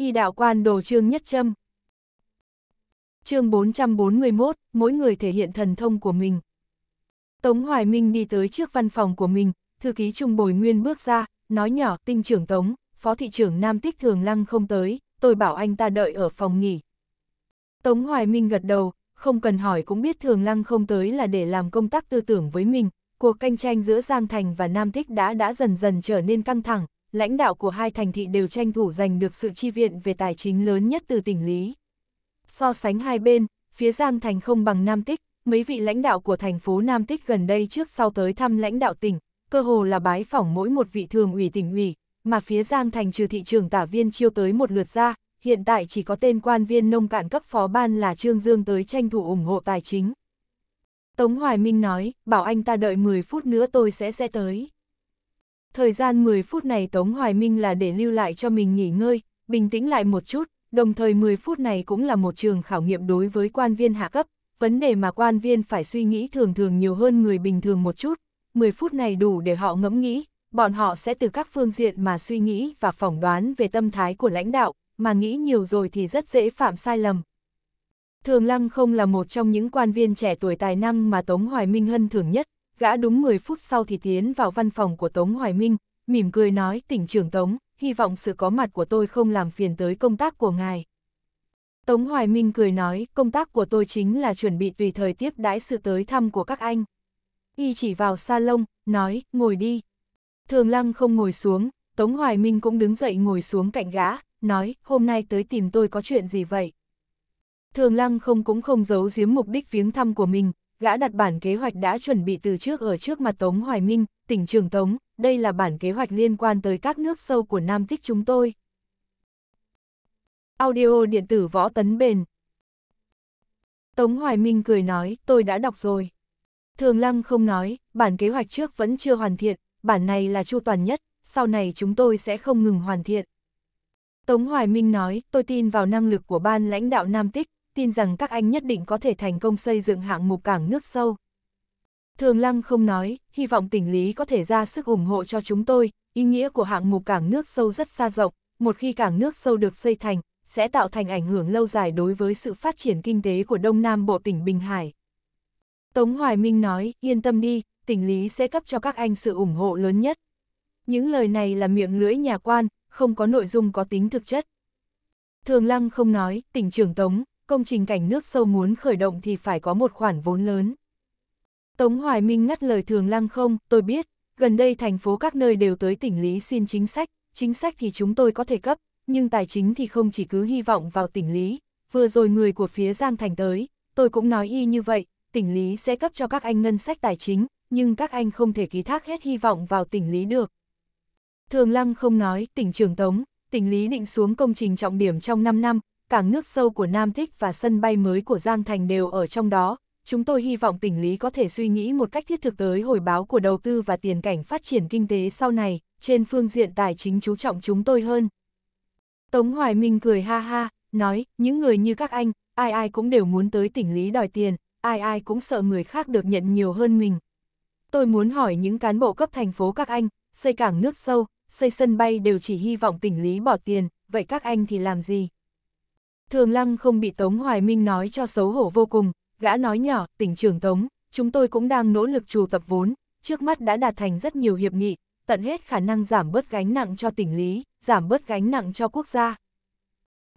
y đạo quan đồ trương nhất châm. chương 441, mỗi người thể hiện thần thông của mình. Tống Hoài Minh đi tới trước văn phòng của mình, thư ký Trung Bồi Nguyên bước ra, nói nhỏ tinh trưởng Tống, phó thị trưởng Nam Tích Thường Lăng không tới, tôi bảo anh ta đợi ở phòng nghỉ. Tống Hoài Minh gật đầu, không cần hỏi cũng biết Thường Lăng không tới là để làm công tác tư tưởng với mình, cuộc cạnh tranh giữa Giang Thành và Nam tích đã đã dần dần trở nên căng thẳng, lãnh đạo của hai thành thị đều tranh thủ giành được sự chi viện về tài chính lớn nhất từ tỉnh Lý. So sánh hai bên, phía Giang Thành không bằng Nam Tích, mấy vị lãnh đạo của thành phố Nam Tích gần đây trước sau tới thăm lãnh đạo tỉnh, cơ hồ là bái phỏng mỗi một vị thường ủy tỉnh ủy, mà phía Giang Thành trừ thị trường tả viên chiêu tới một lượt ra, hiện tại chỉ có tên quan viên nông cạn cấp phó ban là Trương Dương tới tranh thủ ủng hộ tài chính. Tống Hoài Minh nói, bảo anh ta đợi 10 phút nữa tôi sẽ sẽ tới. Thời gian 10 phút này Tống Hoài Minh là để lưu lại cho mình nghỉ ngơi, bình tĩnh lại một chút, đồng thời 10 phút này cũng là một trường khảo nghiệm đối với quan viên hạ cấp, vấn đề mà quan viên phải suy nghĩ thường thường nhiều hơn người bình thường một chút, 10 phút này đủ để họ ngẫm nghĩ, bọn họ sẽ từ các phương diện mà suy nghĩ và phỏng đoán về tâm thái của lãnh đạo, mà nghĩ nhiều rồi thì rất dễ phạm sai lầm. Thường Lăng không là một trong những quan viên trẻ tuổi tài năng mà Tống Hoài Minh Hân thường nhất, gã đúng 10 phút sau thì tiến vào văn phòng của Tống Hoài Minh, mỉm cười nói tỉnh trưởng Tống, hy vọng sự có mặt của tôi không làm phiền tới công tác của ngài. Tống Hoài Minh cười nói, công tác của tôi chính là chuẩn bị tùy thời tiếp đãi sự tới thăm của các anh. Y chỉ vào salon, nói, ngồi đi. Thường Lăng không ngồi xuống, Tống Hoài Minh cũng đứng dậy ngồi xuống cạnh gã, nói, hôm nay tới tìm tôi có chuyện gì vậy? Thường Lăng không cũng không giấu giếm mục đích viếng thăm của mình, gã đặt bản kế hoạch đã chuẩn bị từ trước ở trước mặt Tống Hoài Minh, tỉnh trường Tống, đây là bản kế hoạch liên quan tới các nước sâu của Nam Tích chúng tôi. Audio điện tử võ tấn bền Tống Hoài Minh cười nói, tôi đã đọc rồi. Thường Lăng không nói, bản kế hoạch trước vẫn chưa hoàn thiện, bản này là chu toàn nhất, sau này chúng tôi sẽ không ngừng hoàn thiện. Tống Hoài Minh nói, tôi tin vào năng lực của ban lãnh đạo Nam Tích, tin rằng các anh nhất định có thể thành công xây dựng hạng mục cảng nước sâu. Thường Lăng không nói, hy vọng tỉnh Lý có thể ra sức ủng hộ cho chúng tôi, ý nghĩa của hạng mục cảng nước sâu rất xa rộng, một khi cảng nước sâu được xây thành, sẽ tạo thành ảnh hưởng lâu dài đối với sự phát triển kinh tế của Đông Nam Bộ tỉnh Bình Hải. Tống Hoài Minh nói, yên tâm đi, tỉnh Lý sẽ cấp cho các anh sự ủng hộ lớn nhất. Những lời này là miệng lưỡi nhà quan, không có nội dung có tính thực chất. Thường Lăng không nói, tỉnh trưởng Tống, công trình cảnh nước sâu muốn khởi động thì phải có một khoản vốn lớn. Tống Hoài Minh ngắt lời thường lăng không, tôi biết, gần đây thành phố các nơi đều tới tỉnh Lý xin chính sách, chính sách thì chúng tôi có thể cấp, nhưng tài chính thì không chỉ cứ hy vọng vào tỉnh Lý, vừa rồi người của phía Giang Thành tới, tôi cũng nói y như vậy, tỉnh Lý sẽ cấp cho các anh ngân sách tài chính, nhưng các anh không thể ký thác hết hy vọng vào tỉnh Lý được. Thường Lăng không nói, tỉnh trưởng Tống, tỉnh Lý định xuống công trình trọng điểm trong 5 năm, cảng nước sâu của Nam Thích và sân bay mới của Giang Thành đều ở trong đó. Chúng tôi hy vọng tỉnh lý có thể suy nghĩ một cách thiết thực tới hồi báo của đầu tư và tiền cảnh phát triển kinh tế sau này, trên phương diện tài chính chú trọng chúng tôi hơn. Tống Hoài Minh cười ha ha, nói, những người như các anh, ai ai cũng đều muốn tới tỉnh lý đòi tiền, ai ai cũng sợ người khác được nhận nhiều hơn mình. Tôi muốn hỏi những cán bộ cấp thành phố các anh, xây cảng nước sâu, xây sân bay đều chỉ hy vọng tỉnh lý bỏ tiền, vậy các anh thì làm gì? Thường Lăng không bị Tống Hoài Minh nói cho xấu hổ vô cùng, gã nói nhỏ, tỉnh trưởng Tống, chúng tôi cũng đang nỗ lực trù tập vốn, trước mắt đã đạt thành rất nhiều hiệp nghị, tận hết khả năng giảm bớt gánh nặng cho tỉnh lý, giảm bớt gánh nặng cho quốc gia.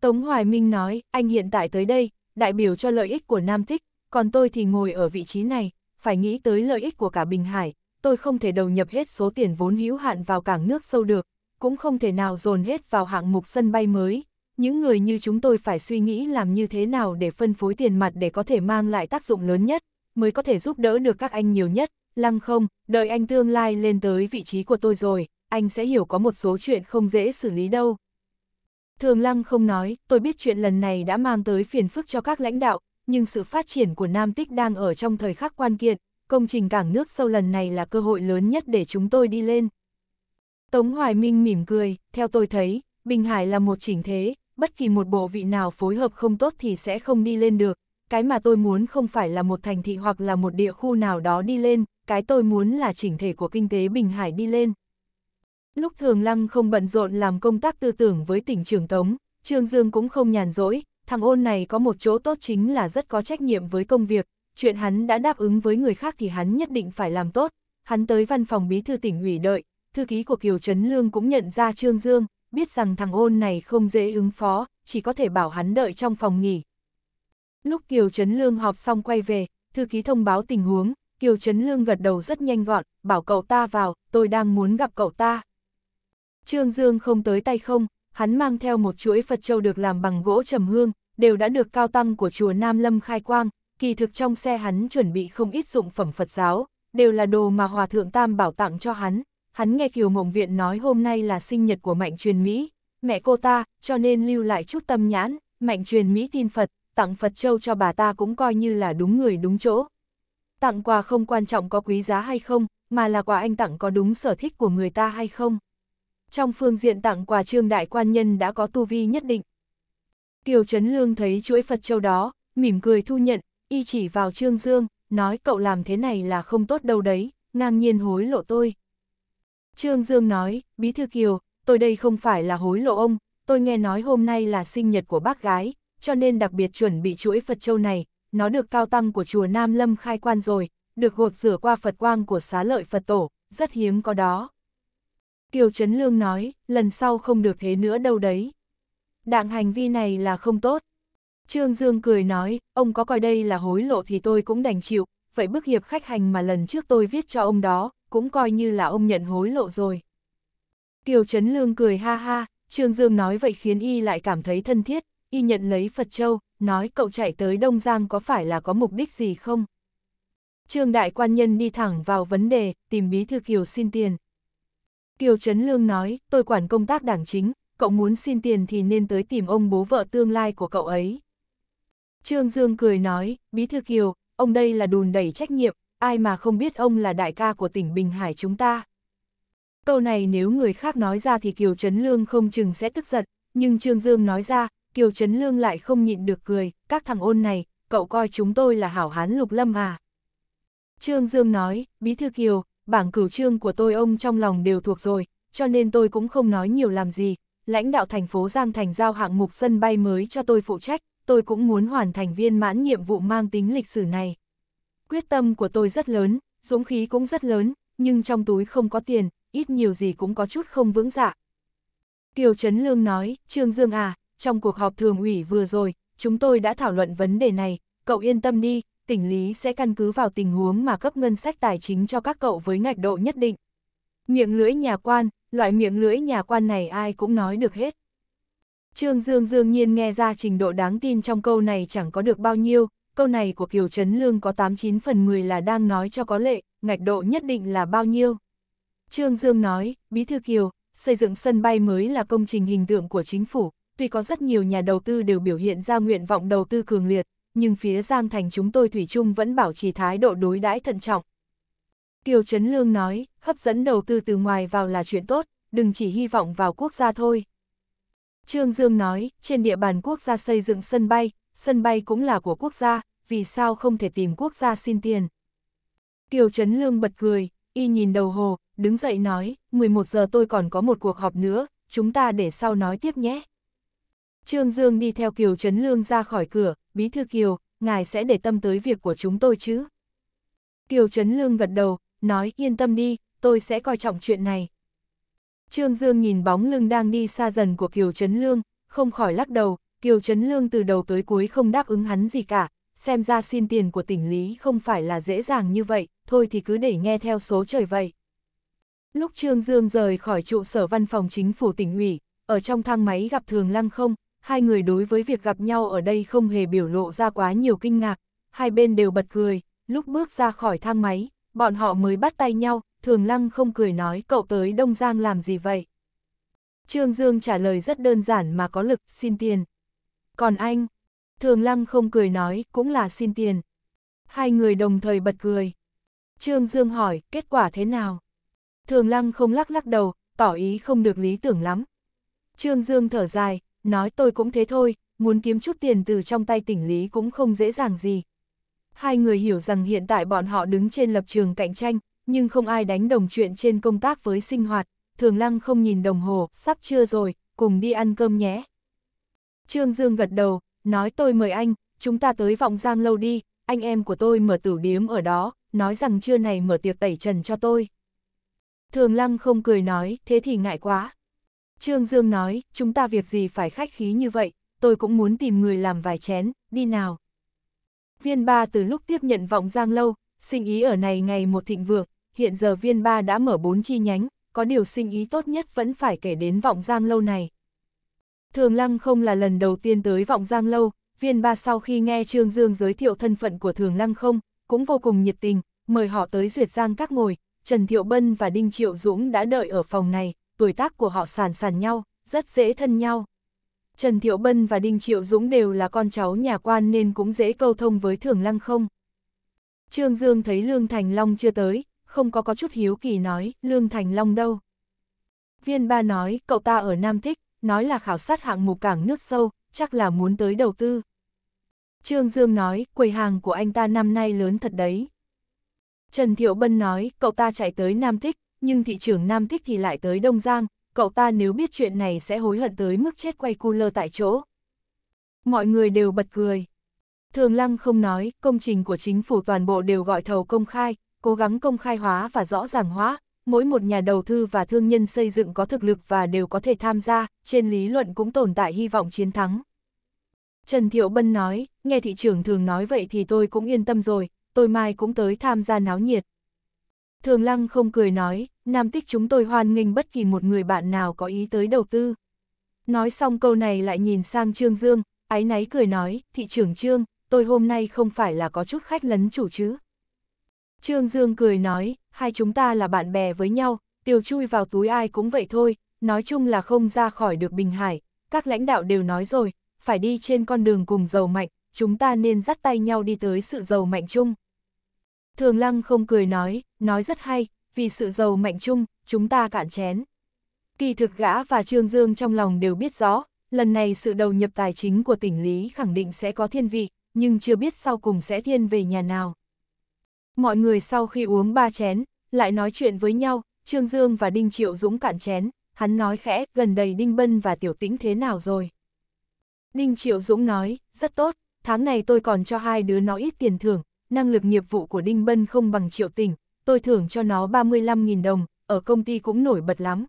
Tống Hoài Minh nói, anh hiện tại tới đây, đại biểu cho lợi ích của Nam Thích, còn tôi thì ngồi ở vị trí này, phải nghĩ tới lợi ích của cả Bình Hải, tôi không thể đầu nhập hết số tiền vốn hữu hạn vào cảng nước sâu được, cũng không thể nào dồn hết vào hạng mục sân bay mới, những người như chúng tôi phải suy nghĩ làm như thế nào để phân phối tiền mặt để có thể mang lại tác dụng lớn nhất, mới có thể giúp đỡ được các anh nhiều nhất. Lăng không, đợi anh tương lai lên tới vị trí của tôi rồi, anh sẽ hiểu có một số chuyện không dễ xử lý đâu. Thường Lăng không nói, tôi biết chuyện lần này đã mang tới phiền phức cho các lãnh đạo, nhưng sự phát triển của Nam Tích đang ở trong thời khắc quan kiện, công trình cảng nước sâu lần này là cơ hội lớn nhất để chúng tôi đi lên. Tống Hoài Minh mỉm cười, theo tôi thấy, Bình Hải là một chỉnh thế, bất kỳ một bộ vị nào phối hợp không tốt thì sẽ không đi lên được. Cái mà tôi muốn không phải là một thành thị hoặc là một địa khu nào đó đi lên, cái tôi muốn là chỉnh thể của kinh tế Bình Hải đi lên. Lúc Thường Lăng không bận rộn làm công tác tư tưởng với tỉnh trưởng Tống, Trương Dương cũng không nhàn rỗi, thằng ôn này có một chỗ tốt chính là rất có trách nhiệm với công việc, chuyện hắn đã đáp ứng với người khác thì hắn nhất định phải làm tốt. Hắn tới văn phòng bí thư tỉnh ủy đợi, thư ký của Kiều Trấn Lương cũng nhận ra Trương Dương, biết rằng thằng ôn này không dễ ứng phó, chỉ có thể bảo hắn đợi trong phòng nghỉ. Lúc Kiều Trấn Lương họp xong quay về, thư ký thông báo tình huống, Kiều Trấn Lương gật đầu rất nhanh gọn, bảo cậu ta vào, tôi đang muốn gặp cậu ta. Trương Dương không tới tay không, hắn mang theo một chuỗi Phật Châu được làm bằng gỗ trầm hương, đều đã được cao tăng của chùa Nam Lâm khai quang, kỳ thực trong xe hắn chuẩn bị không ít dụng phẩm Phật giáo, đều là đồ mà Hòa Thượng Tam bảo tặng cho hắn, hắn nghe Kiều Mộng Viện nói hôm nay là sinh nhật của Mạnh Truyền Mỹ, mẹ cô ta, cho nên lưu lại chút tâm nhãn, Mạnh Truyền Mỹ tin Phật, tặng Phật Châu cho bà ta cũng coi như là đúng người đúng chỗ. Tặng quà không quan trọng có quý giá hay không, mà là quà anh tặng có đúng sở thích của người ta hay không. Trong phương diện tặng quà trương đại quan nhân đã có tu vi nhất định. Kiều Trấn Lương thấy chuỗi Phật Châu đó, mỉm cười thu nhận, y chỉ vào Trương Dương, nói cậu làm thế này là không tốt đâu đấy, ngang nhiên hối lộ tôi. Trương Dương nói, Bí Thư Kiều, tôi đây không phải là hối lộ ông, tôi nghe nói hôm nay là sinh nhật của bác gái, cho nên đặc biệt chuẩn bị chuỗi Phật Châu này, nó được cao tăng của chùa Nam Lâm khai quan rồi, được gột rửa qua Phật quang của xá lợi Phật Tổ, rất hiếm có đó. Kiều Trấn Lương nói, lần sau không được thế nữa đâu đấy. Đạng hành vi này là không tốt. Trương Dương cười nói, ông có coi đây là hối lộ thì tôi cũng đành chịu, vậy bức hiệp khách hành mà lần trước tôi viết cho ông đó, cũng coi như là ông nhận hối lộ rồi. Kiều Trấn Lương cười ha ha, Trương Dương nói vậy khiến y lại cảm thấy thân thiết, y nhận lấy Phật Châu, nói cậu chạy tới Đông Giang có phải là có mục đích gì không? Trương Đại Quan Nhân đi thẳng vào vấn đề, tìm Bí Thư Kiều xin tiền. Kiều Trấn Lương nói, tôi quản công tác đảng chính, cậu muốn xin tiền thì nên tới tìm ông bố vợ tương lai của cậu ấy. Trương Dương cười nói, Bí Thư Kiều, ông đây là đùn đẩy trách nhiệm, ai mà không biết ông là đại ca của tỉnh Bình Hải chúng ta. Câu này nếu người khác nói ra thì Kiều Trấn Lương không chừng sẽ tức giận, nhưng Trương Dương nói ra, Kiều Trấn Lương lại không nhịn được cười, các thằng ôn này, cậu coi chúng tôi là hảo hán lục lâm à. Trương Dương nói, Bí Thư Kiều, bảng cửu trương của tôi ông trong lòng đều thuộc rồi, cho nên tôi cũng không nói nhiều làm gì, lãnh đạo thành phố Giang Thành giao hạng mục sân bay mới cho tôi phụ trách, tôi cũng muốn hoàn thành viên mãn nhiệm vụ mang tính lịch sử này. Quyết tâm của tôi rất lớn, dũng khí cũng rất lớn, nhưng trong túi không có tiền, ít nhiều gì cũng có chút không vững dạ. Kiều Trấn Lương nói, Trương Dương à, trong cuộc họp thường ủy vừa rồi, chúng tôi đã thảo luận vấn đề này, cậu yên tâm đi, tỉnh lý sẽ căn cứ vào tình huống mà cấp ngân sách tài chính cho các cậu với ngạch độ nhất định. Miệng lưỡi nhà quan, loại miệng lưỡi nhà quan này ai cũng nói được hết. Trương Dương dương nhiên nghe ra trình độ đáng tin trong câu này chẳng có được bao nhiêu, câu này của Kiều Trấn Lương có 89 phần 10 là đang nói cho có lệ, ngạch độ nhất định là bao nhiêu. Trương Dương nói, Bí Thư Kiều, xây dựng sân bay mới là công trình hình tượng của chính phủ, tuy có rất nhiều nhà đầu tư đều biểu hiện ra nguyện vọng đầu tư cường liệt, nhưng phía Giang Thành chúng tôi Thủy chung vẫn bảo trì thái độ đối đãi thận trọng. Kiều Trấn Lương nói, hấp dẫn đầu tư từ ngoài vào là chuyện tốt, đừng chỉ hy vọng vào quốc gia thôi. Trương Dương nói, trên địa bàn quốc gia xây dựng sân bay, sân bay cũng là của quốc gia, vì sao không thể tìm quốc gia xin tiền. Kiều Trấn Lương bật cười, y nhìn đầu hồ, đứng dậy nói, 11 giờ tôi còn có một cuộc họp nữa, chúng ta để sau nói tiếp nhé. Trương Dương đi theo Kiều Trấn Lương ra khỏi cửa, bí thư Kiều, ngài sẽ để tâm tới việc của chúng tôi chứ. Kiều Trấn Lương gật đầu, nói yên tâm đi, tôi sẽ coi trọng chuyện này. Trương Dương nhìn bóng lưng đang đi xa dần của Kiều Trấn Lương, không khỏi lắc đầu, Kiều Trấn Lương từ đầu tới cuối không đáp ứng hắn gì cả, xem ra xin tiền của tỉnh Lý không phải là dễ dàng như vậy, thôi thì cứ để nghe theo số trời vậy. Lúc Trương Dương rời khỏi trụ sở văn phòng chính phủ tỉnh ủy, ở trong thang máy gặp Thường Lăng không, hai người đối với việc gặp nhau ở đây không hề biểu lộ ra quá nhiều kinh ngạc, hai bên đều bật cười, lúc bước ra khỏi thang máy, bọn họ mới bắt tay nhau, Thường Lăng không cười nói cậu tới Đông Giang làm gì vậy? Trương Dương trả lời rất đơn giản mà có lực, xin tiền. Còn anh, thường lăng không cười nói, cũng là xin tiền. Hai người đồng thời bật cười. Trương Dương hỏi, kết quả thế nào? Thường lăng không lắc lắc đầu, tỏ ý không được lý tưởng lắm. Trương Dương thở dài, nói tôi cũng thế thôi, muốn kiếm chút tiền từ trong tay tỉnh lý cũng không dễ dàng gì. Hai người hiểu rằng hiện tại bọn họ đứng trên lập trường cạnh tranh, nhưng không ai đánh đồng chuyện trên công tác với sinh hoạt. Thường lăng không nhìn đồng hồ, sắp trưa rồi, cùng đi ăn cơm nhé. Trương Dương gật đầu, nói tôi mời anh, chúng ta tới vọng giang lâu đi, anh em của tôi mở Tử điếm ở đó, nói rằng trưa này mở tiệc tẩy trần cho tôi. Thường Lăng không cười nói, thế thì ngại quá. Trương Dương nói, chúng ta việc gì phải khách khí như vậy, tôi cũng muốn tìm người làm vài chén, đi nào. Viên ba từ lúc tiếp nhận vọng giang lâu, sinh ý ở này ngày một thịnh vượng, hiện giờ viên ba đã mở bốn chi nhánh, có điều sinh ý tốt nhất vẫn phải kể đến vọng giang lâu này, Thường Lăng không là lần đầu tiên tới Vọng Giang Lâu, viên ba sau khi nghe Trương Dương giới thiệu thân phận của Thường Lăng không, cũng vô cùng nhiệt tình, mời họ tới duyệt giang các ngồi, Trần Thiệu Bân và Đinh Triệu Dũng đã đợi ở phòng này, tuổi tác của họ sàn sàn nhau, rất dễ thân nhau. Trần Thiệu Bân và Đinh Triệu Dũng đều là con cháu nhà quan nên cũng dễ câu thông với Thường Lăng không. Trương Dương thấy Lương Thành Long chưa tới, không có có chút hiếu kỳ nói, Lương Thành Long đâu. Viên ba nói, cậu ta ở Nam Thích, nói là khảo sát hạng mục cảng nước sâu, chắc là muốn tới đầu tư. Trương Dương nói, quầy hàng của anh ta năm nay lớn thật đấy. Trần Thiệu Bân nói, cậu ta chạy tới Nam Thích, nhưng thị trường Nam Thích thì lại tới Đông Giang, cậu ta nếu biết chuyện này sẽ hối hận tới mức chết quay cu lơ tại chỗ. Mọi người đều bật cười. Thường Lăng không nói, công trình của chính phủ toàn bộ đều gọi thầu công khai, cố gắng công khai hóa và rõ ràng hóa, mỗi một nhà đầu tư và thương nhân xây dựng có thực lực và đều có thể tham gia, trên lý luận cũng tồn tại hy vọng chiến thắng. Trần Thiệu Bân nói, nghe thị trưởng thường nói vậy thì tôi cũng yên tâm rồi, tôi mai cũng tới tham gia náo nhiệt. Thường Lăng không cười nói, Nam Tích chúng tôi hoan nghênh bất kỳ một người bạn nào có ý tới đầu tư. Nói xong câu này lại nhìn sang Trương Dương, ái náy cười nói, thị trưởng Trương, tôi hôm nay không phải là có chút khách lấn chủ chứ. Trương Dương cười nói, hai chúng ta là bạn bè với nhau, tiêu chui vào túi ai cũng vậy thôi, nói chung là không ra khỏi được Bình Hải, các lãnh đạo đều nói rồi, phải đi trên con đường cùng giàu mạnh, chúng ta nên dắt tay nhau đi tới sự giàu mạnh chung. Thường Lăng không cười nói, nói rất hay, vì sự giàu mạnh chung, chúng ta cạn chén. Kỳ thực gã và Trương Dương trong lòng đều biết rõ, lần này sự đầu nhập tài chính của tỉnh Lý khẳng định sẽ có thiên vị, nhưng chưa biết sau cùng sẽ thiên về nhà nào. Mọi người sau khi uống ba chén, lại nói chuyện với nhau, Trương Dương và Đinh Triệu Dũng cạn chén, hắn nói khẽ, gần đây Đinh Bân và Tiểu Tĩnh thế nào rồi? Đinh Triệu Dũng nói, rất tốt, tháng này tôi còn cho hai đứa nó ít tiền thưởng, năng lực nghiệp vụ của Đinh Bân không bằng Triệu Tĩnh, tôi thưởng cho nó 35.000 đồng, ở công ty cũng nổi bật lắm.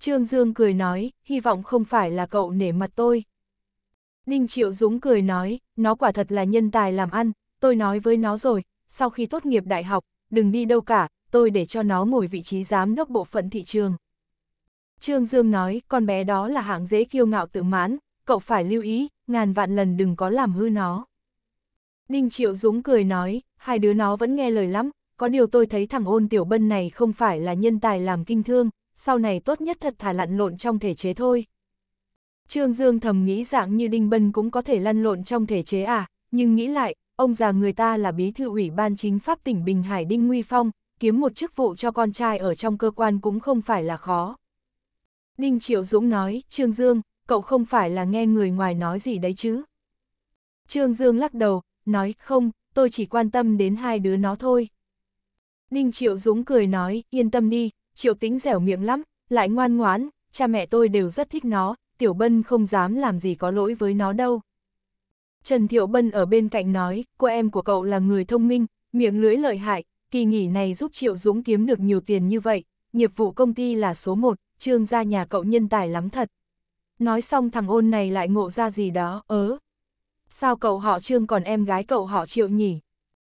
Trương Dương cười nói, hy vọng không phải là cậu nể mặt tôi. Đinh Triệu Dũng cười nói, nó quả thật là nhân tài làm ăn, tôi nói với nó rồi, sau khi tốt nghiệp đại học, đừng đi đâu cả, tôi để cho nó ngồi vị trí giám đốc bộ phận thị trường. Trương Dương nói, con bé đó là hạng dễ kiêu ngạo tự mãn, cậu phải lưu ý, ngàn vạn lần đừng có làm hư nó. đinh Triệu Dũng cười nói, hai đứa nó vẫn nghe lời lắm, có điều tôi thấy thằng ôn tiểu bân này không phải là nhân tài làm kinh thương, sau này tốt nhất thật thà lặn lộn trong thể chế thôi. Trương Dương thầm nghĩ dạng như Đinh Bân cũng có thể lăn lộn trong thể chế à, nhưng nghĩ lại, ông già người ta là bí thư ủy ban chính pháp tỉnh Bình Hải Đinh Nguy Phong, kiếm một chức vụ cho con trai ở trong cơ quan cũng không phải là khó. Đinh Triệu Dũng nói, Trương Dương, cậu không phải là nghe người ngoài nói gì đấy chứ. Trương Dương lắc đầu, nói, không, tôi chỉ quan tâm đến hai đứa nó thôi. Đinh Triệu Dũng cười nói, yên tâm đi, Triệu Tính dẻo miệng lắm, lại ngoan ngoãn, cha mẹ tôi đều rất thích nó, Tiểu Bân không dám làm gì có lỗi với nó đâu. Trần Thiệu Bân ở bên cạnh nói, cô em của cậu là người thông minh, miệng lưỡi lợi hại, kỳ nghỉ này giúp Triệu Dũng kiếm được nhiều tiền như vậy, nghiệp vụ công ty là số một, trương gia nhà cậu nhân tài lắm thật. Nói xong thằng ôn này lại ngộ ra gì đó, ớ. Sao cậu họ trương còn em gái cậu họ triệu nhỉ?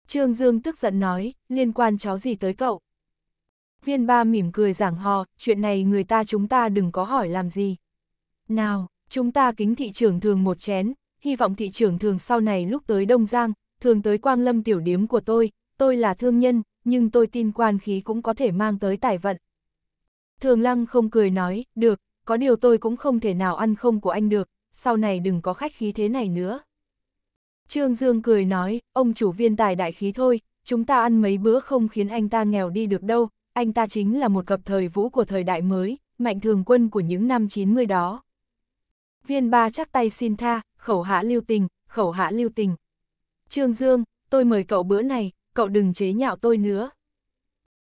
Trương Dương tức giận nói, liên quan cháu gì tới cậu? Viên ba mỉm cười giảng hò, chuyện này người ta chúng ta đừng có hỏi làm gì. Nào, chúng ta kính thị trưởng thường một chén, hy vọng thị trưởng thường sau này lúc tới Đông Giang, thường tới Quang Lâm tiểu điếm của tôi, tôi là thương nhân, nhưng tôi tin quan khí cũng có thể mang tới tài vận. Thường Lăng không cười nói, được, có điều tôi cũng không thể nào ăn không của anh được, sau này đừng có khách khí thế này nữa. Trương Dương cười nói, ông chủ viên tài đại khí thôi, chúng ta ăn mấy bữa không khiến anh ta nghèo đi được đâu, anh ta chính là một cặp thời vũ của thời đại mới, mạnh thường quân của những năm 90 đó. Viên ba chắc tay xin tha, khẩu hạ lưu tình, khẩu hạ lưu tình. Trương Dương, tôi mời cậu bữa này, cậu đừng chế nhạo tôi nữa.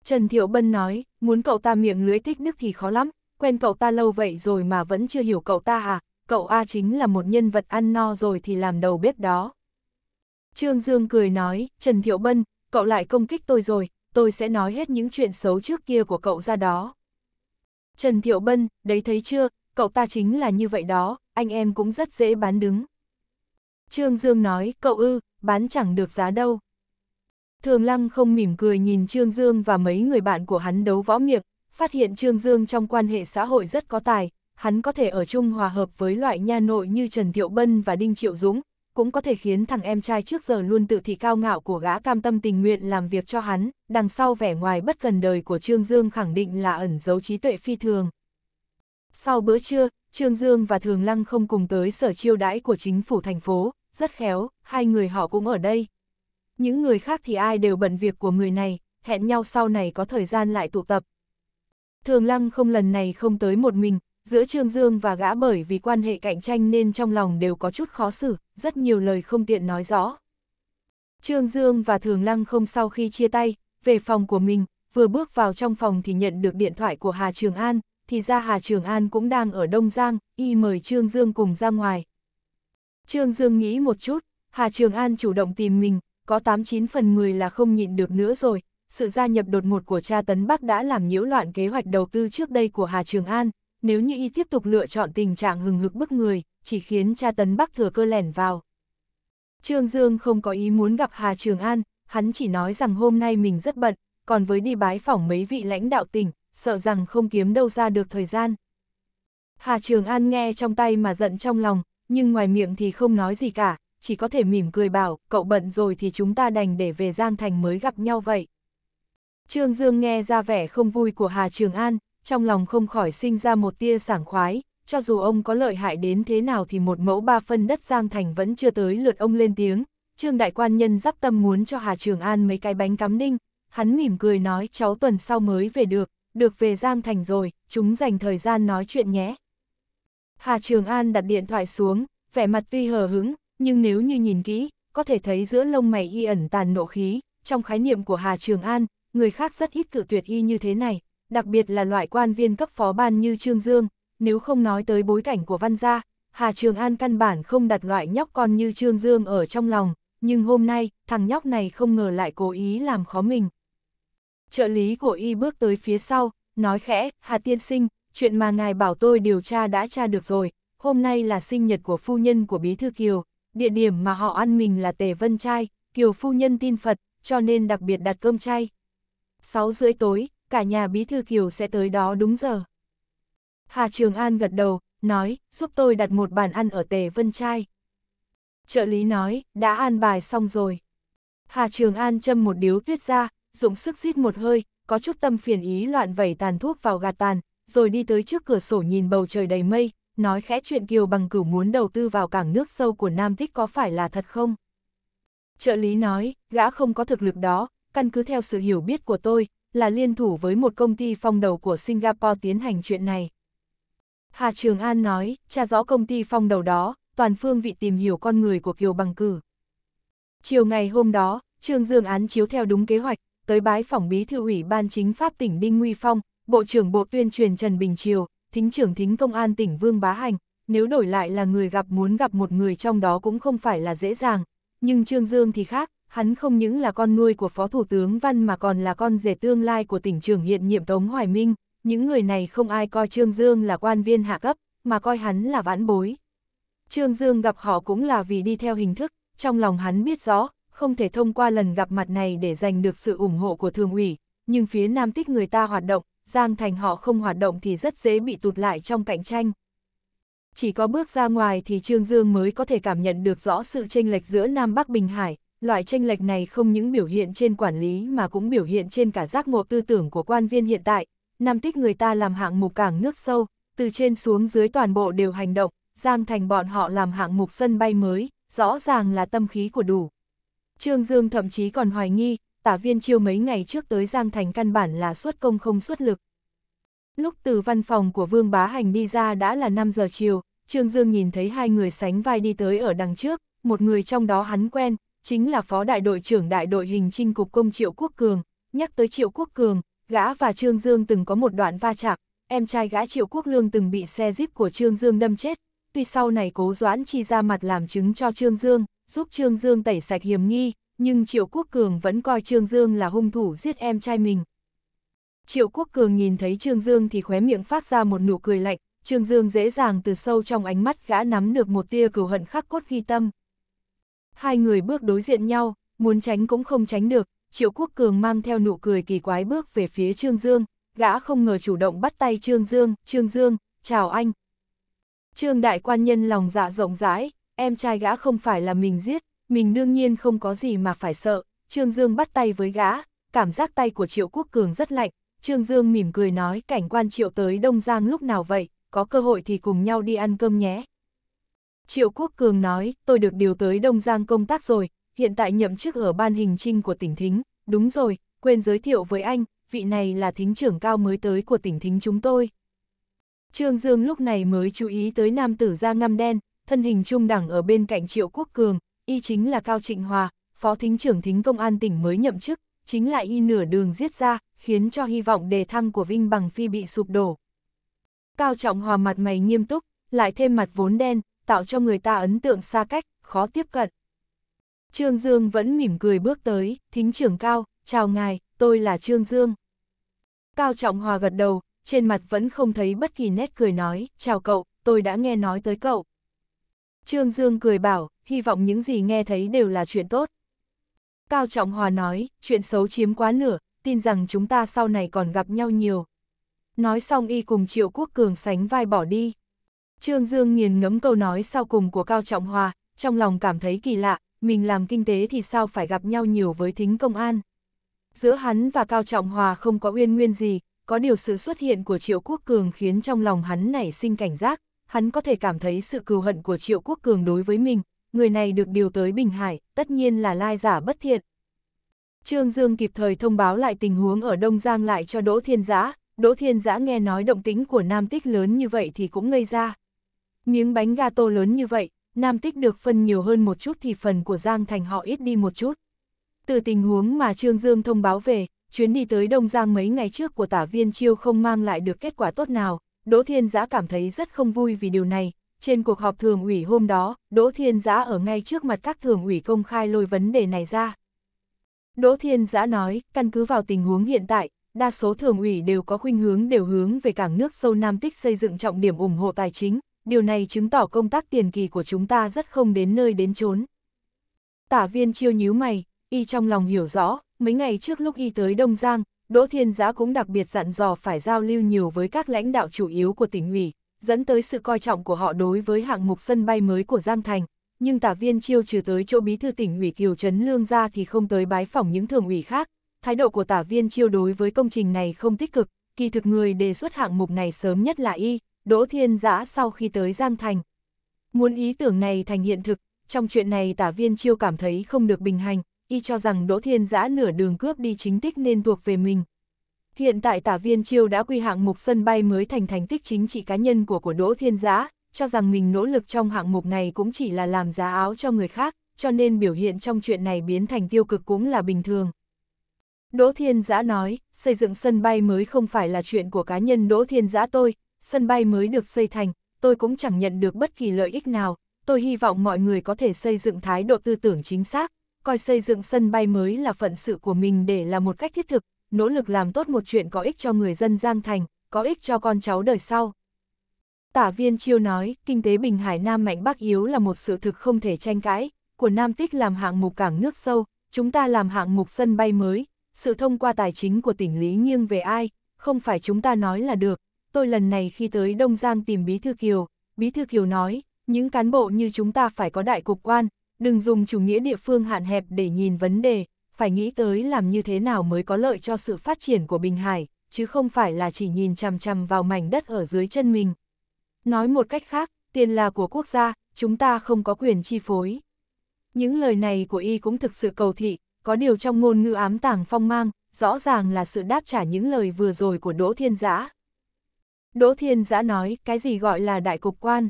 Trần Thiệu Bân nói, muốn cậu ta miệng lưới thích nước thì khó lắm, quen cậu ta lâu vậy rồi mà vẫn chưa hiểu cậu ta à, cậu A chính là một nhân vật ăn no rồi thì làm đầu bếp đó. Trương Dương cười nói, Trần Thiệu Bân, cậu lại công kích tôi rồi, tôi sẽ nói hết những chuyện xấu trước kia của cậu ra đó. Trần Thiệu Bân, đấy thấy chưa, cậu ta chính là như vậy đó, anh em cũng rất dễ bán đứng. Trương Dương nói, cậu ư, bán chẳng được giá đâu. Thường Lăng không mỉm cười nhìn Trương Dương và mấy người bạn của hắn đấu võ miệng, phát hiện Trương Dương trong quan hệ xã hội rất có tài, hắn có thể ở chung hòa hợp với loại nha nội như Trần Thiệu Bân và Đinh Triệu Dũng, cũng có thể khiến thằng em trai trước giờ luôn tự thị cao ngạo của gã cam tâm tình nguyện làm việc cho hắn, đằng sau vẻ ngoài bất cần đời của Trương Dương khẳng định là ẩn giấu trí tuệ phi thường. Sau bữa trưa, Trương Dương và Thường Lăng không cùng tới sở chiêu đãi của chính phủ thành phố, rất khéo, hai người họ cũng ở đây. Những người khác thì ai đều bận việc của người này, hẹn nhau sau này có thời gian lại tụ tập. Thường Lăng không lần này không tới một mình, giữa Trương Dương và gã bởi vì quan hệ cạnh tranh nên trong lòng đều có chút khó xử, rất nhiều lời không tiện nói rõ. Trương Dương và Thường Lăng không sau khi chia tay, về phòng của mình, vừa bước vào trong phòng thì nhận được điện thoại của Hà Trường An, thì ra Hà Trường An cũng đang ở Đông Giang, y mời Trương Dương cùng ra ngoài. Trương Dương nghĩ một chút, Hà Trường An chủ động tìm mình, có 89 phần 10 là không nhịn được nữa rồi, sự gia nhập đột ngột của cha Tấn Bắc đã làm nhiễu loạn kế hoạch đầu tư trước đây của Hà Trường An, nếu như y tiếp tục lựa chọn tình trạng hừng hực bức người, chỉ khiến cha Tấn Bắc thừa cơ lẻn vào. Trương Dương không có ý muốn gặp Hà Trường An, hắn chỉ nói rằng hôm nay mình rất bận, còn với đi bái phỏng mấy vị lãnh đạo tỉnh, sợ rằng không kiếm đâu ra được thời gian. Hà Trường An nghe trong tay mà giận trong lòng, nhưng ngoài miệng thì không nói gì cả, chỉ có thể mỉm cười bảo, cậu bận rồi thì chúng ta đành để về Giang Thành mới gặp nhau vậy. Trương Dương nghe ra vẻ không vui của Hà Trường An, trong lòng không khỏi sinh ra một tia sảng khoái, cho dù ông có lợi hại đến thế nào thì một mẫu ba phân đất Giang Thành vẫn chưa tới lượt ông lên tiếng. Trương Đại Quan Nhân dắp tâm muốn cho Hà Trường An mấy cái bánh cắm đinh, hắn mỉm cười nói cháu tuần sau mới về được, được về Giang Thành rồi, chúng dành thời gian nói chuyện nhé. Hà Trường An đặt điện thoại xuống, vẻ mặt tuy hờ hứng, nhưng nếu như nhìn kỹ, có thể thấy giữa lông mày y ẩn tàn nộ khí, trong khái niệm của Hà Trường An, người khác rất ít cự tuyệt y như thế này, đặc biệt là loại quan viên cấp phó ban như Trương Dương, nếu không nói tới bối cảnh của văn gia, Hà Trường An căn bản không đặt loại nhóc con như Trương Dương ở trong lòng, nhưng hôm nay, thằng nhóc này không ngờ lại cố ý làm khó mình, trợ lý của y bước tới phía sau, nói khẽ, Hà Tiên Sinh, chuyện mà ngài bảo tôi điều tra đã tra được rồi, hôm nay là sinh nhật của phu nhân của Bí Thư Kiều, địa điểm mà họ ăn mình là Tề Vân Trai, Kiều phu nhân tin Phật, cho nên đặc biệt đặt cơm chay. 6 rưỡi tối, cả nhà Bí Thư Kiều sẽ tới đó đúng giờ. Hà Trường An gật đầu, nói, giúp tôi đặt một bàn ăn ở Tề Vân Trai. Trợ lý nói, đã an bài xong rồi. Hà Trường An châm một điếu tuyết ra, dùng sức rít một hơi, có chút tâm phiền ý loạn vẩy tàn thuốc vào gạt tàn, rồi đi tới trước cửa sổ nhìn bầu trời đầy mây, nói khẽ chuyện Kiều Bằng Cửu muốn đầu tư vào cảng nước sâu của Nam Thích có phải là thật không? Trợ lý nói, gã không có thực lực đó, căn cứ theo sự hiểu biết của tôi, là liên thủ với một công ty phong đầu của Singapore tiến hành chuyện này. Hà Trường An nói, tra rõ công ty phong đầu đó, toàn phương vị tìm hiểu con người của Kiều Bằng Cử. Chiều ngày hôm đó, Trương Dương án chiếu theo đúng kế hoạch, tới bái phỏng bí thư ủy ban chính pháp tỉnh Đinh Nguy Phong, Bộ trưởng Bộ Tuyên truyền Trần Bình Triều, Thính trưởng Thính Công an tỉnh Vương Bá Hành, nếu đổi lại là người gặp muốn gặp một người trong đó cũng không phải là dễ dàng, nhưng Trương Dương thì khác, hắn không những là con nuôi của Phó Thủ tướng Văn mà còn là con rể tương lai của tỉnh trưởng hiện nhiệm Tống Hoài Minh, những người này không ai coi Trương Dương là quan viên hạ cấp, mà coi hắn là vãn bối. Trương Dương gặp họ cũng là vì đi theo hình thức, trong lòng hắn biết rõ, không thể thông qua lần gặp mặt này để giành được sự ủng hộ của thường ủy, nhưng phía Nam Tích người ta hoạt động, Giang Thành họ không hoạt động thì rất dễ bị tụt lại trong cạnh tranh. Chỉ có bước ra ngoài thì Trương Dương mới có thể cảm nhận được rõ sự chênh lệch giữa Nam Bắc Bình Hải, loại chênh lệch này không những biểu hiện trên quản lý mà cũng biểu hiện trên cả giác ngộ tư tưởng của quan viên hiện tại. Nam Tích người ta làm hạng mục cảng nước sâu, từ trên xuống dưới toàn bộ đều hành động, Giang Thành bọn họ làm hạng mục sân bay mới, rõ ràng là tâm khí của đủ. Trương Dương thậm chí còn hoài nghi, tả viên chiêu mấy ngày trước tới Giang Thành căn bản là xuất công không xuất lực. Lúc từ văn phòng của Vương Bá Hành đi ra đã là 5 giờ chiều, Trương Dương nhìn thấy hai người sánh vai đi tới ở đằng trước, một người trong đó hắn quen, chính là Phó Đại đội trưởng Đại đội hình trinh cục công Triệu Quốc Cường. Nhắc tới Triệu Quốc Cường, gã và Trương Dương từng có một đoạn va chạm, em trai gã Triệu Quốc Lương từng bị xe jeep của Trương Dương đâm chết, tuy sau này cố doãn chi ra mặt làm chứng cho Trương Dương, giúp Trương Dương tẩy sạch hiểm nghi, nhưng Triệu Quốc Cường vẫn coi Trương Dương là hung thủ giết em trai mình. Triệu Quốc Cường nhìn thấy Trương Dương thì khóe miệng phát ra một nụ cười lạnh, Trương Dương dễ dàng từ sâu trong ánh mắt gã nắm được một tia cừu hận khắc cốt ghi tâm. Hai người bước đối diện nhau, muốn tránh cũng không tránh được, Triệu Quốc Cường mang theo nụ cười kỳ quái bước về phía Trương Dương, gã không ngờ chủ động bắt tay Trương Dương, Trương Dương, chào anh. Trương Đại Quan Nhân lòng dạ rộng rãi, em trai gã không phải là mình giết, mình đương nhiên không có gì mà phải sợ, Trương Dương bắt tay với gã, cảm giác tay của Triệu Quốc Cường rất lạnh, Trương Dương mỉm cười nói cảnh quan Triệu tới Đông Giang lúc nào vậy, có cơ hội thì cùng nhau đi ăn cơm nhé. Triệu Quốc Cường nói, tôi được điều tới Đông Giang công tác rồi, hiện tại nhậm chức ở ban hình trinh của tỉnh Thính, đúng rồi, quên giới thiệu với anh, vị này là thính trưởng cao mới tới của tỉnh Thính chúng tôi. Trương Dương lúc này mới chú ý tới nam tử da ngăm đen, thân hình trung đẳng ở bên cạnh Triệu Quốc Cường, y chính là Cao Trịnh Hòa, Phó Thính trưởng Thính Công an tỉnh mới nhậm chức, chính là y nửa đường giết ra, khiến cho hy vọng đề thăng của Vinh Bằng Phi bị sụp đổ. Cao Trọng Hòa mặt mày nghiêm túc, lại thêm mặt vốn đen, tạo cho người ta ấn tượng xa cách, khó tiếp cận. Trương Dương vẫn mỉm cười bước tới, thính trưởng Cao, chào ngài, tôi là Trương Dương. Cao Trọng Hòa gật đầu, trên mặt vẫn không thấy bất kỳ nét cười nói, chào cậu, tôi đã nghe nói tới cậu. Trương Dương cười bảo, hy vọng những gì nghe thấy đều là chuyện tốt. Cao Trọng Hòa nói, chuyện xấu chiếm quá nửa, tin rằng chúng ta sau này còn gặp nhau nhiều. Nói xong y cùng Triệu Quốc Cường sánh vai bỏ đi. Trương Dương nghiền ngẫm câu nói sau cùng của Cao Trọng Hòa, trong lòng cảm thấy kỳ lạ, mình làm kinh tế thì sao phải gặp nhau nhiều với thính công an. Giữa hắn và Cao Trọng Hòa không có uyên nguyên gì, có điều sự xuất hiện của Triệu Quốc Cường khiến trong lòng hắn nảy sinh cảnh giác, hắn có thể cảm thấy sự cừu hận của Triệu Quốc Cường đối với mình, người này được điều tới Bình Hải, tất nhiên là lai giả bất thiện. Trương Dương kịp thời thông báo lại tình huống ở Đông Giang lại cho Đỗ Thiên Giã, Đỗ Thiên Giã nghe nói động tính của Nam Tích lớn như vậy thì cũng ngây ra. Miếng bánh gà tô lớn như vậy, Nam Tích được phân nhiều hơn một chút thì phần của Giang Thành họ ít đi một chút. Từ tình huống mà Trương Dương thông báo về, chuyến đi tới Đông Giang mấy ngày trước của tả viên chiêu không mang lại được kết quả tốt nào, Đỗ Thiên Giã cảm thấy rất không vui vì điều này. Trên cuộc họp thường ủy hôm đó, Đỗ Thiên Giã ở ngay trước mặt các thường ủy công khai lôi vấn đề này ra. Đỗ Thiên Giã nói, căn cứ vào tình huống hiện tại, đa số thường ủy đều có khuynh hướng đều hướng về cảng nước sâu Nam Tích xây dựng trọng điểm ủng hộ tài chính, điều này chứng tỏ công tác tiền kỳ của chúng ta rất không đến nơi đến chốn. Tả viên chiêu nhíu mày, y trong lòng hiểu rõ, mấy ngày trước lúc y tới Đông Giang, Đỗ Thiên Giá cũng đặc biệt dặn dò phải giao lưu nhiều với các lãnh đạo chủ yếu của tỉnh ủy, dẫn tới sự coi trọng của họ đối với hạng mục sân bay mới của Giang Thành. Nhưng tả viên chiêu trừ tới chỗ bí thư tỉnh ủy Kiều Trấn Lương ra thì không tới bái phỏng những thường ủy khác. Thái độ của tả viên chiêu đối với công trình này không tích cực, kỳ thực người đề xuất hạng mục này sớm nhất là y, Đỗ Thiên Giá sau khi tới Giang Thành. Muốn ý tưởng này thành hiện thực, trong chuyện này tả viên chiêu cảm thấy không được bình hành, y cho rằng Đỗ Thiên Giã nửa đường cướp đi chính tích nên thuộc về mình. Hiện tại tả viên chiêu đã quy hạng mục sân bay mới thành thành tích chính trị cá nhân của của Đỗ Thiên Giã, cho rằng mình nỗ lực trong hạng mục này cũng chỉ là làm giá áo cho người khác, cho nên biểu hiện trong chuyện này biến thành tiêu cực cũng là bình thường. Đỗ Thiên Giã nói, xây dựng sân bay mới không phải là chuyện của cá nhân Đỗ Thiên Giã tôi, sân bay mới được xây thành, tôi cũng chẳng nhận được bất kỳ lợi ích nào, tôi hy vọng mọi người có thể xây dựng thái độ tư tưởng chính xác, coi xây dựng sân bay mới là phận sự của mình để là một cách thiết thực, nỗ lực làm tốt một chuyện có ích cho người dân Giang Thành, có ích cho con cháu đời sau. Tả viên chiêu nói, kinh tế Bình Hải Nam mạnh Bắc yếu là một sự thực không thể tranh cãi, của Nam Tích làm hạng mục cảng nước sâu, chúng ta làm hạng mục sân bay mới, sự thông qua tài chính của tỉnh Lý nghiêng về ai, không phải chúng ta nói là được. Tôi lần này khi tới Đông Giang tìm Bí Thư Kiều, Bí Thư Kiều nói, những cán bộ như chúng ta phải có đại cục quan, đừng dùng chủ nghĩa địa phương hạn hẹp để nhìn vấn đề, phải nghĩ tới làm như thế nào mới có lợi cho sự phát triển của Bình Hải, chứ không phải là chỉ nhìn chằm chằm vào mảnh đất ở dưới chân mình. Nói một cách khác, tiền là của quốc gia, chúng ta không có quyền chi phối. Những lời này của y cũng thực sự cầu thị, có điều trong ngôn ngữ ám tàng phong mang, rõ ràng là sự đáp trả những lời vừa rồi của Đỗ Thiên Giã. Đỗ Thiên Giã nói, cái gì gọi là đại cục quan?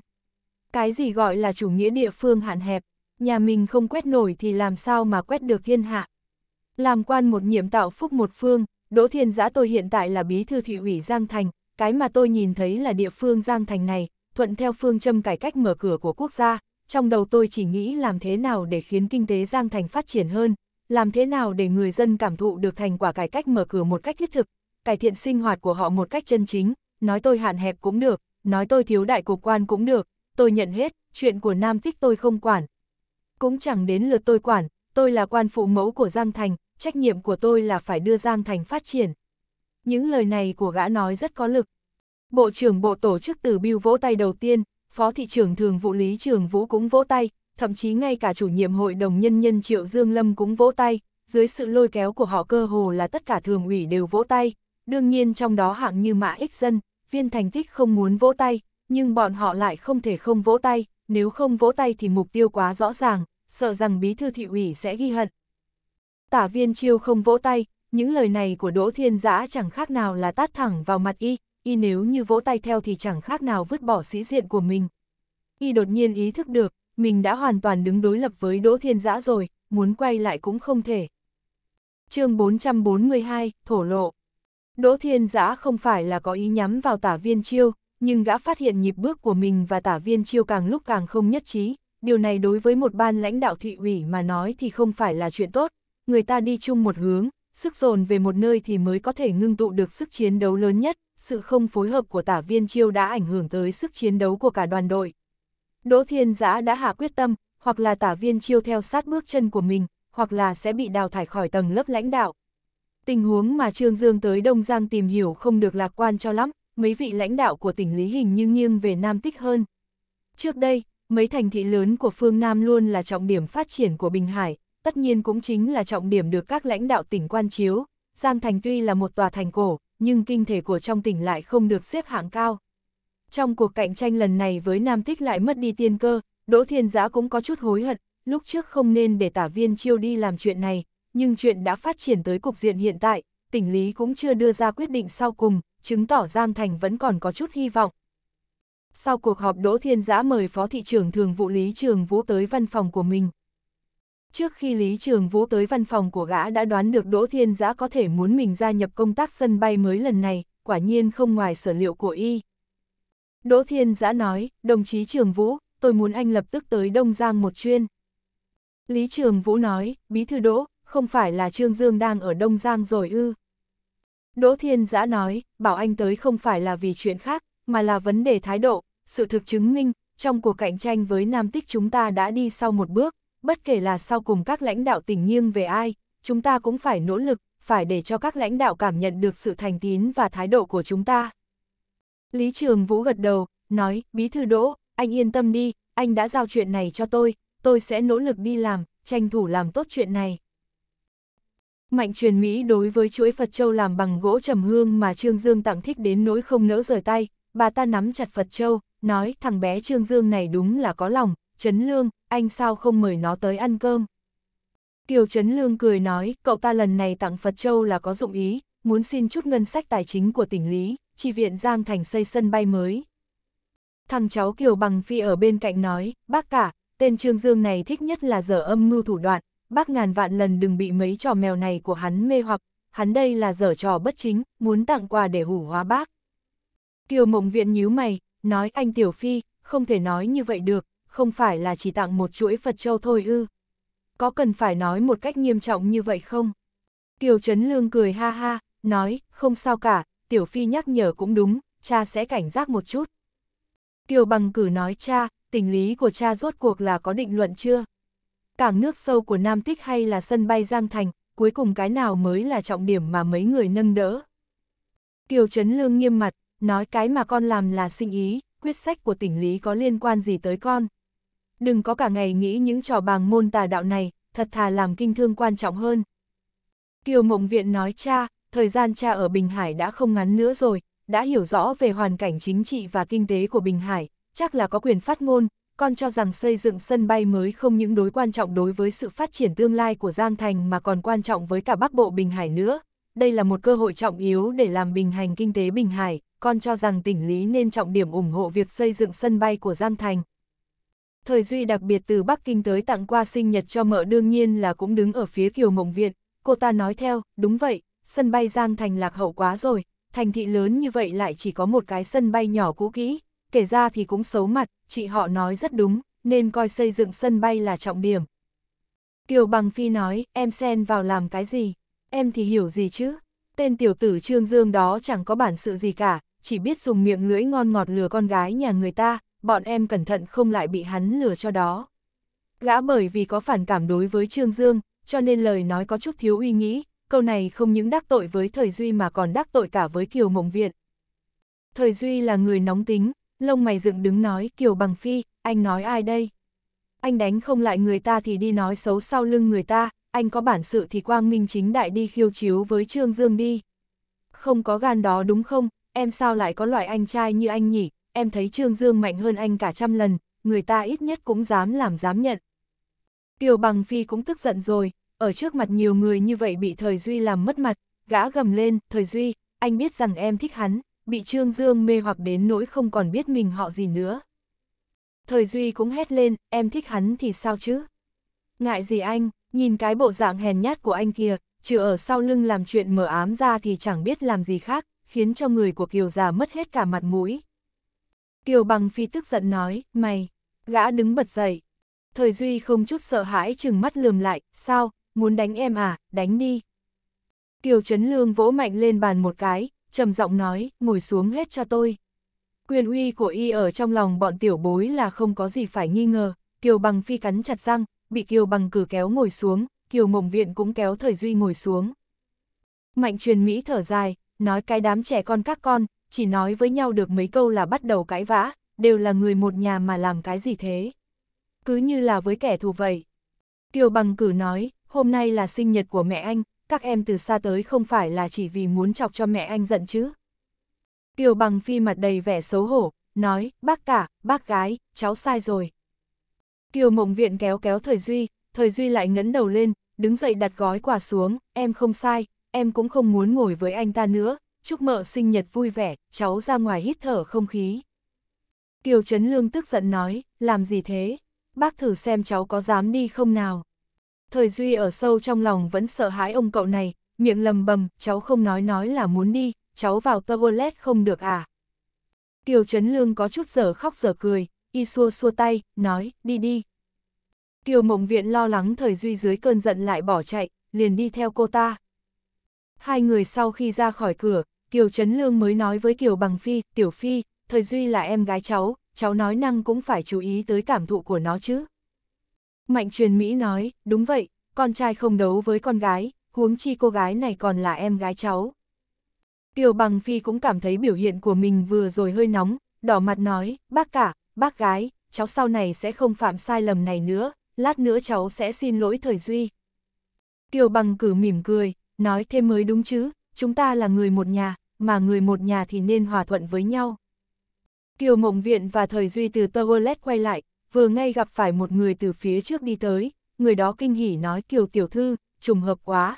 Cái gì gọi là chủ nghĩa địa phương hạn hẹp? nhà mình không quét nổi thì làm sao mà quét được thiên hạ. Làm quan một nhiệm tạo phúc một phương, Đỗ Thiên Giã tôi hiện tại là bí thư thị ủy Giang Thành, cái mà tôi nhìn thấy là địa phương Giang Thành này, thuận theo phương châm cải cách mở cửa của quốc gia, trong đầu tôi chỉ nghĩ làm thế nào để khiến kinh tế Giang Thành phát triển hơn, làm thế nào để người dân cảm thụ được thành quả cải cách mở cửa một cách thiết thực, cải thiện sinh hoạt của họ một cách chân chính, nói tôi hạn hẹp cũng được, nói tôi thiếu đại cục quan cũng được, tôi nhận hết, chuyện của Nam Tích tôi không quản, cũng chẳng đến lượt tôi quản, tôi là quan phụ mẫu của Giang Thành, trách nhiệm của tôi là phải đưa Giang Thành phát triển. Những lời này của gã nói rất có lực. Bộ trưởng bộ tổ chức từ Biêu vỗ tay đầu tiên, Phó Thị trưởng Thường Vụ Lý Trường Vũ cũng vỗ tay, thậm chí ngay cả chủ nhiệm hội đồng nhân nhân Triệu Dương Lâm cũng vỗ tay, dưới sự lôi kéo của họ cơ hồ là tất cả thường ủy đều vỗ tay, đương nhiên trong đó hạng như Mã Ích Dân, viên thành tích không muốn vỗ tay, nhưng bọn họ lại không thể không vỗ tay, nếu không vỗ tay thì mục tiêu quá rõ ràng, sợ rằng bí thư thị ủy sẽ ghi hận. Tả viên chiêu không vỗ tay, những lời này của Đỗ Thiên Giã chẳng khác nào là tát thẳng vào mặt y, y nếu như vỗ tay theo thì chẳng khác nào vứt bỏ sĩ diện của mình. Y đột nhiên ý thức được, mình đã hoàn toàn đứng đối lập với Đỗ Thiên Giã rồi, muốn quay lại cũng không thể. chương 442, Thổ Lộ Đỗ Thiên Giã không phải là có ý nhắm vào tả viên chiêu, nhưng gã phát hiện nhịp bước của mình và tả viên chiêu càng lúc càng không nhất trí, điều này đối với một ban lãnh đạo thị ủy mà nói thì không phải là chuyện tốt, người ta đi chung một hướng, sức dồn về một nơi thì mới có thể ngưng tụ được sức chiến đấu lớn nhất, sự không phối hợp của tả viên chiêu đã ảnh hưởng tới sức chiến đấu của cả đoàn đội. Đỗ Thiên Giã đã hạ quyết tâm, hoặc là tả viên chiêu theo sát bước chân của mình, hoặc là sẽ bị đào thải khỏi tầng lớp lãnh đạo. Tình huống mà Trương Dương tới Đông Giang tìm hiểu không được lạc quan cho lắm, mấy vị lãnh đạo của tỉnh Lý Hình như nghiêng về Nam Tích hơn. Trước đây, mấy thành thị lớn của phương Nam luôn là trọng điểm phát triển của Bình Hải, tất nhiên cũng chính là trọng điểm được các lãnh đạo tỉnh quan chiếu. Giang Thành tuy là một tòa thành cổ, nhưng kinh thể của trong tỉnh lại không được xếp hạng cao. Trong cuộc cạnh tranh lần này với Nam Tích lại mất đi tiên cơ, Đỗ Thiên Giã cũng có chút hối hận, lúc trước không nên để tả viên chiêu đi làm chuyện này, nhưng chuyện đã phát triển tới cục diện hiện tại, tỉnh lý cũng chưa đưa ra quyết định sau cùng, chứng tỏ Giang Thành vẫn còn có chút hy vọng, sau cuộc họp Đỗ Thiên Giã mời Phó Thị trưởng Thường vụ Lý Trường Vũ tới văn phòng của mình. Trước khi Lý Trường Vũ tới văn phòng của gã đã đoán được Đỗ Thiên Giã có thể muốn mình gia nhập công tác sân bay mới lần này, quả nhiên không ngoài sở liệu của y. Đỗ Thiên Giã nói, đồng chí Trường Vũ, tôi muốn anh lập tức tới Đông Giang một chuyên. Lý Trường Vũ nói, bí thư Đỗ, không phải là Trương Dương đang ở Đông Giang rồi ư. Đỗ Thiên Giã nói, bảo anh tới không phải là vì chuyện khác, mà là vấn đề thái độ, sự thực chứng minh, trong cuộc cạnh tranh với Nam Tích chúng ta đã đi sau một bước, bất kể là sau cùng các lãnh đạo tỉnh nghiêng về ai, chúng ta cũng phải nỗ lực, phải để cho các lãnh đạo cảm nhận được sự thành tín và thái độ của chúng ta. Lý Trường Vũ gật đầu, nói, Bí Thư Đỗ, anh yên tâm đi, anh đã giao chuyện này cho tôi, tôi sẽ nỗ lực đi làm, tranh thủ làm tốt chuyện này. Mạnh truyền Mỹ đối với chuỗi Phật Châu làm bằng gỗ trầm hương mà Trương Dương tặng thích đến nỗi không nỡ rời tay, bà ta nắm chặt Phật Châu, nói thằng bé Trương Dương này đúng là có lòng, Trấn Lương, anh sao không mời nó tới ăn cơm. Kiều Trấn Lương cười nói, cậu ta lần này tặng Phật Châu là có dụng ý, muốn xin chút ngân sách tài chính của tỉnh Lý, chỉ viện Giang Thành xây sân bay mới. Thằng cháu Kiều Bằng Phi ở bên cạnh nói, bác cả, tên Trương Dương này thích nhất là dở âm mưu thủ đoạn, bác ngàn vạn lần đừng bị mấy trò mèo này của hắn mê hoặc, hắn đây là dở trò bất chính, muốn tặng quà để hủ hóa bác. Kiều Mộng Viện nhíu mày, nói anh Tiểu Phi, không thể nói như vậy được, không phải là chỉ tặng một chuỗi Phật Châu thôi ư. Có cần phải nói một cách nghiêm trọng như vậy không? Kiều Trấn Lương cười ha ha, nói, không sao cả, Tiểu Phi nhắc nhở cũng đúng, cha sẽ cảnh giác một chút. Kiều Bằng cử nói cha, tình lý của cha rốt cuộc là có định luận chưa? Cảng nước sâu của Nam Tích hay là sân bay Giang Thành, cuối cùng cái nào mới là trọng điểm mà mấy người nâng đỡ? Kiều Trấn Lương nghiêm mặt, nói cái mà con làm là sinh ý, quyết sách của tỉnh lý có liên quan gì tới con. Đừng có cả ngày nghĩ những trò bàng môn tà đạo này, thật thà làm kinh thương quan trọng hơn. Kiều Mộng Viện nói cha, thời gian cha ở Bình Hải đã không ngắn nữa rồi, đã hiểu rõ về hoàn cảnh chính trị và kinh tế của Bình Hải, chắc là có quyền phát ngôn, con cho rằng xây dựng sân bay mới không những đối quan trọng đối với sự phát triển tương lai của Giang Thành mà còn quan trọng với cả Bắc Bộ Bình Hải nữa đây là một cơ hội trọng yếu để làm bình hành kinh tế Bình Hải, con cho rằng tỉnh Lý nên trọng điểm ủng hộ việc xây dựng sân bay của Giang Thành. Thời Duy đặc biệt từ Bắc Kinh tới tặng qua sinh nhật cho mợ đương nhiên là cũng đứng ở phía Kiều Mộng Viện, cô ta nói theo, đúng vậy, sân bay Giang Thành lạc hậu quá rồi, thành thị lớn như vậy lại chỉ có một cái sân bay nhỏ cũ kỹ, kể ra thì cũng xấu mặt, chị họ nói rất đúng, nên coi xây dựng sân bay là trọng điểm. Kiều Bằng Phi nói, em xen vào làm cái gì? em thì hiểu gì chứ? Tên tiểu tử Trương Dương đó chẳng có bản sự gì cả, chỉ biết dùng miệng lưỡi ngon ngọt lừa con gái nhà người ta, bọn em cẩn thận không lại bị hắn lừa cho đó. Gã bởi vì có phản cảm đối với Trương Dương, cho nên lời nói có chút thiếu uy nghĩ, câu này không những đắc tội với Thời Duy mà còn đắc tội cả với Kiều Mộng Viện. Thời Duy là người nóng tính, lông mày dựng đứng nói Kiều Bằng Phi, anh nói ai đây? Anh đánh không lại người ta thì đi nói xấu sau lưng người ta, anh có bản sự thì quang minh chính đại đi khiêu chiếu với Trương Dương đi. Không có gan đó đúng không, em sao lại có loại anh trai như anh nhỉ, em thấy Trương Dương mạnh hơn anh cả trăm lần, người ta ít nhất cũng dám làm dám nhận. kiều Bằng Phi cũng tức giận rồi, ở trước mặt nhiều người như vậy bị Thời Duy làm mất mặt, gã gầm lên, Thời Duy, anh biết rằng em thích hắn, bị Trương Dương mê hoặc đến nỗi không còn biết mình họ gì nữa. Thời Duy cũng hét lên, em thích hắn thì sao chứ? Ngại gì anh? nhìn cái bộ dạng hèn nhát của anh kia, trừ ở sau lưng làm chuyện mở ám ra thì chẳng biết làm gì khác, khiến cho người của Kiều già mất hết cả mặt mũi. Kiều bằng phi tức giận nói, mày, gã đứng bật dậy. Thời Duy không chút sợ hãi chừng mắt lườm lại, sao, muốn đánh em à, đánh đi. Kiều Trấn Lương vỗ mạnh lên bàn một cái, trầm giọng nói, ngồi xuống hết cho tôi. Quyền uy của y ở trong lòng bọn tiểu bối là không có gì phải nghi ngờ, Kiều Bằng Phi cắn chặt răng, bị Kiều bằng cử kéo ngồi xuống, Kiều mộng viện cũng kéo thời duy ngồi xuống. Mạnh truyền Mỹ thở dài, nói cái đám trẻ con các con, chỉ nói với nhau được mấy câu là bắt đầu cãi vã, đều là người một nhà mà làm cái gì thế. Cứ như là với kẻ thù vậy. Kiều bằng cử nói, hôm nay là sinh nhật của mẹ anh, các em từ xa tới không phải là chỉ vì muốn chọc cho mẹ anh giận chứ. Kiều bằng phi mặt đầy vẻ xấu hổ, nói, bác cả, bác gái, cháu sai rồi, Kiều mộng viện kéo kéo Thời Duy, Thời Duy lại ngấn đầu lên, đứng dậy đặt gói quà xuống, em không sai, em cũng không muốn ngồi với anh ta nữa, chúc mợ sinh nhật vui vẻ, cháu ra ngoài hít thở không khí. Kiều Trấn Lương tức giận nói, làm gì thế, bác thử xem cháu có dám đi không nào. Thời Duy ở sâu trong lòng vẫn sợ hãi ông cậu này, miệng lầm bầm, cháu không nói nói là muốn đi, cháu vào toilet không được à. Kiều Trấn Lương có chút giờ khóc giờ cười, y xua xua tay, nói, đi đi. Kiều mộng viện lo lắng thời duy dưới cơn giận lại bỏ chạy, liền đi theo cô ta. Hai người sau khi ra khỏi cửa, Kiều Trấn Lương mới nói với Kiều Bằng Phi, Tiểu Phi, thời duy là em gái cháu, cháu nói năng cũng phải chú ý tới cảm thụ của nó chứ. Mạnh truyền Mỹ nói, đúng vậy, con trai không đấu với con gái, huống chi cô gái này còn là em gái cháu. Kiều Bằng Phi cũng cảm thấy biểu hiện của mình vừa rồi hơi nóng, đỏ mặt nói, bác cả, bác gái, cháu sau này sẽ không phạm sai lầm này nữa, lát nữa cháu sẽ xin lỗi thời Duy. Kiều bằng cử mỉm cười, nói thêm mới đúng chứ, chúng ta là người một nhà, mà người một nhà thì nên hòa thuận với nhau. Kiều Mộng Viện và Thời Duy từ toilet quay lại, vừa ngay gặp phải một người từ phía trước đi tới, người đó kinh hỉ nói Kiều Tiểu Thư, trùng hợp quá.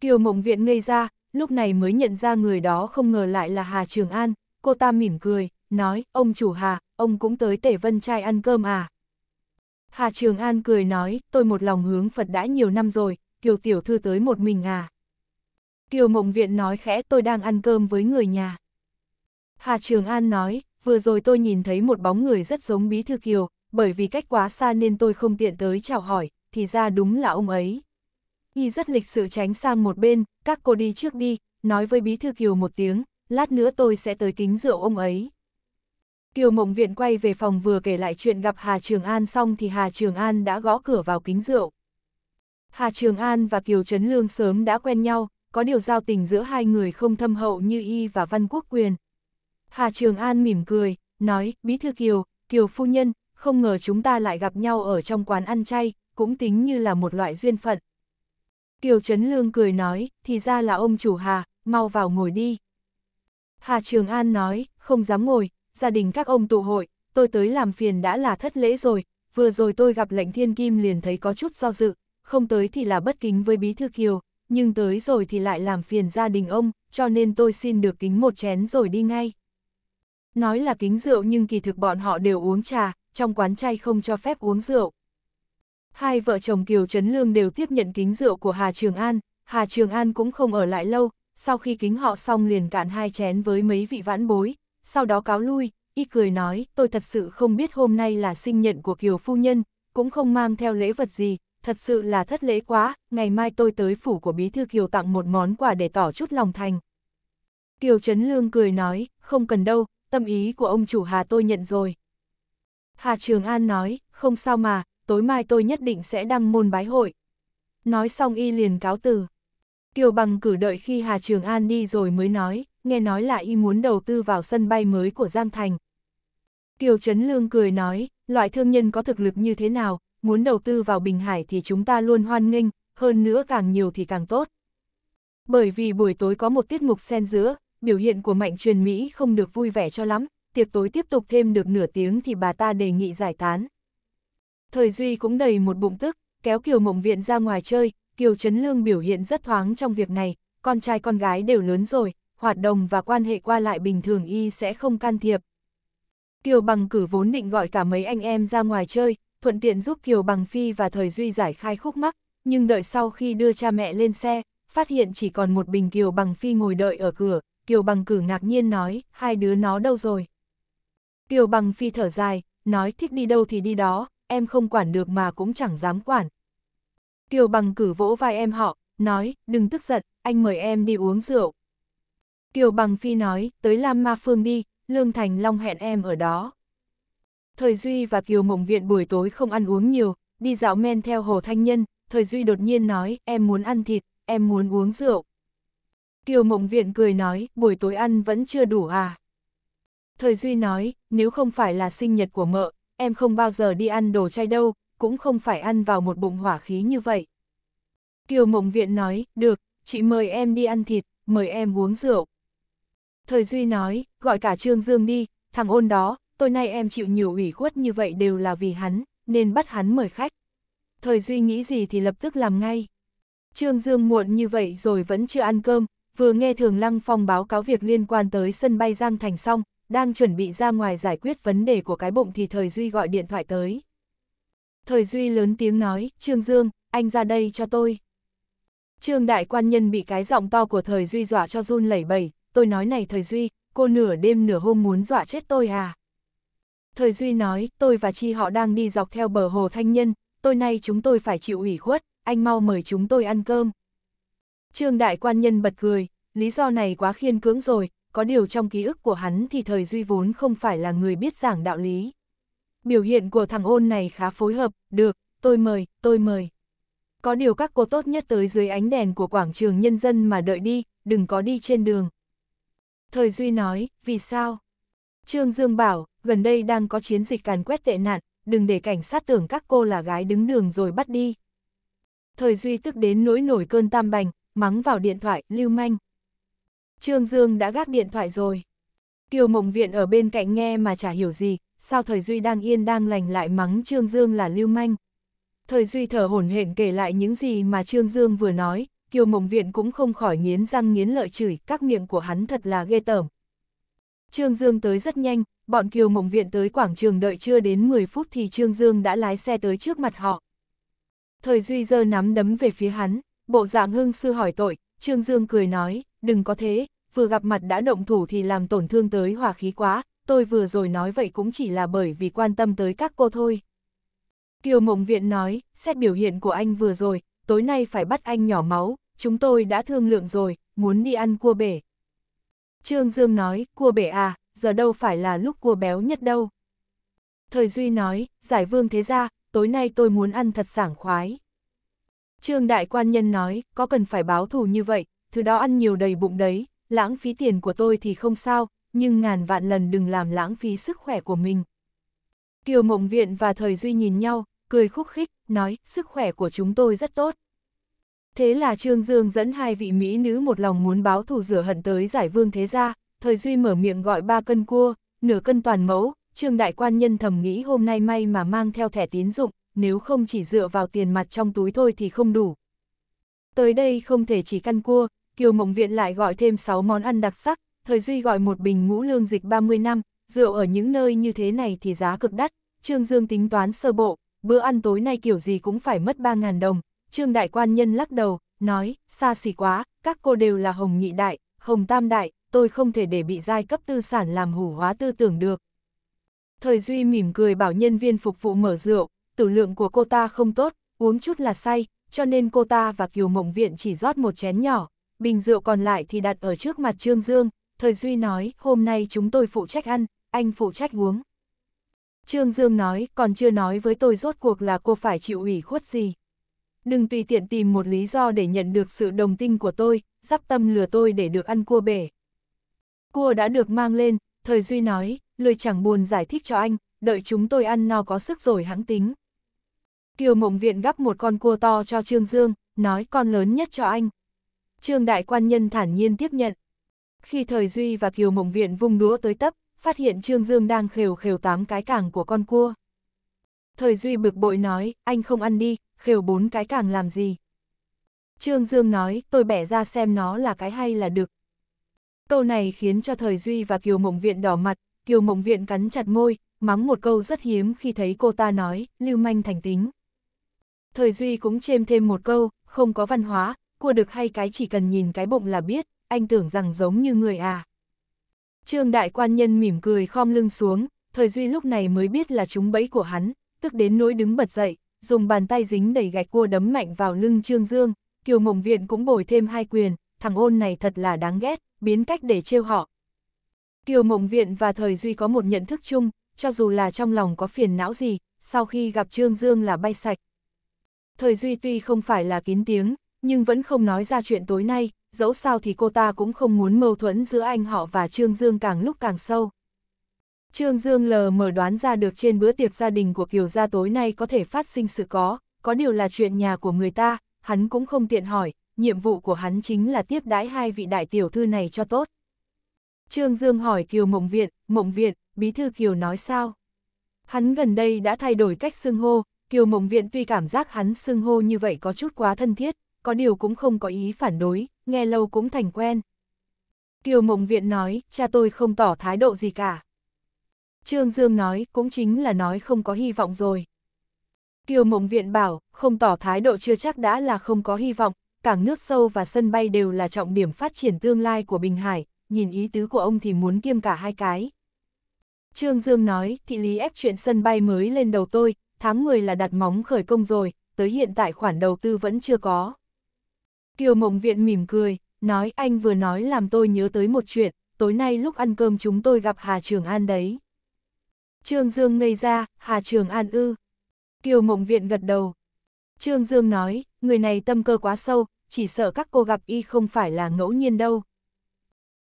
Kiều Mộng Viện ngây ra, lúc này mới nhận ra người đó không ngờ lại là Hà Trường An, cô ta mỉm cười, nói, ông chủ Hà, ông cũng tới tể vân trai ăn cơm à. Hà Trường An cười nói, tôi một lòng hướng Phật đã nhiều năm rồi, Kiều Tiểu Thư tới một mình à. Kiều Mộng Viện nói khẽ tôi đang ăn cơm với người nhà. Hà Trường An nói, vừa rồi tôi nhìn thấy một bóng người rất giống Bí Thư Kiều, bởi vì cách quá xa nên tôi không tiện tới chào hỏi, thì ra đúng là ông ấy. Y rất lịch sự tránh sang một bên, các cô đi trước đi, nói với Bí Thư Kiều một tiếng, lát nữa tôi sẽ tới kính rượu ông ấy. Kiều Mộng Viện quay về phòng vừa kể lại chuyện gặp Hà Trường An xong thì Hà Trường An đã gõ cửa vào kính rượu. Hà Trường An và Kiều Trấn Lương sớm đã quen nhau, có điều giao tình giữa hai người không thâm hậu như Y và Văn Quốc Quyền. Hà Trường An mỉm cười, nói, Bí Thư Kiều, Kiều Phu Nhân, không ngờ chúng ta lại gặp nhau ở trong quán ăn chay, cũng tính như là một loại duyên phận. Kiều Trấn Lương cười nói, thì ra là ông chủ Hà, mau vào ngồi đi. Hà Trường An nói, không dám ngồi, gia đình các ông tụ hội, tôi tới làm phiền đã là thất lễ rồi, vừa rồi tôi gặp lệnh thiên kim liền thấy có chút do dự, không tới thì là bất kính với bí thư kiều, nhưng tới rồi thì lại làm phiền gia đình ông, cho nên tôi xin được kính một chén rồi đi ngay. Nói là kính rượu nhưng kỳ thực bọn họ đều uống trà, trong quán chay không cho phép uống rượu. Hai vợ chồng Kiều Trấn Lương đều tiếp nhận kính rượu của Hà Trường An, Hà Trường An cũng không ở lại lâu, sau khi kính họ xong liền cạn hai chén với mấy vị vãn bối, sau đó cáo lui, y cười nói, tôi thật sự không biết hôm nay là sinh nhật của Kiều Phu Nhân, cũng không mang theo lễ vật gì, thật sự là thất lễ quá, ngày mai tôi tới phủ của Bí Thư Kiều tặng một món quà để tỏ chút lòng thành. Kiều Trấn Lương cười nói, không cần đâu, tâm ý của ông chủ Hà tôi nhận rồi. Hà Trường An nói, không sao mà, tối mai tôi nhất định sẽ đăng môn bái hội. Nói xong y liền cáo từ. Kiều Bằng cử đợi khi Hà Trường An đi rồi mới nói, nghe nói là y muốn đầu tư vào sân bay mới của Giang Thành. Kiều Trấn Lương cười nói, loại thương nhân có thực lực như thế nào, muốn đầu tư vào Bình Hải thì chúng ta luôn hoan nghênh, hơn nữa càng nhiều thì càng tốt. Bởi vì buổi tối có một tiết mục xen giữa, biểu hiện của mạnh truyền Mỹ không được vui vẻ cho lắm, tiệc tối tiếp tục thêm được nửa tiếng thì bà ta đề nghị giải tán. Thời Duy cũng đầy một bụng tức, kéo Kiều Mộng Viện ra ngoài chơi, Kiều Trấn Lương biểu hiện rất thoáng trong việc này, con trai con gái đều lớn rồi, hoạt động và quan hệ qua lại bình thường y sẽ không can thiệp. Kiều Bằng cử vốn định gọi cả mấy anh em ra ngoài chơi, thuận tiện giúp Kiều Bằng Phi và Thời Duy giải khai khúc mắc, nhưng đợi sau khi đưa cha mẹ lên xe, phát hiện chỉ còn một bình Kiều Bằng Phi ngồi đợi ở cửa, Kiều Bằng cử ngạc nhiên nói, hai đứa nó đâu rồi? Kiều Bằng Phi thở dài, nói thích đi đâu thì đi đó, em không quản được mà cũng chẳng dám quản. Kiều Bằng cử vỗ vai em họ, nói, đừng tức giận, anh mời em đi uống rượu, Kiều Bằng Phi nói, tới Lam Ma Phương đi, Lương Thành Long hẹn em ở đó. Thời Duy và Kiều Mộng Viện buổi tối không ăn uống nhiều, đi dạo men theo Hồ Thanh Nhân, Thời Duy đột nhiên nói, em muốn ăn thịt, em muốn uống rượu. Kiều Mộng Viện cười nói, buổi tối ăn vẫn chưa đủ à. Thời Duy nói, nếu không phải là sinh nhật của mợ, em không bao giờ đi ăn đồ chay đâu, cũng không phải ăn vào một bụng hỏa khí như vậy. Kiều Mộng Viện nói, được, chị mời em đi ăn thịt, mời em uống rượu. Thời Duy nói, gọi cả Trương Dương đi, thằng ôn đó, tôi nay em chịu nhiều ủy khuất như vậy đều là vì hắn, nên bắt hắn mời khách. Thời Duy nghĩ gì thì lập tức làm ngay. Trương Dương muộn như vậy rồi vẫn chưa ăn cơm, vừa nghe Thường Lăng Phong báo cáo việc liên quan tới sân bay Giang Thành xong, đang chuẩn bị ra ngoài giải quyết vấn đề của cái bụng thì Thời Duy gọi điện thoại tới. Thời Duy lớn tiếng nói, Trương Dương, anh ra đây cho tôi. Trương Đại Quan Nhân bị cái giọng to của Thời Duy dọa cho run lẩy bẩy, tôi nói này thời Duy, cô nửa đêm nửa hôm muốn dọa chết tôi à. Thời Duy nói, tôi và chi họ đang đi dọc theo bờ hồ Thanh Nhân, tôi nay chúng tôi phải chịu ủy khuất, anh mau mời chúng tôi ăn cơm. Trương Đại Quan Nhân bật cười, lý do này quá khiên cưỡng rồi, có điều trong ký ức của hắn thì thời Duy vốn không phải là người biết giảng đạo lý. Biểu hiện của thằng ôn này khá phối hợp, được, tôi mời, tôi mời. Có điều các cô tốt nhất tới dưới ánh đèn của quảng trường nhân dân mà đợi đi, đừng có đi trên đường. Thời Duy nói, vì sao? Trương Dương bảo, gần đây đang có chiến dịch càn quét tệ nạn, đừng để cảnh sát tưởng các cô là gái đứng đường rồi bắt đi. Thời Duy tức đến nỗi nổi cơn tam bành, mắng vào điện thoại, lưu manh. Trương Dương đã gác điện thoại rồi. Kiều Mộng Viện ở bên cạnh nghe mà chả hiểu gì, sao Thời Duy đang yên đang lành lại mắng Trương Dương là lưu manh. Thời Duy thở hổn hển kể lại những gì mà Trương Dương vừa nói, Kiều Mộng Viện cũng không khỏi nghiến răng nghiến lợi chửi, các miệng của hắn thật là ghê tởm. Trương Dương tới rất nhanh, bọn Kiều Mộng Viện tới quảng trường đợi chưa đến 10 phút thì Trương Dương đã lái xe tới trước mặt họ. Thời Duy giơ nắm đấm về phía hắn, bộ dạng hưng sư hỏi tội, Trương Dương cười nói, đừng có thế, vừa gặp mặt đã động thủ thì làm tổn thương tới hòa khí quá, tôi vừa rồi nói vậy cũng chỉ là bởi vì quan tâm tới các cô thôi. Kiều Mộng Viện nói, xét biểu hiện của anh vừa rồi, tối nay phải bắt anh nhỏ máu, chúng tôi đã thương lượng rồi, muốn đi ăn cua bể. Trương Dương nói, cua bể à, giờ đâu phải là lúc cua béo nhất đâu. Thời Duy nói, giải vương thế ra, tối nay tôi muốn ăn thật sảng khoái. Trương Đại Quan Nhân nói, có cần phải báo thù như vậy, thứ đó ăn nhiều đầy bụng đấy, lãng phí tiền của tôi thì không sao, nhưng ngàn vạn lần đừng làm lãng phí sức khỏe của mình. Kiều Mộng Viện và Thời Duy nhìn nhau, cười khúc khích, nói, sức khỏe của chúng tôi rất tốt. Thế là Trương Dương dẫn hai vị mỹ nữ một lòng muốn báo thù rửa hận tới giải vương thế gia, thời duy mở miệng gọi ba cân cua, nửa cân toàn mẫu, Trương đại quan nhân thầm nghĩ hôm nay may mà mang theo thẻ tín dụng, nếu không chỉ dựa vào tiền mặt trong túi thôi thì không đủ. Tới đây không thể chỉ căn cua, Kiều Mộng Viện lại gọi thêm 6 món ăn đặc sắc, thời duy gọi một bình ngũ lương dịch 30 năm, rượu ở những nơi như thế này thì giá cực đắt, Trương Dương tính toán sơ bộ, bữa ăn tối nay kiểu gì cũng phải mất 3.000 đồng, Trương Đại Quan Nhân lắc đầu, nói, xa xỉ quá, các cô đều là Hồng Nhị Đại, Hồng Tam Đại, tôi không thể để bị giai cấp tư sản làm hủ hóa tư tưởng được. Thời Duy mỉm cười bảo nhân viên phục vụ mở rượu, tử lượng của cô ta không tốt, uống chút là say, cho nên cô ta và Kiều Mộng Viện chỉ rót một chén nhỏ, bình rượu còn lại thì đặt ở trước mặt Trương Dương. Thời Duy nói, hôm nay chúng tôi phụ trách ăn, anh phụ trách uống. Trương Dương nói, còn chưa nói với tôi rốt cuộc là cô phải chịu ủy khuất gì đừng tùy tiện tìm một lý do để nhận được sự đồng tinh của tôi, sắp tâm lừa tôi để được ăn cua bể. Cua đã được mang lên, thời Duy nói, lười chẳng buồn giải thích cho anh, đợi chúng tôi ăn no có sức rồi hãng tính. Kiều Mộng Viện gắp một con cua to cho Trương Dương, nói con lớn nhất cho anh. Trương Đại Quan Nhân thản nhiên tiếp nhận. Khi Thời Duy và Kiều Mộng Viện vung đũa tới tấp, phát hiện Trương Dương đang khều khều tám cái cảng của con cua. Thời Duy bực bội nói, anh không ăn đi, khều bốn cái càng làm gì. Trương Dương nói, tôi bẻ ra xem nó là cái hay là được. Câu này khiến cho Thời Duy và Kiều Mộng Viện đỏ mặt, Kiều Mộng Viện cắn chặt môi, mắng một câu rất hiếm khi thấy cô ta nói, lưu manh thành tính. Thời Duy cũng chêm thêm một câu, không có văn hóa, cua được hay cái chỉ cần nhìn cái bụng là biết, anh tưởng rằng giống như người à. Trương đại quan nhân mỉm cười khom lưng xuống, Thời Duy lúc này mới biết là chúng bẫy của hắn, tức đến nỗi đứng bật dậy, dùng bàn tay dính đầy gạch cua đấm mạnh vào lưng Trương Dương, Kiều Mộng Viện cũng bồi thêm hai quyền, thằng ôn này thật là đáng ghét, biến cách để trêu họ. Kiều Mộng Viện và Thời Duy có một nhận thức chung, cho dù là trong lòng có phiền não gì, sau khi gặp Trương Dương là bay sạch. Thời Duy tuy không phải là kín tiếng, nhưng vẫn không nói ra chuyện tối nay, dẫu sao thì cô ta cũng không muốn mâu thuẫn giữa anh họ và Trương Dương càng lúc càng sâu. Trương Dương lờ mở đoán ra được trên bữa tiệc gia đình của Kiều gia tối nay có thể phát sinh sự có, có điều là chuyện nhà của người ta, hắn cũng không tiện hỏi, nhiệm vụ của hắn chính là tiếp đãi hai vị đại tiểu thư này cho tốt. Trương Dương hỏi Kiều Mộng Viện, Mộng Viện, bí thư Kiều nói sao? Hắn gần đây đã thay đổi cách xưng hô, Kiều Mộng Viện tuy cảm giác hắn xưng hô như vậy có chút quá thân thiết, có điều cũng không có ý phản đối, nghe lâu cũng thành quen. Kiều Mộng Viện nói, cha tôi không tỏ thái độ gì cả. Trương Dương nói cũng chính là nói không có hy vọng rồi. Kiều Mộng Viện bảo, không tỏ thái độ chưa chắc đã là không có hy vọng, cảng nước sâu và sân bay đều là trọng điểm phát triển tương lai của Bình Hải, nhìn ý tứ của ông thì muốn kiêm cả hai cái. Trương Dương nói, thị lý ép chuyện sân bay mới lên đầu tôi, tháng 10 là đặt móng khởi công rồi, tới hiện tại khoản đầu tư vẫn chưa có. Kiều Mộng Viện mỉm cười, nói anh vừa nói làm tôi nhớ tới một chuyện, tối nay lúc ăn cơm chúng tôi gặp Hà Trường An đấy. Trương Dương ngây ra, Hà Trường An ư. Kiều Mộng Viện gật đầu. Trương Dương nói, người này tâm cơ quá sâu, chỉ sợ các cô gặp y không phải là ngẫu nhiên đâu.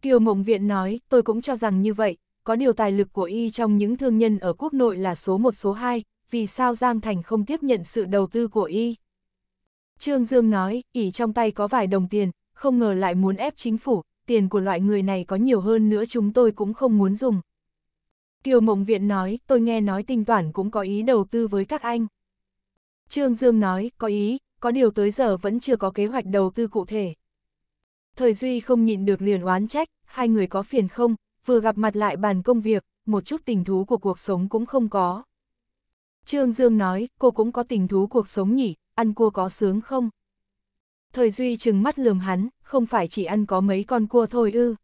Kiều Mộng Viện nói, tôi cũng cho rằng như vậy, có điều tài lực của y trong những thương nhân ở quốc nội là số 1 số 2, vì sao Giang Thành không tiếp nhận sự đầu tư của y. Trương Dương nói, ỷ trong tay có vài đồng tiền, không ngờ lại muốn ép chính phủ, tiền của loại người này có nhiều hơn nữa chúng tôi cũng không muốn dùng. Kiều Mộng Viện nói, tôi nghe nói tinh toản cũng có ý đầu tư với các anh. Trương Dương nói, có ý, có điều tới giờ vẫn chưa có kế hoạch đầu tư cụ thể. Thời Duy không nhịn được liền oán trách, hai người có phiền không, vừa gặp mặt lại bàn công việc, một chút tình thú của cuộc sống cũng không có. Trương Dương nói, cô cũng có tình thú cuộc sống nhỉ, ăn cua có sướng không? Thời Duy chừng mắt lườm hắn, không phải chỉ ăn có mấy con cua thôi ư.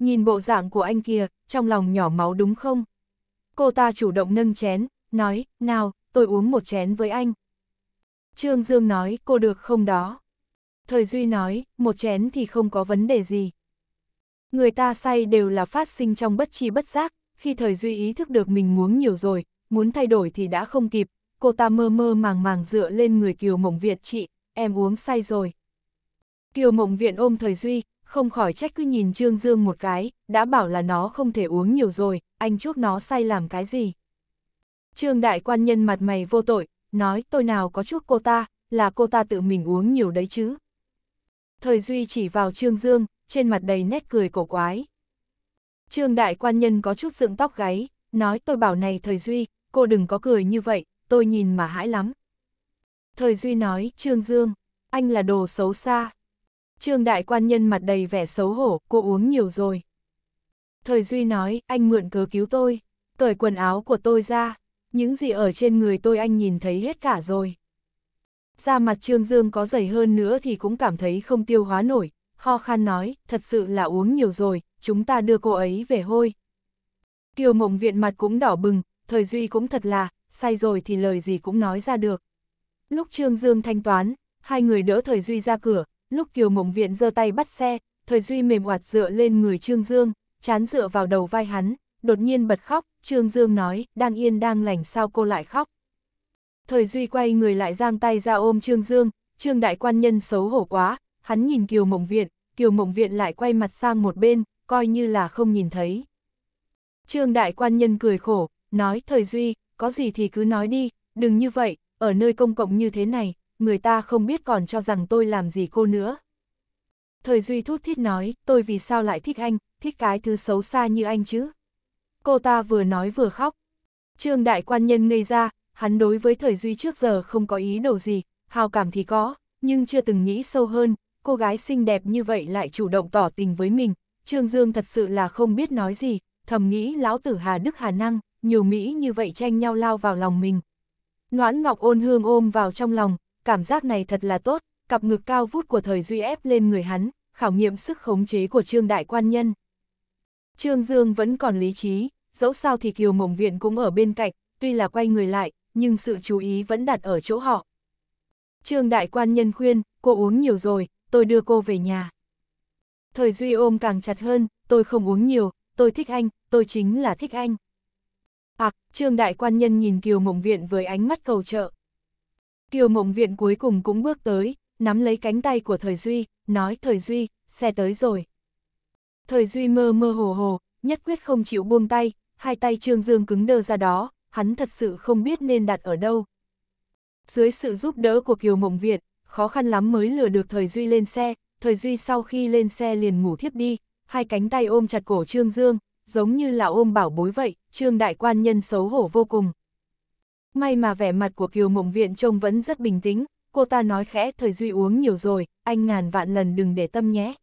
Nhìn bộ dạng của anh kia, trong lòng nhỏ máu đúng không? Cô ta chủ động nâng chén, nói, nào, tôi uống một chén với anh. Trương Dương nói, cô được không đó? Thời Duy nói, một chén thì không có vấn đề gì. Người ta say đều là phát sinh trong bất chi bất giác, khi Thời Duy ý thức được mình uống nhiều rồi, muốn thay đổi thì đã không kịp, cô ta mơ mơ màng màng dựa lên người Kiều Mộng Việt chị, em uống say rồi. Kiều Mộng Viện ôm Thời Duy, không khỏi trách cứ nhìn Trương Dương một cái, đã bảo là nó không thể uống nhiều rồi, anh chuốc nó say làm cái gì. Trương đại quan nhân mặt mày vô tội, nói tôi nào có chuốc cô ta, là cô ta tự mình uống nhiều đấy chứ. Thời Duy chỉ vào Trương Dương, trên mặt đầy nét cười cổ quái. Trương đại quan nhân có chút dựng tóc gáy, nói tôi bảo này Thời Duy, cô đừng có cười như vậy, tôi nhìn mà hãi lắm. Thời Duy nói, Trương Dương, anh là đồ xấu xa, Trương đại quan nhân mặt đầy vẻ xấu hổ, cô uống nhiều rồi. Thời Duy nói, anh mượn cớ cứu tôi, cởi quần áo của tôi ra, những gì ở trên người tôi anh nhìn thấy hết cả rồi. Da mặt Trương Dương có dày hơn nữa thì cũng cảm thấy không tiêu hóa nổi, ho khan nói, thật sự là uống nhiều rồi, chúng ta đưa cô ấy về hôi. Kiều mộng viện mặt cũng đỏ bừng, thời Duy cũng thật là, say rồi thì lời gì cũng nói ra được. Lúc Trương Dương thanh toán, hai người đỡ thời Duy ra cửa, lúc Kiều Mộng Viện giơ tay bắt xe, thời Duy mềm oạt dựa lên người Trương Dương, chán dựa vào đầu vai hắn, đột nhiên bật khóc, Trương Dương nói, đang yên đang lành sao cô lại khóc. Thời Duy quay người lại giang tay ra ôm Trương Dương, Trương Đại Quan Nhân xấu hổ quá, hắn nhìn Kiều Mộng Viện, Kiều Mộng Viện lại quay mặt sang một bên, coi như là không nhìn thấy. Trương Đại Quan Nhân cười khổ, nói Thời Duy, có gì thì cứ nói đi, đừng như vậy, ở nơi công cộng như thế này, người ta không biết còn cho rằng tôi làm gì cô nữa. Thời Duy thút thít nói, tôi vì sao lại thích anh, thích cái thứ xấu xa như anh chứ. Cô ta vừa nói vừa khóc. Trương đại quan nhân ngây ra, hắn đối với Thời Duy trước giờ không có ý đồ gì, hào cảm thì có, nhưng chưa từng nghĩ sâu hơn, cô gái xinh đẹp như vậy lại chủ động tỏ tình với mình. Trương Dương thật sự là không biết nói gì, thầm nghĩ lão tử Hà Đức Hà Năng, nhiều Mỹ như vậy tranh nhau lao vào lòng mình. Noãn Ngọc ôn hương ôm vào trong lòng, cảm giác này thật là tốt, cặp ngực cao vút của thời duy ép lên người hắn, khảo nghiệm sức khống chế của Trương Đại Quan Nhân. Trương Dương vẫn còn lý trí, dẫu sao thì Kiều Mộng Viện cũng ở bên cạnh, tuy là quay người lại, nhưng sự chú ý vẫn đặt ở chỗ họ. Trương Đại Quan Nhân khuyên, cô uống nhiều rồi, tôi đưa cô về nhà. Thời Duy ôm càng chặt hơn, tôi không uống nhiều, tôi thích anh, tôi chính là thích anh. Ảc, à, Trương Đại Quan Nhân nhìn Kiều Mộng Viện với ánh mắt cầu trợ. Kiều Mộng Viện cuối cùng cũng bước tới, nắm lấy cánh tay của Thời Duy, nói Thời Duy, xe tới rồi. Thời Duy mơ mơ hồ hồ, nhất quyết không chịu buông tay, hai tay Trương Dương cứng đơ ra đó, hắn thật sự không biết nên đặt ở đâu. Dưới sự giúp đỡ của Kiều Mộng Viện, khó khăn lắm mới lừa được Thời Duy lên xe, Thời Duy sau khi lên xe liền ngủ thiếp đi, hai cánh tay ôm chặt cổ Trương Dương, giống như là ôm bảo bối vậy, Trương Đại Quan Nhân xấu hổ vô cùng. May mà vẻ mặt của Kiều Mộng Viện trông vẫn rất bình tĩnh, cô ta nói khẽ thời Duy uống nhiều rồi, anh ngàn vạn lần đừng để tâm nhé.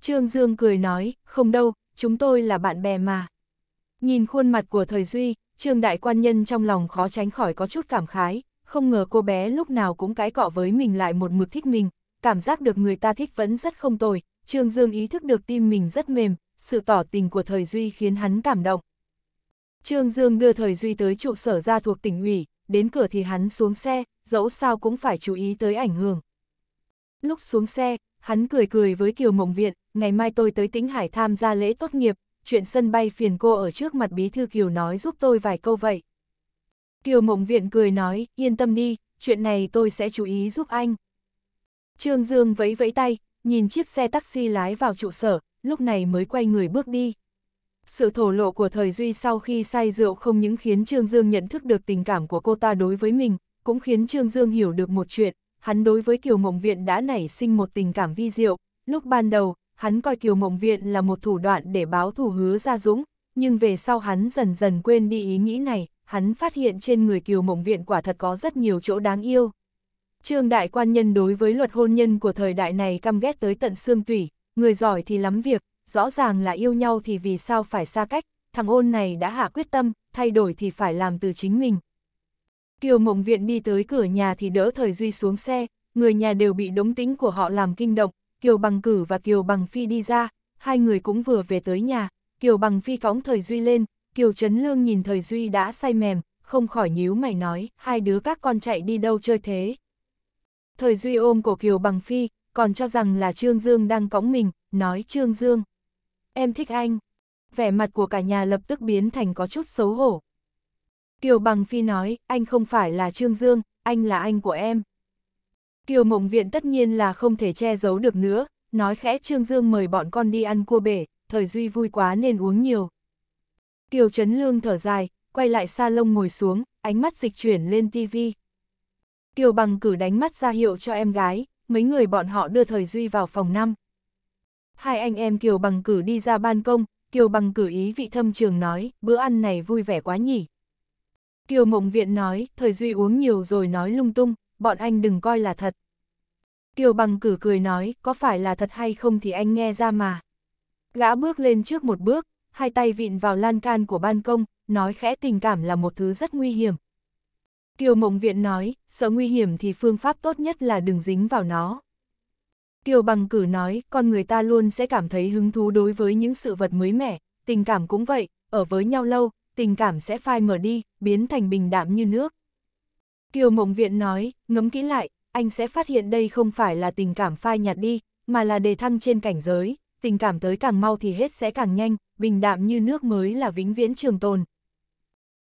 Trương Dương cười nói, không đâu, chúng tôi là bạn bè mà. Nhìn khuôn mặt của thời Duy, Trương Đại Quan Nhân trong lòng khó tránh khỏi có chút cảm khái, không ngờ cô bé lúc nào cũng cái cọ với mình lại một mực thích mình, cảm giác được người ta thích vẫn rất không tồi, Trương Dương ý thức được tim mình rất mềm, sự tỏ tình của thời Duy khiến hắn cảm động. Trương Dương đưa Thời Duy tới trụ sở ra thuộc tỉnh ủy, đến cửa thì hắn xuống xe, dẫu sao cũng phải chú ý tới ảnh hưởng. Lúc xuống xe, hắn cười cười với Kiều Mộng Viện, ngày mai tôi tới Tĩnh Hải tham gia lễ tốt nghiệp, chuyện sân bay phiền cô ở trước mặt bí thư Kiều nói giúp tôi vài câu vậy. Kiều Mộng Viện cười nói, yên tâm đi, chuyện này tôi sẽ chú ý giúp anh. Trương Dương vẫy vẫy tay, nhìn chiếc xe taxi lái vào trụ sở, lúc này mới quay người bước đi sự thổ lộ của thời Duy sau khi say rượu không những khiến Trương Dương nhận thức được tình cảm của cô ta đối với mình, cũng khiến Trương Dương hiểu được một chuyện, hắn đối với Kiều Mộng Viện đã nảy sinh một tình cảm vi diệu. Lúc ban đầu, hắn coi Kiều Mộng Viện là một thủ đoạn để báo thù hứa ra dũng, nhưng về sau hắn dần dần quên đi ý nghĩ này, hắn phát hiện trên người Kiều Mộng Viện quả thật có rất nhiều chỗ đáng yêu. Trương đại quan nhân đối với luật hôn nhân của thời đại này căm ghét tới tận xương tủy, người giỏi thì lắm việc, rõ ràng là yêu nhau thì vì sao phải xa cách, thằng ôn này đã hạ quyết tâm, thay đổi thì phải làm từ chính mình. Kiều Mộng Viện đi tới cửa nhà thì đỡ Thời Duy xuống xe, người nhà đều bị đống tính của họ làm kinh động, Kiều Bằng Cử và Kiều Bằng Phi đi ra, hai người cũng vừa về tới nhà, Kiều Bằng Phi cõng Thời Duy lên, Kiều Trấn Lương nhìn Thời Duy đã say mềm, không khỏi nhíu mày nói, hai đứa các con chạy đi đâu chơi thế. Thời Duy ôm cổ Kiều Bằng Phi, còn cho rằng là Trương Dương đang cõng mình, nói Trương Dương em thích anh. Vẻ mặt của cả nhà lập tức biến thành có chút xấu hổ. Kiều Bằng Phi nói, anh không phải là Trương Dương, anh là anh của em. Kiều Mộng Viện tất nhiên là không thể che giấu được nữa, nói khẽ Trương Dương mời bọn con đi ăn cua bể, thời Duy vui quá nên uống nhiều. Kiều Trấn Lương thở dài, quay lại salon ngồi xuống, ánh mắt dịch chuyển lên TV. Kiều Bằng cử đánh mắt ra hiệu cho em gái, mấy người bọn họ đưa thời Duy vào phòng 5 hai anh em Kiều Bằng Cử đi ra ban công, Kiều Bằng Cử ý vị thâm trường nói, bữa ăn này vui vẻ quá nhỉ. Kiều Mộng Viện nói, thời Duy uống nhiều rồi nói lung tung, bọn anh đừng coi là thật. Kiều Bằng Cử cười nói, có phải là thật hay không thì anh nghe ra mà. Gã bước lên trước một bước, hai tay vịn vào lan can của ban công, nói khẽ tình cảm là một thứ rất nguy hiểm. Kiều Mộng Viện nói, sợ nguy hiểm thì phương pháp tốt nhất là đừng dính vào nó. Kiều Bằng Cử nói, con người ta luôn sẽ cảm thấy hứng thú đối với những sự vật mới mẻ, tình cảm cũng vậy, ở với nhau lâu, tình cảm sẽ phai mở đi, biến thành bình đạm như nước. Kiều Mộng Viện nói, ngấm kỹ lại, anh sẽ phát hiện đây không phải là tình cảm phai nhạt đi, mà là đề thăng trên cảnh giới, tình cảm tới càng mau thì hết sẽ càng nhanh, bình đạm như nước mới là vĩnh viễn trường tồn.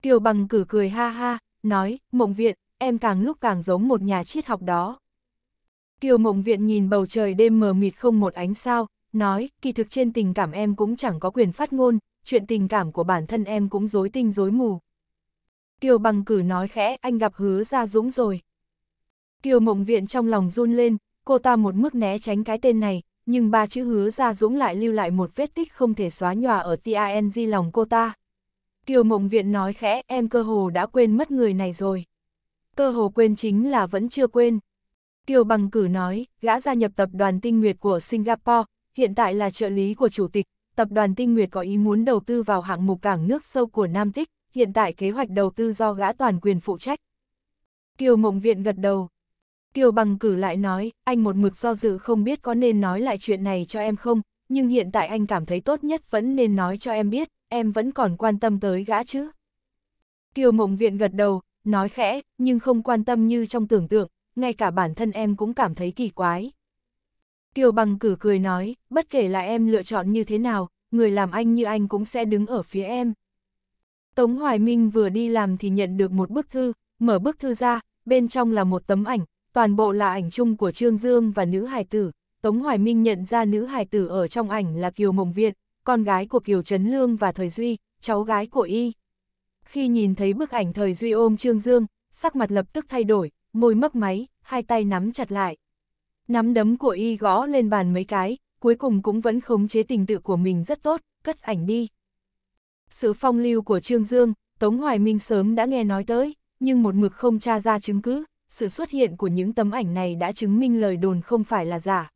Kiều Bằng Cử cười ha ha, nói, Mộng Viện, em càng lúc càng giống một nhà triết học đó. Kiều Mộng Viện nhìn bầu trời đêm mờ mịt không một ánh sao, nói, kỳ thực trên tình cảm em cũng chẳng có quyền phát ngôn, chuyện tình cảm của bản thân em cũng dối tinh dối mù. Kiều Bằng Cử nói khẽ, anh gặp hứa ra dũng rồi. Kiều Mộng Viện trong lòng run lên, cô ta một mức né tránh cái tên này, nhưng ba chữ hứa ra dũng lại lưu lại một vết tích không thể xóa nhòa ở TING lòng cô ta. Kiều Mộng Viện nói khẽ, em cơ hồ đã quên mất người này rồi. Cơ hồ quên chính là vẫn chưa quên. Kiều Bằng Cử nói, gã gia nhập tập đoàn tinh nguyệt của Singapore, hiện tại là trợ lý của chủ tịch, tập đoàn tinh nguyệt có ý muốn đầu tư vào hạng mục cảng nước sâu của Nam Tích, hiện tại kế hoạch đầu tư do gã toàn quyền phụ trách. Kiều Mộng Viện gật đầu. Kiều Bằng Cử lại nói, anh một mực do dự không biết có nên nói lại chuyện này cho em không, nhưng hiện tại anh cảm thấy tốt nhất vẫn nên nói cho em biết, em vẫn còn quan tâm tới gã chứ. Kiều Mộng Viện gật đầu, nói khẽ, nhưng không quan tâm như trong tưởng tượng, ngay cả bản thân em cũng cảm thấy kỳ quái. Kiều bằng cử cười nói, bất kể là em lựa chọn như thế nào, người làm anh như anh cũng sẽ đứng ở phía em. Tống Hoài Minh vừa đi làm thì nhận được một bức thư, mở bức thư ra, bên trong là một tấm ảnh, toàn bộ là ảnh chung của Trương Dương và nữ hài tử. Tống Hoài Minh nhận ra nữ hài tử ở trong ảnh là Kiều Mộng Viện, con gái của Kiều Trấn Lương và Thời Duy, cháu gái của Y. Khi nhìn thấy bức ảnh Thời Duy ôm Trương Dương, sắc mặt lập tức thay đổi, môi mấp máy, hai tay nắm chặt lại. Nắm đấm của y gõ lên bàn mấy cái, cuối cùng cũng vẫn khống chế tình tự của mình rất tốt, cất ảnh đi. Sự phong lưu của Trương Dương, Tống Hoài Minh sớm đã nghe nói tới, nhưng một mực không tra ra chứng cứ, sự xuất hiện của những tấm ảnh này đã chứng minh lời đồn không phải là giả.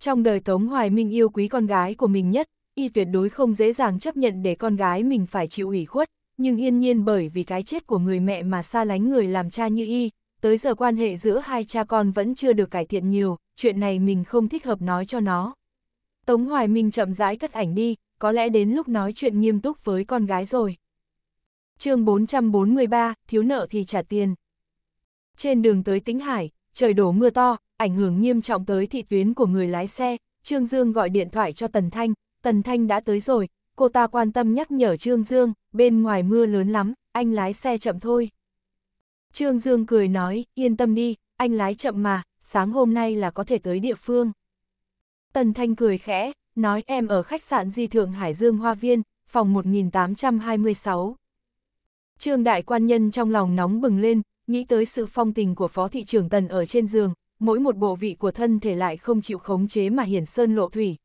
Trong đời Tống Hoài Minh yêu quý con gái của mình nhất, y tuyệt đối không dễ dàng chấp nhận để con gái mình phải chịu ủy khuất, nhưng yên nhiên bởi vì cái chết của người mẹ mà xa lánh người làm cha như y, tới giờ quan hệ giữa hai cha con vẫn chưa được cải thiện nhiều, chuyện này mình không thích hợp nói cho nó. Tống Hoài Minh chậm rãi cất ảnh đi, có lẽ đến lúc nói chuyện nghiêm túc với con gái rồi. chương 443, thiếu nợ thì trả tiền. Trên đường tới Tĩnh Hải, trời đổ mưa to, ảnh hưởng nghiêm trọng tới thị tuyến của người lái xe, Trương Dương gọi điện thoại cho Tần Thanh, Tần Thanh đã tới rồi, cô ta quan tâm nhắc nhở Trương Dương, bên ngoài mưa lớn lắm, anh lái xe chậm thôi. Trương Dương cười nói, yên tâm đi, anh lái chậm mà, sáng hôm nay là có thể tới địa phương. Tần Thanh cười khẽ, nói em ở khách sạn Di Thượng Hải Dương Hoa Viên, phòng 1826. Trương Đại Quan Nhân trong lòng nóng bừng lên, nghĩ tới sự phong tình của Phó Thị trưởng Tần ở trên giường, mỗi một bộ vị của thân thể lại không chịu khống chế mà hiển sơn lộ thủy.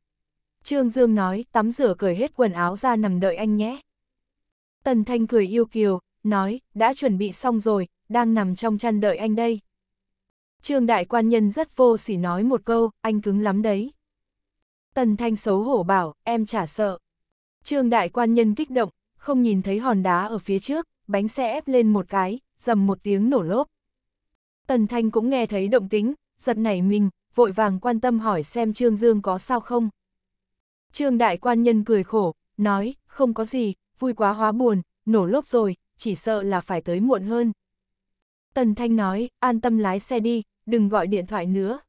Trương Dương nói, tắm rửa cởi hết quần áo ra nằm đợi anh nhé. Tần Thanh cười yêu kiều, nói, đã chuẩn bị xong rồi, đang nằm trong chăn đợi anh đây. Trương đại quan nhân rất vô sỉ nói một câu, anh cứng lắm đấy. Tần Thanh xấu hổ bảo, em chả sợ. Trương đại quan nhân kích động, không nhìn thấy hòn đá ở phía trước, bánh xe ép lên một cái, dầm một tiếng nổ lốp. Tần Thanh cũng nghe thấy động tính, giật nảy mình, vội vàng quan tâm hỏi xem Trương Dương có sao không. Trương đại quan nhân cười khổ, nói, không có gì, vui quá hóa buồn, nổ lốp rồi, chỉ sợ là phải tới muộn hơn. Tần Thanh nói, an tâm lái xe đi, đừng gọi điện thoại nữa.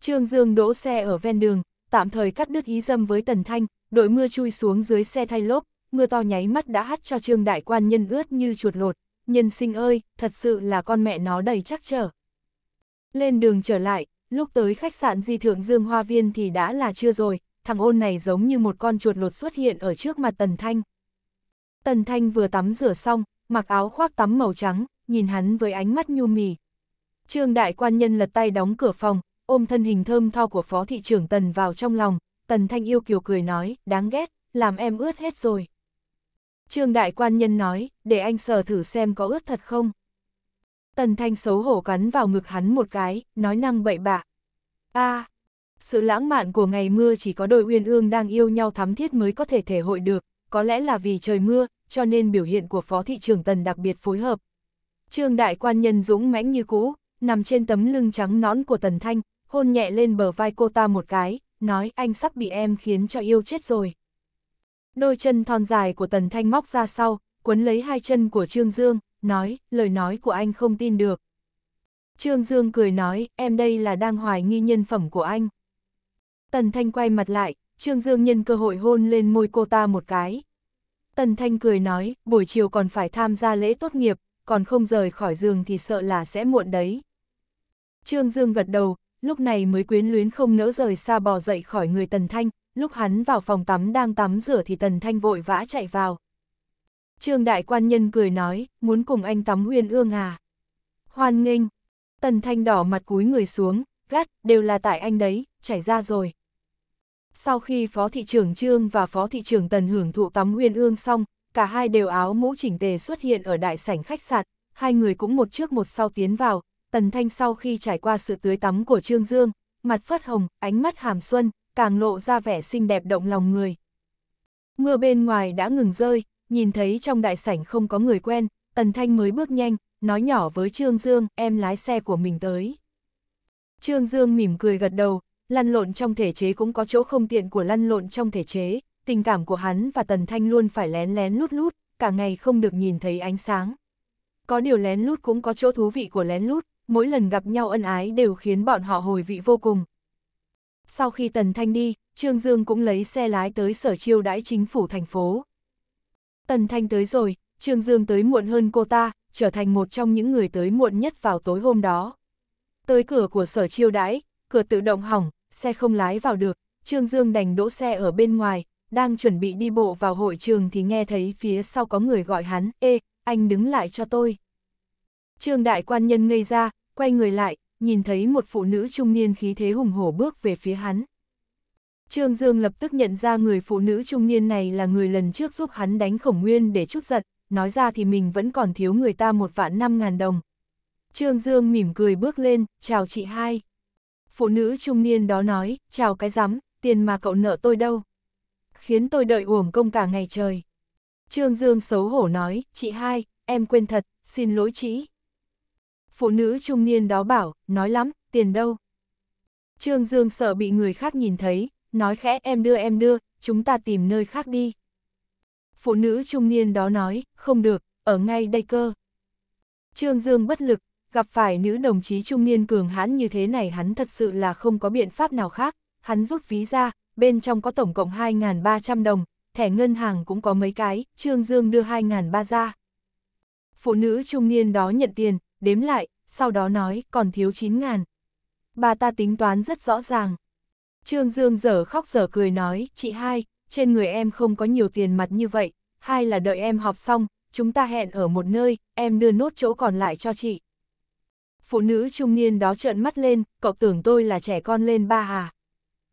Trương Dương đỗ xe ở ven đường, tạm thời cắt đứt hí dâm với Tần Thanh, đội mưa chui xuống dưới xe thay lốp, mưa to nháy mắt đã hắt cho Trương Đại Quan nhân ướt như chuột lột. Nhân sinh ơi, thật sự là con mẹ nó đầy chắc trở. Lên đường trở lại, lúc tới khách sạn di thượng Dương Hoa Viên thì đã là chưa rồi, thằng ôn này giống như một con chuột lột xuất hiện ở trước mặt Tần Thanh. Tần Thanh vừa tắm rửa xong, mặc áo khoác tắm màu trắng, nhìn hắn với ánh mắt nhu mì. Trương đại quan nhân lật tay đóng cửa phòng, ôm thân hình thơm tho của phó thị trưởng Tần vào trong lòng, Tần Thanh yêu kiều cười nói, đáng ghét, làm em ướt hết rồi. Trương đại quan nhân nói, để anh sờ thử xem có ướt thật không. Tần Thanh xấu hổ cắn vào ngực hắn một cái, nói năng bậy bạ. a à, sự lãng mạn của ngày mưa chỉ có đôi uyên ương đang yêu nhau thắm thiết mới có thể thể hội được, có lẽ là vì trời mưa, cho nên biểu hiện của phó thị trưởng Tần đặc biệt phối hợp, Trương đại quan nhân dũng mãnh như cũ, nằm trên tấm lưng trắng nõn của Tần Thanh, hôn nhẹ lên bờ vai cô ta một cái, nói anh sắp bị em khiến cho yêu chết rồi. Đôi chân thon dài của Tần Thanh móc ra sau, quấn lấy hai chân của Trương Dương, nói, lời nói của anh không tin được. Trương Dương cười nói, em đây là đang hoài nghi nhân phẩm của anh. Tần Thanh quay mặt lại, Trương Dương nhân cơ hội hôn lên môi cô ta một cái. Tần Thanh cười nói, buổi chiều còn phải tham gia lễ tốt nghiệp, còn không rời khỏi giường thì sợ là sẽ muộn đấy. Trương Dương gật đầu, lúc này mới quyến luyến không nỡ rời xa bò dậy khỏi người Tần Thanh, lúc hắn vào phòng tắm đang tắm rửa thì Tần Thanh vội vã chạy vào. Trương Đại Quan Nhân cười nói, muốn cùng anh tắm huyên ương à. Hoan nghênh, Tần Thanh đỏ mặt cúi người xuống, gắt, đều là tại anh đấy, chảy ra rồi. Sau khi Phó Thị trưởng Trương và Phó Thị trưởng Tần hưởng thụ tắm huyên ương xong, cả hai đều áo mũ chỉnh tề xuất hiện ở đại sảnh khách sạn, hai người cũng một trước một sau tiến vào, Tần Thanh sau khi trải qua sự tưới tắm của Trương Dương, mặt phất hồng, ánh mắt hàm xuân, càng lộ ra vẻ xinh đẹp động lòng người. Mưa bên ngoài đã ngừng rơi, nhìn thấy trong đại sảnh không có người quen, Tần Thanh mới bước nhanh, nói nhỏ với Trương Dương, em lái xe của mình tới. Trương Dương mỉm cười gật đầu, lăn lộn trong thể chế cũng có chỗ không tiện của lăn lộn trong thể chế, tình cảm của hắn và Tần Thanh luôn phải lén lén lút lút, cả ngày không được nhìn thấy ánh sáng. Có điều lén lút cũng có chỗ thú vị của lén lút, mỗi lần gặp nhau ân ái đều khiến bọn họ hồi vị vô cùng. Sau khi Tần Thanh đi, Trương Dương cũng lấy xe lái tới sở chiêu đãi chính phủ thành phố. Tần Thanh tới rồi, Trương Dương tới muộn hơn cô ta, trở thành một trong những người tới muộn nhất vào tối hôm đó. Tới cửa của sở chiêu đãi, cửa tự động hỏng, xe không lái vào được, Trương Dương đành đỗ xe ở bên ngoài, đang chuẩn bị đi bộ vào hội trường thì nghe thấy phía sau có người gọi hắn, Ê, anh đứng lại cho tôi. Trương đại quan nhân ngây ra, quay người lại, nhìn thấy một phụ nữ trung niên khí thế hùng hổ bước về phía hắn. Trương Dương lập tức nhận ra người phụ nữ trung niên này là người lần trước giúp hắn đánh khổng nguyên để chút giận, nói ra thì mình vẫn còn thiếu người ta một vạn năm ngàn đồng. Trương Dương mỉm cười bước lên, chào chị hai. Phụ nữ trung niên đó nói, chào cái rắm tiền mà cậu nợ tôi đâu khiến tôi đợi uổng công cả ngày trời. Trương Dương xấu hổ nói, chị hai, em quên thật, xin lỗi chị. Phụ nữ trung niên đó bảo, nói lắm, tiền đâu. Trương Dương sợ bị người khác nhìn thấy, nói khẽ em đưa em đưa, chúng ta tìm nơi khác đi. Phụ nữ trung niên đó nói, không được, ở ngay đây cơ. Trương Dương bất lực, gặp phải nữ đồng chí trung niên cường hãn như thế này hắn thật sự là không có biện pháp nào khác, hắn rút ví ra, bên trong có tổng cộng 2.300 đồng, thẻ ngân hàng cũng có mấy cái, Trương Dương đưa 2.300 ra. Phụ nữ trung niên đó nhận tiền, đếm lại, sau đó nói còn thiếu 9.000. Bà ta tính toán rất rõ ràng. Trương Dương dở khóc dở cười nói, chị hai, trên người em không có nhiều tiền mặt như vậy, hai là đợi em học xong, chúng ta hẹn ở một nơi, em đưa nốt chỗ còn lại cho chị. Phụ nữ trung niên đó trợn mắt lên, cậu tưởng tôi là trẻ con lên ba hà.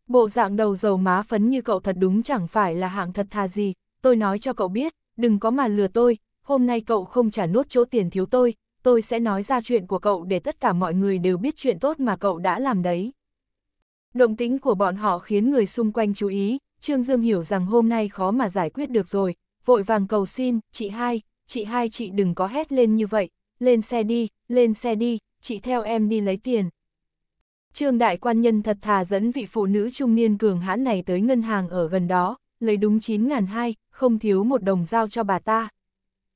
Bộ dạng đầu dầu má phấn như cậu thật đúng chẳng phải là hạng thật thà gì, tôi nói cho cậu biết, đừng có mà lừa tôi, hôm nay cậu không trả nốt chỗ tiền thiếu tôi, tôi sẽ nói ra chuyện của cậu để tất cả mọi người đều biết chuyện tốt mà cậu đã làm đấy. Động tính của bọn họ khiến người xung quanh chú ý, Trương Dương hiểu rằng hôm nay khó mà giải quyết được rồi, vội vàng cầu xin, chị hai, chị hai chị đừng có hét lên như vậy, lên xe đi, lên xe đi, chị theo em đi lấy tiền. Trương đại quan nhân thật thà dẫn vị phụ nữ trung niên cường hãn này tới ngân hàng ở gần đó, lấy đúng 9.200, không thiếu một đồng giao cho bà ta.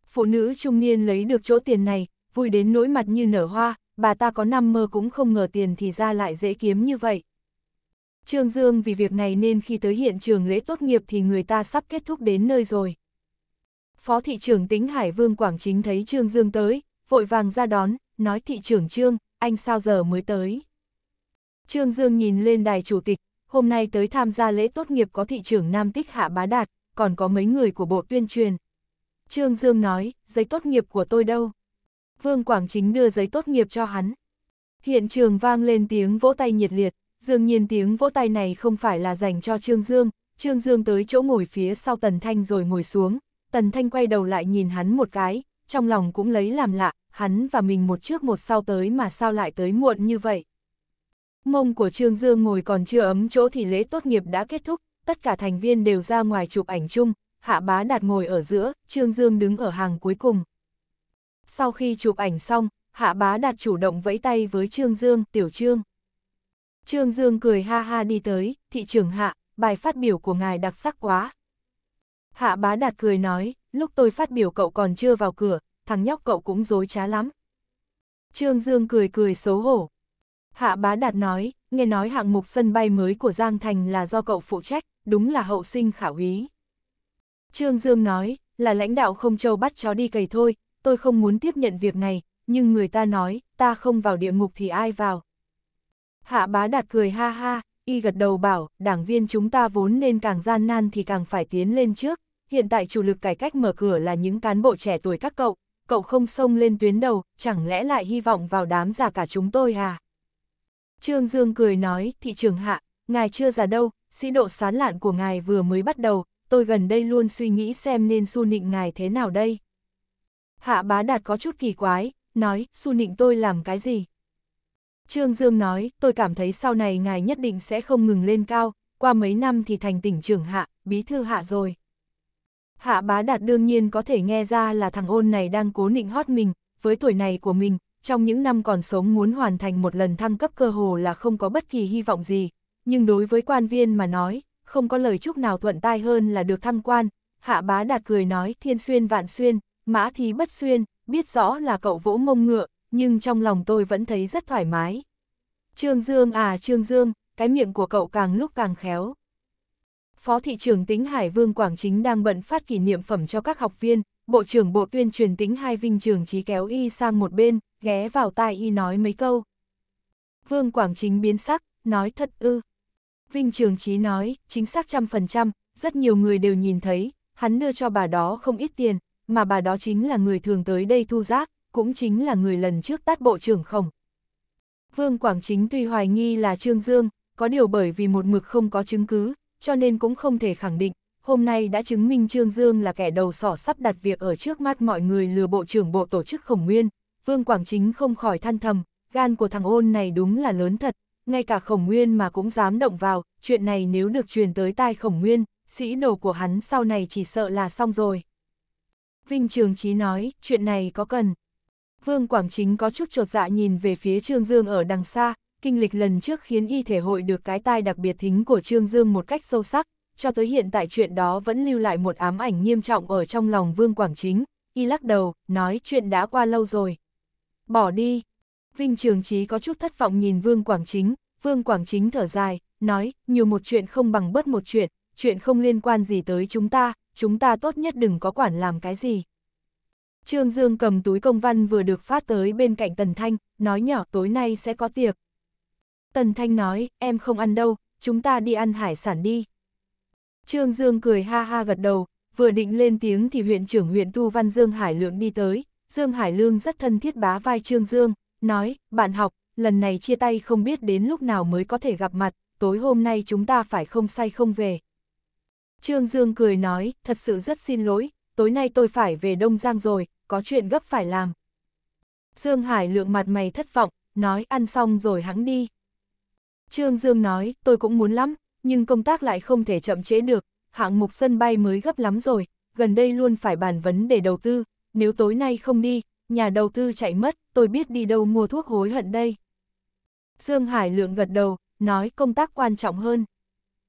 Phụ nữ trung niên lấy được chỗ tiền này, vui đến nỗi mặt như nở hoa, bà ta có năm mơ cũng không ngờ tiền thì ra lại dễ kiếm như vậy. Trương Dương vì việc này nên khi tới hiện trường lễ tốt nghiệp thì người ta sắp kết thúc đến nơi rồi. Phó thị trưởng tính Hải Vương Quảng Chính thấy Trương Dương tới, vội vàng ra đón, nói thị trưởng Trương, anh sao giờ mới tới. Trương Dương nhìn lên đài chủ tịch, hôm nay tới tham gia lễ tốt nghiệp có thị trưởng Nam Tích Hạ Bá Đạt, còn có mấy người của bộ tuyên truyền. Trương Dương nói, giấy tốt nghiệp của tôi đâu? Vương Quảng Chính đưa giấy tốt nghiệp cho hắn. Hiện trường vang lên tiếng vỗ tay nhiệt liệt, dường nhiên tiếng vỗ tay này không phải là dành cho Trương Dương, Trương Dương tới chỗ ngồi phía sau Tần Thanh rồi ngồi xuống, Tần Thanh quay đầu lại nhìn hắn một cái, trong lòng cũng lấy làm lạ, hắn và mình một trước một sau tới mà sao lại tới muộn như vậy mông của Trương Dương ngồi còn chưa ấm chỗ thì lễ tốt nghiệp đã kết thúc, tất cả thành viên đều ra ngoài chụp ảnh chung, Hạ Bá Đạt ngồi ở giữa, Trương Dương đứng ở hàng cuối cùng. Sau khi chụp ảnh xong, Hạ Bá Đạt chủ động vẫy tay với Trương Dương, Tiểu Trương. Trương Dương cười ha ha đi tới, thị trưởng Hạ, bài phát biểu của ngài đặc sắc quá. Hạ Bá Đạt cười nói, lúc tôi phát biểu cậu còn chưa vào cửa, thằng nhóc cậu cũng dối trá lắm. Trương Dương cười cười xấu hổ, Hạ bá đạt nói, nghe nói hạng mục sân bay mới của Giang Thành là do cậu phụ trách, đúng là hậu sinh khảo ý. Trương Dương nói, là lãnh đạo không châu bắt chó đi cầy thôi, tôi không muốn tiếp nhận việc này, nhưng người ta nói, ta không vào địa ngục thì ai vào. Hạ bá đạt cười ha ha, y gật đầu bảo, đảng viên chúng ta vốn nên càng gian nan thì càng phải tiến lên trước, hiện tại chủ lực cải cách mở cửa là những cán bộ trẻ tuổi các cậu, cậu không xông lên tuyến đầu, chẳng lẽ lại hy vọng vào đám già cả chúng tôi à? Trương Dương cười nói, thị trưởng hạ, ngài chưa già đâu, sĩ độ sán lạn của ngài vừa mới bắt đầu, tôi gần đây luôn suy nghĩ xem nên su nịnh ngài thế nào đây. Hạ bá đạt có chút kỳ quái, nói, su nịnh tôi làm cái gì? Trương Dương nói, tôi cảm thấy sau này ngài nhất định sẽ không ngừng lên cao, qua mấy năm thì thành tỉnh trưởng hạ, bí thư hạ rồi. Hạ bá đạt đương nhiên có thể nghe ra là thằng ôn này đang cố nịnh hót mình, với tuổi này của mình, trong những năm còn sống muốn hoàn thành một lần thăng cấp cơ hồ là không có bất kỳ hy vọng gì, nhưng đối với quan viên mà nói, không có lời chúc nào thuận tai hơn là được thăng quan, hạ bá đạt cười nói thiên xuyên vạn xuyên, mã thì bất xuyên, biết rõ là cậu vỗ mông ngựa, nhưng trong lòng tôi vẫn thấy rất thoải mái. Trương Dương à Trương Dương, cái miệng của cậu càng lúc càng khéo. Phó thị trưởng tính Hải Vương Quảng Chính đang bận phát kỷ niệm phẩm cho các học viên, Bộ trưởng Bộ tuyên truyền tính Hai Vinh Trường Trí kéo y sang một bên, ghé vào tai y nói mấy câu. Vương Quảng Chính biến sắc, nói thật ư. Vinh Trường chí nói, chính xác trăm phần trăm, rất nhiều người đều nhìn thấy, hắn đưa cho bà đó không ít tiền, mà bà đó chính là người thường tới đây thu rác, cũng chính là người lần trước tát bộ trưởng khổng. Vương Quảng Chính tuy hoài nghi là Trương Dương, có điều bởi vì một mực không có chứng cứ, cho nên cũng không thể khẳng định, hôm nay đã chứng minh Trương Dương là kẻ đầu sỏ sắp đặt việc ở trước mắt mọi người lừa bộ trưởng bộ tổ chức khổng nguyên, Vương Quảng Chính không khỏi than thầm, gan của thằng ôn này đúng là lớn thật, ngay cả khổng nguyên mà cũng dám động vào, chuyện này nếu được truyền tới tai khổng nguyên, sĩ đồ của hắn sau này chỉ sợ là xong rồi. Vinh Trường Chí nói, chuyện này có cần. Vương Quảng Chính có chút trột dạ nhìn về phía Trương Dương ở đằng xa, kinh lịch lần trước khiến y thể hội được cái tai đặc biệt thính của Trương Dương một cách sâu sắc, cho tới hiện tại chuyện đó vẫn lưu lại một ám ảnh nghiêm trọng ở trong lòng Vương Quảng Chính. Y lắc đầu, nói chuyện đã qua lâu rồi, bỏ đi. Vinh Trường Trí có chút thất vọng nhìn Vương Quảng Chính, Vương Quảng Chính thở dài, nói, nhiều một chuyện không bằng bớt một chuyện, chuyện không liên quan gì tới chúng ta, chúng ta tốt nhất đừng có quản làm cái gì. Trương Dương cầm túi công văn vừa được phát tới bên cạnh Tần Thanh, nói nhỏ tối nay sẽ có tiệc. Tần Thanh nói, em không ăn đâu, chúng ta đi ăn hải sản đi. Trương Dương cười ha ha gật đầu, vừa định lên tiếng thì huyện trưởng huyện Tu Văn Dương Hải Lượng đi tới, Dương Hải Lương rất thân thiết bá vai Trương Dương, nói, bạn học, lần này chia tay không biết đến lúc nào mới có thể gặp mặt, tối hôm nay chúng ta phải không say không về. Trương Dương cười nói, thật sự rất xin lỗi, tối nay tôi phải về Đông Giang rồi, có chuyện gấp phải làm. Dương Hải lượng mặt mày thất vọng, nói ăn xong rồi hắn đi. Trương Dương nói, tôi cũng muốn lắm, nhưng công tác lại không thể chậm trễ được, hạng mục sân bay mới gấp lắm rồi, gần đây luôn phải bàn vấn để đầu tư, nếu tối nay không đi, nhà đầu tư chạy mất, tôi biết đi đâu mua thuốc hối hận đây. Dương Hải Lượng gật đầu, nói công tác quan trọng hơn.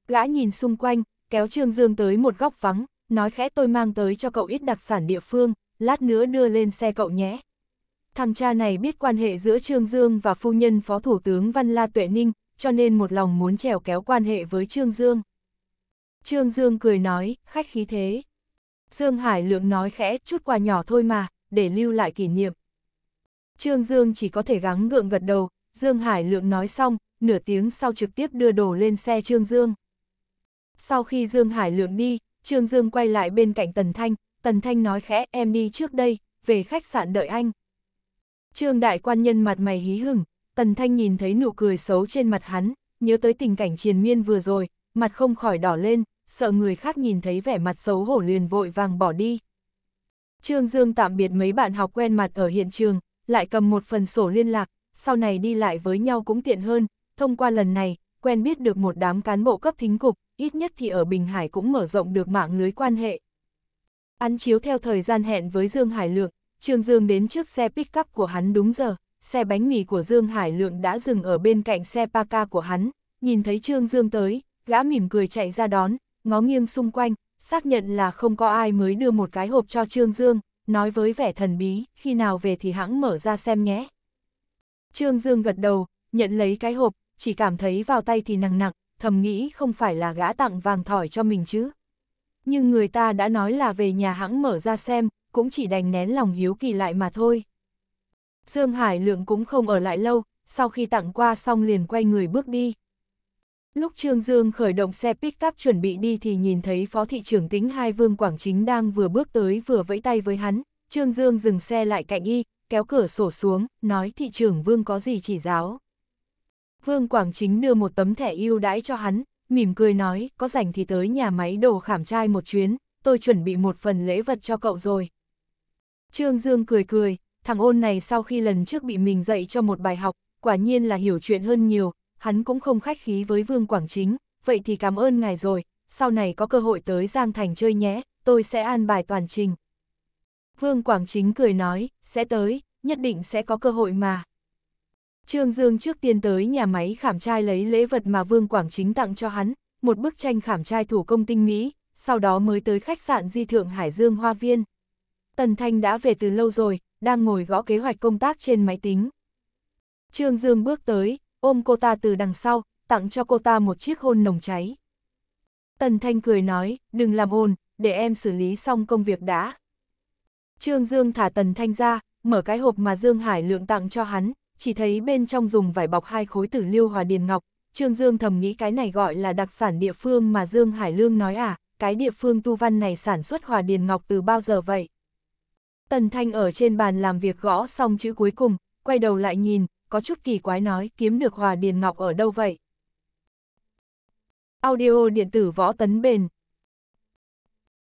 Gã nhìn xung quanh, kéo Trương Dương tới một góc vắng, nói khẽ tôi mang tới cho cậu ít đặc sản địa phương, lát nữa đưa lên xe cậu nhé. Thằng cha này biết quan hệ giữa Trương Dương và phu nhân Phó Thủ tướng Văn La Tuệ Ninh, cho nên một lòng muốn trèo kéo quan hệ với Trương Dương. Trương Dương cười nói, khách khí thế. Dương Hải Lượng nói khẽ, chút quà nhỏ thôi mà, để lưu lại kỷ niệm. Trương Dương chỉ có thể gắng gượng gật đầu, Dương Hải Lượng nói xong, nửa tiếng sau trực tiếp đưa đồ lên xe Trương Dương. Sau khi Dương Hải Lượng đi, Trương Dương quay lại bên cạnh Tần Thanh, Tần Thanh nói khẽ em đi trước đây, về khách sạn đợi anh. Trương Đại Quan Nhân mặt mày hí hửng, Tần Thanh nhìn thấy nụ cười xấu trên mặt hắn, nhớ tới tình cảnh triền miên vừa rồi, mặt không khỏi đỏ lên, sợ người khác nhìn thấy vẻ mặt xấu hổ liền vội vàng bỏ đi. Trương Dương tạm biệt mấy bạn học quen mặt ở hiện trường, lại cầm một phần sổ liên lạc, sau này đi lại với nhau cũng tiện hơn, thông qua lần này, quen biết được một đám cán bộ cấp thính cục, ít nhất thì ở Bình Hải cũng mở rộng được mạng lưới quan hệ. Ăn chiếu theo thời gian hẹn với Dương Hải Lượng, Trương Dương đến trước xe pick-up của hắn đúng giờ, xe bánh mì của Dương Hải Lượng đã dừng ở bên cạnh xe Paca của hắn, nhìn thấy Trương Dương tới, gã mỉm cười chạy ra đón, ngó nghiêng xung quanh, xác nhận là không có ai mới đưa một cái hộp cho Trương Dương, nói với vẻ thần bí, khi nào về thì hãng mở ra xem nhé. Trương Dương gật đầu, nhận lấy cái hộp, chỉ cảm thấy vào tay thì nặng nặng, thầm nghĩ không phải là gã tặng vàng thỏi cho mình chứ. Nhưng người ta đã nói là về nhà hãng mở ra xem, cũng chỉ đành nén lòng hiếu kỳ lại mà thôi. Dương Hải Lượng cũng không ở lại lâu, sau khi tặng qua xong liền quay người bước đi. Lúc Trương Dương khởi động xe pick-up chuẩn bị đi thì nhìn thấy Phó Thị trưởng tính hai Vương Quảng Chính đang vừa bước tới vừa vẫy tay với hắn. Trương Dương dừng xe lại cạnh y, kéo cửa sổ xuống, nói thị trưởng Vương có gì chỉ giáo. Vương Quảng Chính đưa một tấm thẻ ưu đãi cho hắn, mỉm cười nói, có rảnh thì tới nhà máy đồ khảm trai một chuyến, tôi chuẩn bị một phần lễ vật cho cậu rồi. Trương Dương cười cười, thằng ôn này sau khi lần trước bị mình dạy cho một bài học, quả nhiên là hiểu chuyện hơn nhiều, hắn cũng không khách khí với Vương Quảng Chính, vậy thì cảm ơn ngài rồi, sau này có cơ hội tới Giang Thành chơi nhé, tôi sẽ an bài toàn trình. Vương Quảng Chính cười nói, sẽ tới, nhất định sẽ có cơ hội mà. Trương Dương trước tiên tới nhà máy khảm trai lấy lễ vật mà Vương Quảng Chính tặng cho hắn, một bức tranh khảm trai thủ công tinh mỹ, sau đó mới tới khách sạn di thượng Hải Dương Hoa Viên. Tần Thanh đã về từ lâu rồi, đang ngồi gõ kế hoạch công tác trên máy tính. Trương Dương bước tới, ôm cô ta từ đằng sau, tặng cho cô ta một chiếc hôn nồng cháy. Tần Thanh cười nói, đừng làm ồn, để em xử lý xong công việc đã. Trương Dương thả Tần Thanh ra, mở cái hộp mà Dương Hải lượng tặng cho hắn, chỉ thấy bên trong dùng vải bọc hai khối tử liêu hòa điền ngọc. Trương Dương thầm nghĩ cái này gọi là đặc sản địa phương mà Dương Hải Lương nói à, cái địa phương tu văn này sản xuất hòa điền ngọc từ bao giờ vậy? Tần Thanh ở trên bàn làm việc gõ xong chữ cuối cùng, quay đầu lại nhìn, có chút kỳ quái nói kiếm được hòa điền ngọc ở đâu vậy. Audio điện tử võ tấn bền.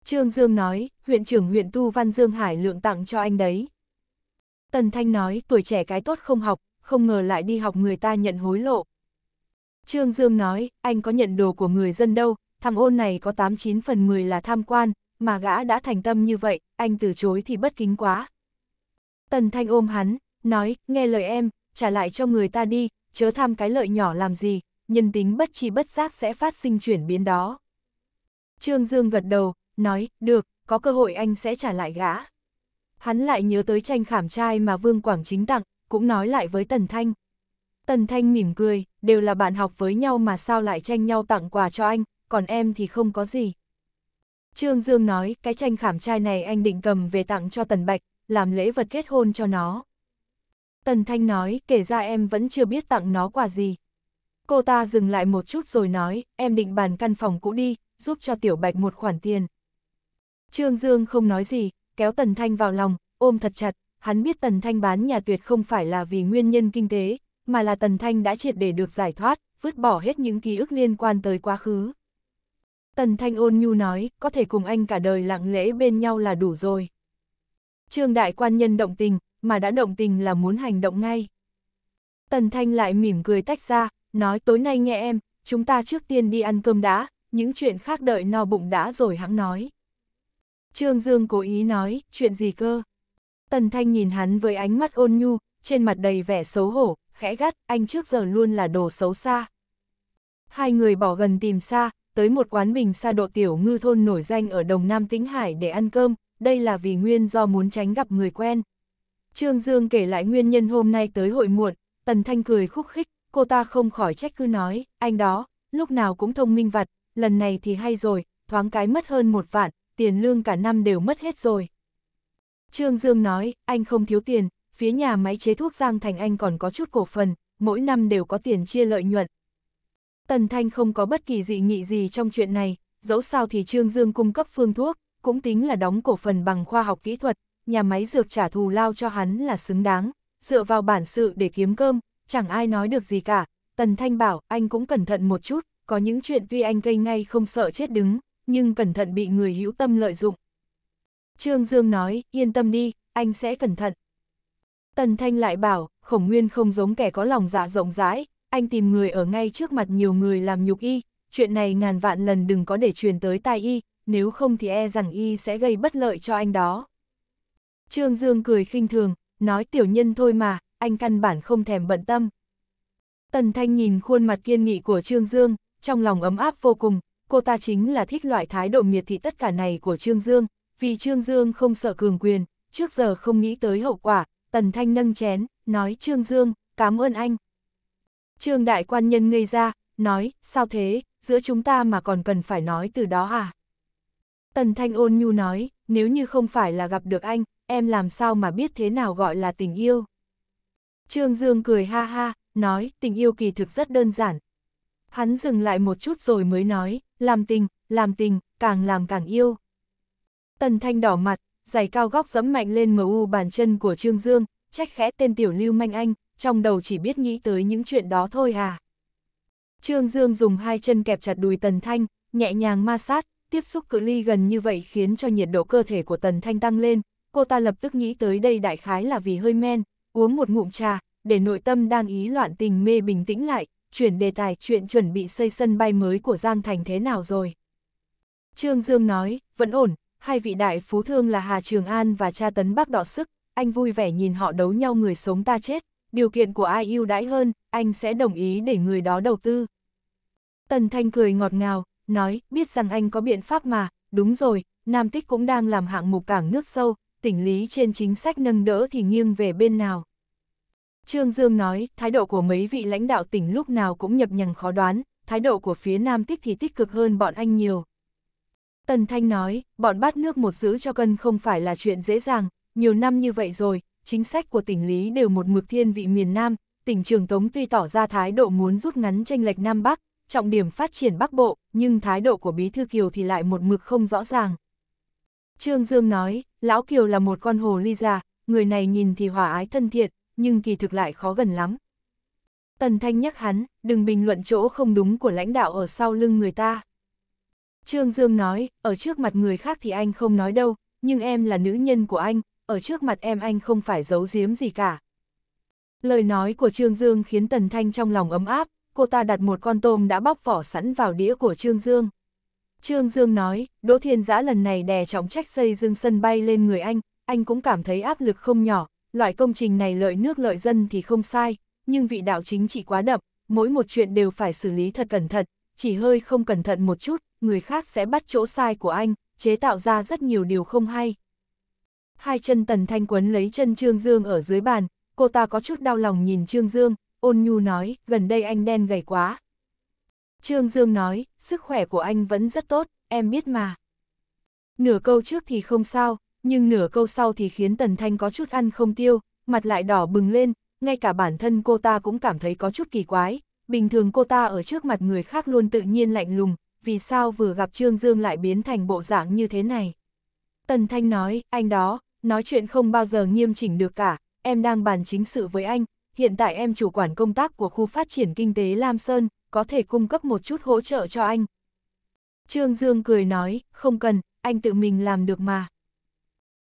Trương Dương nói, huyện trưởng huyện Tu Văn Dương Hải lượng tặng cho anh đấy. Tần Thanh nói, tuổi trẻ cái tốt không học, không ngờ lại đi học người ta nhận hối lộ. Trương Dương nói, anh có nhận đồ của người dân đâu, thằng ôn này có 89 phần 10 là tham quan, mà gã đã thành tâm như vậy, anh từ chối thì bất kính quá. Tần Thanh ôm hắn, nói, nghe lời em, trả lại cho người ta đi, chớ tham cái lợi nhỏ làm gì, nhân tính bất chi bất giác sẽ phát sinh chuyển biến đó. Trương Dương gật đầu, nói, được, có cơ hội anh sẽ trả lại gã. Hắn lại nhớ tới tranh khảm trai mà Vương Quảng Chính tặng, cũng nói lại với Tần Thanh. Tần Thanh mỉm cười, đều là bạn học với nhau mà sao lại tranh nhau tặng quà cho anh, còn em thì không có gì. Trương Dương nói, cái tranh khảm trai này anh định cầm về tặng cho Tần Bạch, làm lễ vật kết hôn cho nó. Tần Thanh nói, kể ra em vẫn chưa biết tặng nó quà gì. Cô ta dừng lại một chút rồi nói, em định bàn căn phòng cũ đi, giúp cho Tiểu Bạch một khoản tiền. Trương Dương không nói gì, kéo Tần Thanh vào lòng, ôm thật chặt, hắn biết Tần Thanh bán nhà tuyệt không phải là vì nguyên nhân kinh tế, mà là Tần Thanh đã triệt để được giải thoát, vứt bỏ hết những ký ức liên quan tới quá khứ. Tần Thanh ôn nhu nói, có thể cùng anh cả đời lặng lẽ bên nhau là đủ rồi. Trương Đại Quan Nhân động tình, mà đã động tình là muốn hành động ngay. Tần Thanh lại mỉm cười tách ra, nói tối nay nghe em, chúng ta trước tiên đi ăn cơm đã, những chuyện khác đợi no bụng đã rồi hãng nói. Trương Dương cố ý nói, chuyện gì cơ? Tần Thanh nhìn hắn với ánh mắt ôn nhu, trên mặt đầy vẻ xấu hổ, khẽ gắt, anh trước giờ luôn là đồ xấu xa. Hai người bỏ gần tìm xa, tới một quán bình xa độ tiểu ngư thôn nổi danh ở Đồng Nam Tĩnh Hải để ăn cơm, đây là vì nguyên do muốn tránh gặp người quen. Trương Dương kể lại nguyên nhân hôm nay tới hội muộn, Tần Thanh cười khúc khích, cô ta không khỏi trách cứ nói, anh đó, lúc nào cũng thông minh vặt, lần này thì hay rồi, thoáng cái mất hơn một vạn, tiền lương cả năm đều mất hết rồi. Trương Dương nói, anh không thiếu tiền, phía nhà máy chế thuốc Giang Thành Anh còn có chút cổ phần, mỗi năm đều có tiền chia lợi nhuận. Tần Thanh không có bất kỳ dị nghị gì trong chuyện này, dẫu sao thì Trương Dương cung cấp phương thuốc, cũng tính là đóng cổ phần bằng khoa học kỹ thuật, nhà máy dược trả thù lao cho hắn là xứng đáng, dựa vào bản sự để kiếm cơm, chẳng ai nói được gì cả. Tần Thanh bảo anh cũng cẩn thận một chút, có những chuyện tuy anh gây ngay không sợ chết đứng, nhưng cẩn thận bị người hữu tâm lợi dụng. Trương Dương nói, yên tâm đi, anh sẽ cẩn thận. Tần Thanh lại bảo, khổng nguyên không giống kẻ có lòng dạ rộng rãi, anh tìm người ở ngay trước mặt nhiều người làm nhục y, chuyện này ngàn vạn lần đừng có để truyền tới tai y, nếu không thì e rằng y sẽ gây bất lợi cho anh đó. Trương Dương cười khinh thường, nói tiểu nhân thôi mà, anh căn bản không thèm bận tâm. Tần Thanh nhìn khuôn mặt kiên nghị của Trương Dương, trong lòng ấm áp vô cùng, cô ta chính là thích loại thái độ miệt thị tất cả này của Trương Dương, vì Trương Dương không sợ cường quyền, trước giờ không nghĩ tới hậu quả, Tần Thanh nâng chén, nói Trương Dương, cảm ơn anh. Trương Đại Quan Nhân ngây ra, nói, sao thế, giữa chúng ta mà còn cần phải nói từ đó à? Tần Thanh ôn nhu nói, nếu như không phải là gặp được anh, em làm sao mà biết thế nào gọi là tình yêu? Trương Dương cười ha ha, nói tình yêu kỳ thực rất đơn giản. Hắn dừng lại một chút rồi mới nói, làm tình, làm tình, càng làm càng yêu. Tần Thanh đỏ mặt, giày cao góc dẫm mạnh lên mờ u bàn chân của Trương Dương, trách khẽ tên tiểu lưu manh anh, trong đầu chỉ biết nghĩ tới những chuyện đó thôi à. Trương Dương dùng hai chân kẹp chặt đùi Tần Thanh, nhẹ nhàng ma sát, tiếp xúc cự ly gần như vậy khiến cho nhiệt độ cơ thể của Tần Thanh tăng lên, cô ta lập tức nghĩ tới đây đại khái là vì hơi men, uống một ngụm trà, để nội tâm đang ý loạn tình mê bình tĩnh lại, chuyển đề tài chuyện chuẩn bị xây sân bay mới của Giang Thành thế nào rồi. Trương Dương nói, vẫn ổn, hai vị đại phú thương là Hà Trường An và cha tấn bác đỏ sức, anh vui vẻ nhìn họ đấu nhau người sống ta chết, điều kiện của ai ưu đãi hơn, anh sẽ đồng ý để người đó đầu tư. Tần Thanh cười ngọt ngào, nói, biết rằng anh có biện pháp mà, đúng rồi, Nam Tích cũng đang làm hạng mục cảng nước sâu, tỉnh lý trên chính sách nâng đỡ thì nghiêng về bên nào. Trương Dương nói, thái độ của mấy vị lãnh đạo tỉnh lúc nào cũng nhập nhằng khó đoán, thái độ của phía Nam Tích thì tích cực hơn bọn anh nhiều. Tần Thanh nói, bọn bắt nước một giữ cho cân không phải là chuyện dễ dàng, nhiều năm như vậy rồi, chính sách của tỉnh Lý đều một mực thiên vị miền Nam, tỉnh Trường Tống tuy tỏ ra thái độ muốn rút ngắn tranh lệch Nam Bắc, trọng điểm phát triển Bắc Bộ, nhưng thái độ của Bí Thư Kiều thì lại một mực không rõ ràng. Trương Dương nói, Lão Kiều là một con hồ ly già, người này nhìn thì hòa ái thân thiện, nhưng kỳ thực lại khó gần lắm. Tần Thanh nhắc hắn, đừng bình luận chỗ không đúng của lãnh đạo ở sau lưng người ta. Trương Dương nói, ở trước mặt người khác thì anh không nói đâu, nhưng em là nữ nhân của anh, ở trước mặt em anh không phải giấu giếm gì cả. Lời nói của Trương Dương khiến Tần Thanh trong lòng ấm áp, cô ta đặt một con tôm đã bóc vỏ sẵn vào đĩa của Trương Dương. Trương Dương nói, Đỗ Thiên Giã lần này đè trọng trách xây dựng sân bay lên người anh, anh cũng cảm thấy áp lực không nhỏ, loại công trình này lợi nước lợi dân thì không sai, nhưng vị đạo chính trị quá đậm, mỗi một chuyện đều phải xử lý thật cẩn thận, chỉ hơi không cẩn thận một chút, người khác sẽ bắt chỗ sai của anh, chế tạo ra rất nhiều điều không hay. Hai chân Tần Thanh Quấn lấy chân Trương Dương ở dưới bàn, cô ta có chút đau lòng nhìn Trương Dương, ôn nhu nói, gần đây anh đen gầy quá, Trương Dương nói, sức khỏe của anh vẫn rất tốt, em biết mà. Nửa câu trước thì không sao, nhưng nửa câu sau thì khiến Tần Thanh có chút ăn không tiêu, mặt lại đỏ bừng lên, ngay cả bản thân cô ta cũng cảm thấy có chút kỳ quái. Bình thường cô ta ở trước mặt người khác luôn tự nhiên lạnh lùng, vì sao vừa gặp Trương Dương lại biến thành bộ dạng như thế này. Tần Thanh nói, anh đó, nói chuyện không bao giờ nghiêm chỉnh được cả, em đang bàn chính sự với anh, hiện tại em chủ quản công tác của khu phát triển kinh tế Lam Sơn, có thể cung cấp một chút hỗ trợ cho anh. Trương Dương cười nói, không cần, anh tự mình làm được mà.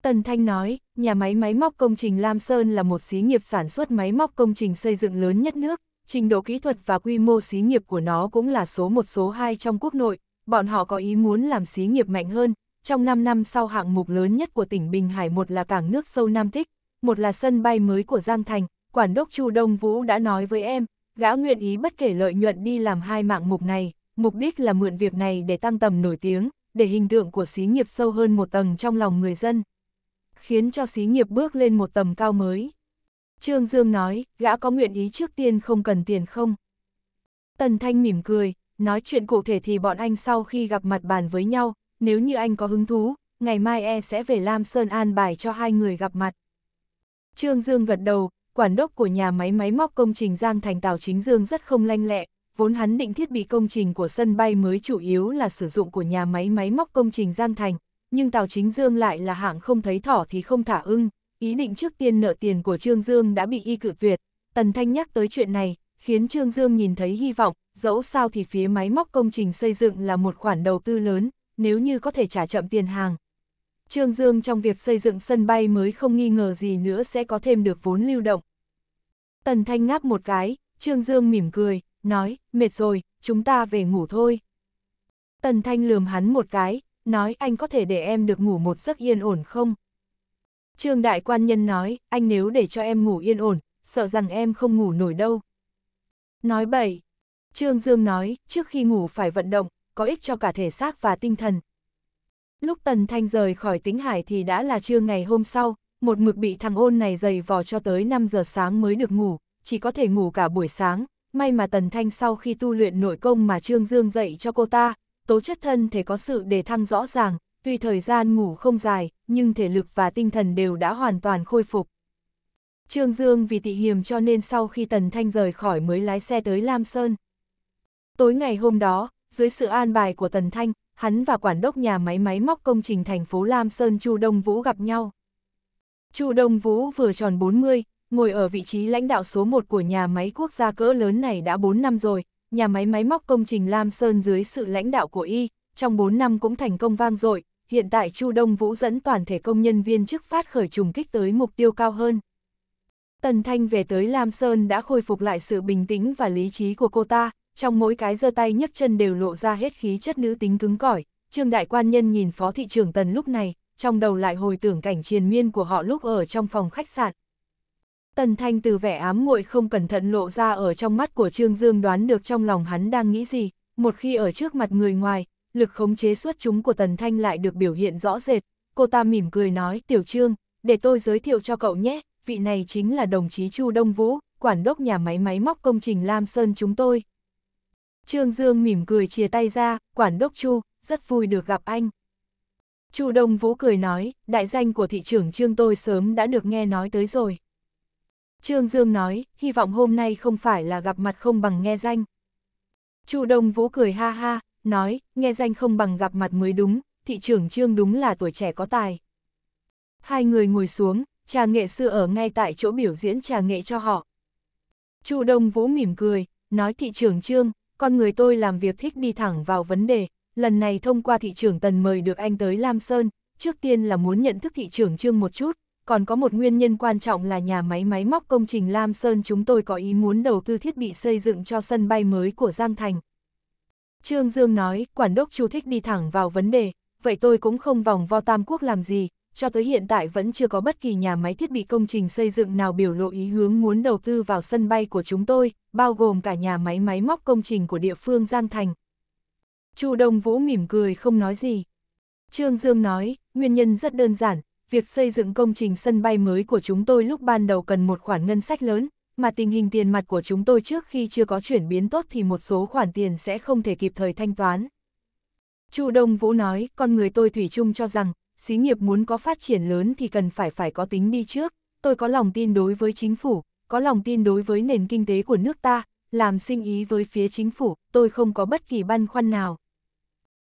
Tần Thanh nói, nhà máy máy móc công trình Lam Sơn là một xí nghiệp sản xuất máy móc công trình xây dựng lớn nhất nước, trình độ kỹ thuật và quy mô xí nghiệp của nó cũng là số một số hai trong quốc nội, bọn họ có ý muốn làm xí nghiệp mạnh hơn. Trong 5 năm sau hạng mục lớn nhất của tỉnh Bình Hải một là cảng nước sâu Nam Thích, một là sân bay mới của Giang Thành, quản đốc Chu Đông Vũ đã nói với em, Gã nguyện ý bất kể lợi nhuận đi làm hai mạng mục này, mục đích là mượn việc này để tăng tầm nổi tiếng, để hình tượng của xí nghiệp sâu hơn một tầng trong lòng người dân, khiến cho xí nghiệp bước lên một tầm cao mới. Trương Dương nói, gã có nguyện ý trước tiên không cần tiền không? Tần Thanh mỉm cười, nói chuyện cụ thể thì bọn anh sau khi gặp mặt bàn với nhau, nếu như anh có hứng thú, ngày mai e sẽ về Lam Sơn an bài cho hai người gặp mặt. Trương Dương gật đầu, quản đốc của nhà máy máy móc công trình Giang Thành Tào Chính Dương rất không lanh lẹ, vốn hắn định thiết bị công trình của sân bay mới chủ yếu là sử dụng của nhà máy máy móc công trình Giang Thành, nhưng Tào Chính Dương lại là hạng không thấy thỏ thì không thả ưng, ý định trước tiên nợ tiền của Trương Dương đã bị y cự tuyệt. Tần Thanh nhắc tới chuyện này, khiến Trương Dương nhìn thấy hy vọng, dẫu sao thì phía máy móc công trình xây dựng là một khoản đầu tư lớn, nếu như có thể trả chậm tiền hàng, Trương Dương trong việc xây dựng sân bay mới không nghi ngờ gì nữa sẽ có thêm được vốn lưu động. Tần Thanh ngáp một cái, Trương Dương mỉm cười, nói, mệt rồi, chúng ta về ngủ thôi. Tần Thanh lườm hắn một cái, nói anh có thể để em được ngủ một giấc yên ổn không? Trương Đại Quan Nhân nói, anh nếu để cho em ngủ yên ổn, sợ rằng em không ngủ nổi đâu. Nói bậy, Trương Dương nói, trước khi ngủ phải vận động, có ích cho cả thể xác và tinh thần, Lúc Tần Thanh rời khỏi tính hải thì đã là trưa ngày hôm sau, một mực bị thằng ôn này dày vò cho tới 5 giờ sáng mới được ngủ, chỉ có thể ngủ cả buổi sáng. May mà Tần Thanh sau khi tu luyện nội công mà Trương Dương dạy cho cô ta, tố chất thân thể có sự đề thăng rõ ràng, tuy thời gian ngủ không dài, nhưng thể lực và tinh thần đều đã hoàn toàn khôi phục. Trương Dương vì tị hiểm cho nên sau khi Tần Thanh rời khỏi mới lái xe tới Lam Sơn. Tối ngày hôm đó, dưới sự an bài của Tần Thanh, hắn và quản đốc nhà máy máy móc công trình thành phố Lam Sơn Chu Đông Vũ gặp nhau. Chu Đông Vũ vừa tròn 40, ngồi ở vị trí lãnh đạo số 1 của nhà máy quốc gia cỡ lớn này đã 4 năm rồi, nhà máy máy móc công trình Lam Sơn dưới sự lãnh đạo của y, trong 4 năm cũng thành công vang dội, hiện tại Chu Đông Vũ dẫn toàn thể công nhân viên chức phát khởi trùng kích tới mục tiêu cao hơn. Tần Thanh về tới Lam Sơn đã khôi phục lại sự bình tĩnh và lý trí của cô ta, trong mỗi cái giơ tay nhấc chân đều lộ ra hết khí chất nữ tính cứng cỏi. Trương đại quan nhân nhìn phó thị trưởng tần lúc này, trong đầu lại hồi tưởng cảnh triền miên của họ lúc ở trong phòng khách sạn. Tần Thanh từ vẻ ám muội không cẩn thận lộ ra ở trong mắt của Trương Dương đoán được trong lòng hắn đang nghĩ gì, một khi ở trước mặt người ngoài, lực khống chế suốt chúng của Tần Thanh lại được biểu hiện rõ rệt, cô ta mỉm cười nói, tiểu Trương, để tôi giới thiệu cho cậu nhé, vị này chính là đồng chí Chu Đông Vũ, quản đốc nhà máy máy móc công trình Lam Sơn chúng tôi. Trương Dương mỉm cười chia tay ra, quản đốc Chu, rất vui được gặp anh. Chu Đông Vũ cười nói, đại danh của thị trưởng Trương tôi sớm đã được nghe nói tới rồi. Trương Dương nói, hy vọng hôm nay không phải là gặp mặt không bằng nghe danh. Chu Đông Vũ cười ha ha, nói, nghe danh không bằng gặp mặt mới đúng, thị trưởng Trương đúng là tuổi trẻ có tài. Hai người ngồi xuống, trà nghệ sư ở ngay tại chỗ biểu diễn trà nghệ cho họ. Chu Đông Vũ mỉm cười, nói thị trưởng Trương, con người tôi làm việc thích đi thẳng vào vấn đề, lần này thông qua thị trưởng Tần mời được anh tới Lam Sơn, trước tiên là muốn nhận thức thị trưởng Trương một chút, còn có một nguyên nhân quan trọng là nhà máy máy móc công trình Lam Sơn chúng tôi có ý muốn đầu tư thiết bị xây dựng cho sân bay mới của Giang Thành. Trương Dương nói, quản đốc chú thích đi thẳng vào vấn đề, vậy tôi cũng không vòng vo tam quốc làm gì, cho tới hiện tại vẫn chưa có bất kỳ nhà máy thiết bị công trình xây dựng nào biểu lộ ý hướng muốn đầu tư vào sân bay của chúng tôi, bao gồm cả nhà máy máy móc công trình của địa phương Giang Thành. Chu Đông Vũ mỉm cười không nói gì. Trương Dương nói, nguyên nhân rất đơn giản, việc xây dựng công trình sân bay mới của chúng tôi lúc ban đầu cần một khoản ngân sách lớn, mà tình hình tiền mặt của chúng tôi trước khi chưa có chuyển biến tốt thì một số khoản tiền sẽ không thể kịp thời thanh toán. Chu Đông Vũ nói, con người tôi thủy chung cho rằng, xí nghiệp muốn có phát triển lớn thì cần phải phải có tính đi trước, tôi có lòng tin đối với chính phủ, có lòng tin đối với nền kinh tế của nước ta, làm sinh ý với phía chính phủ, tôi không có bất kỳ băn khoăn nào.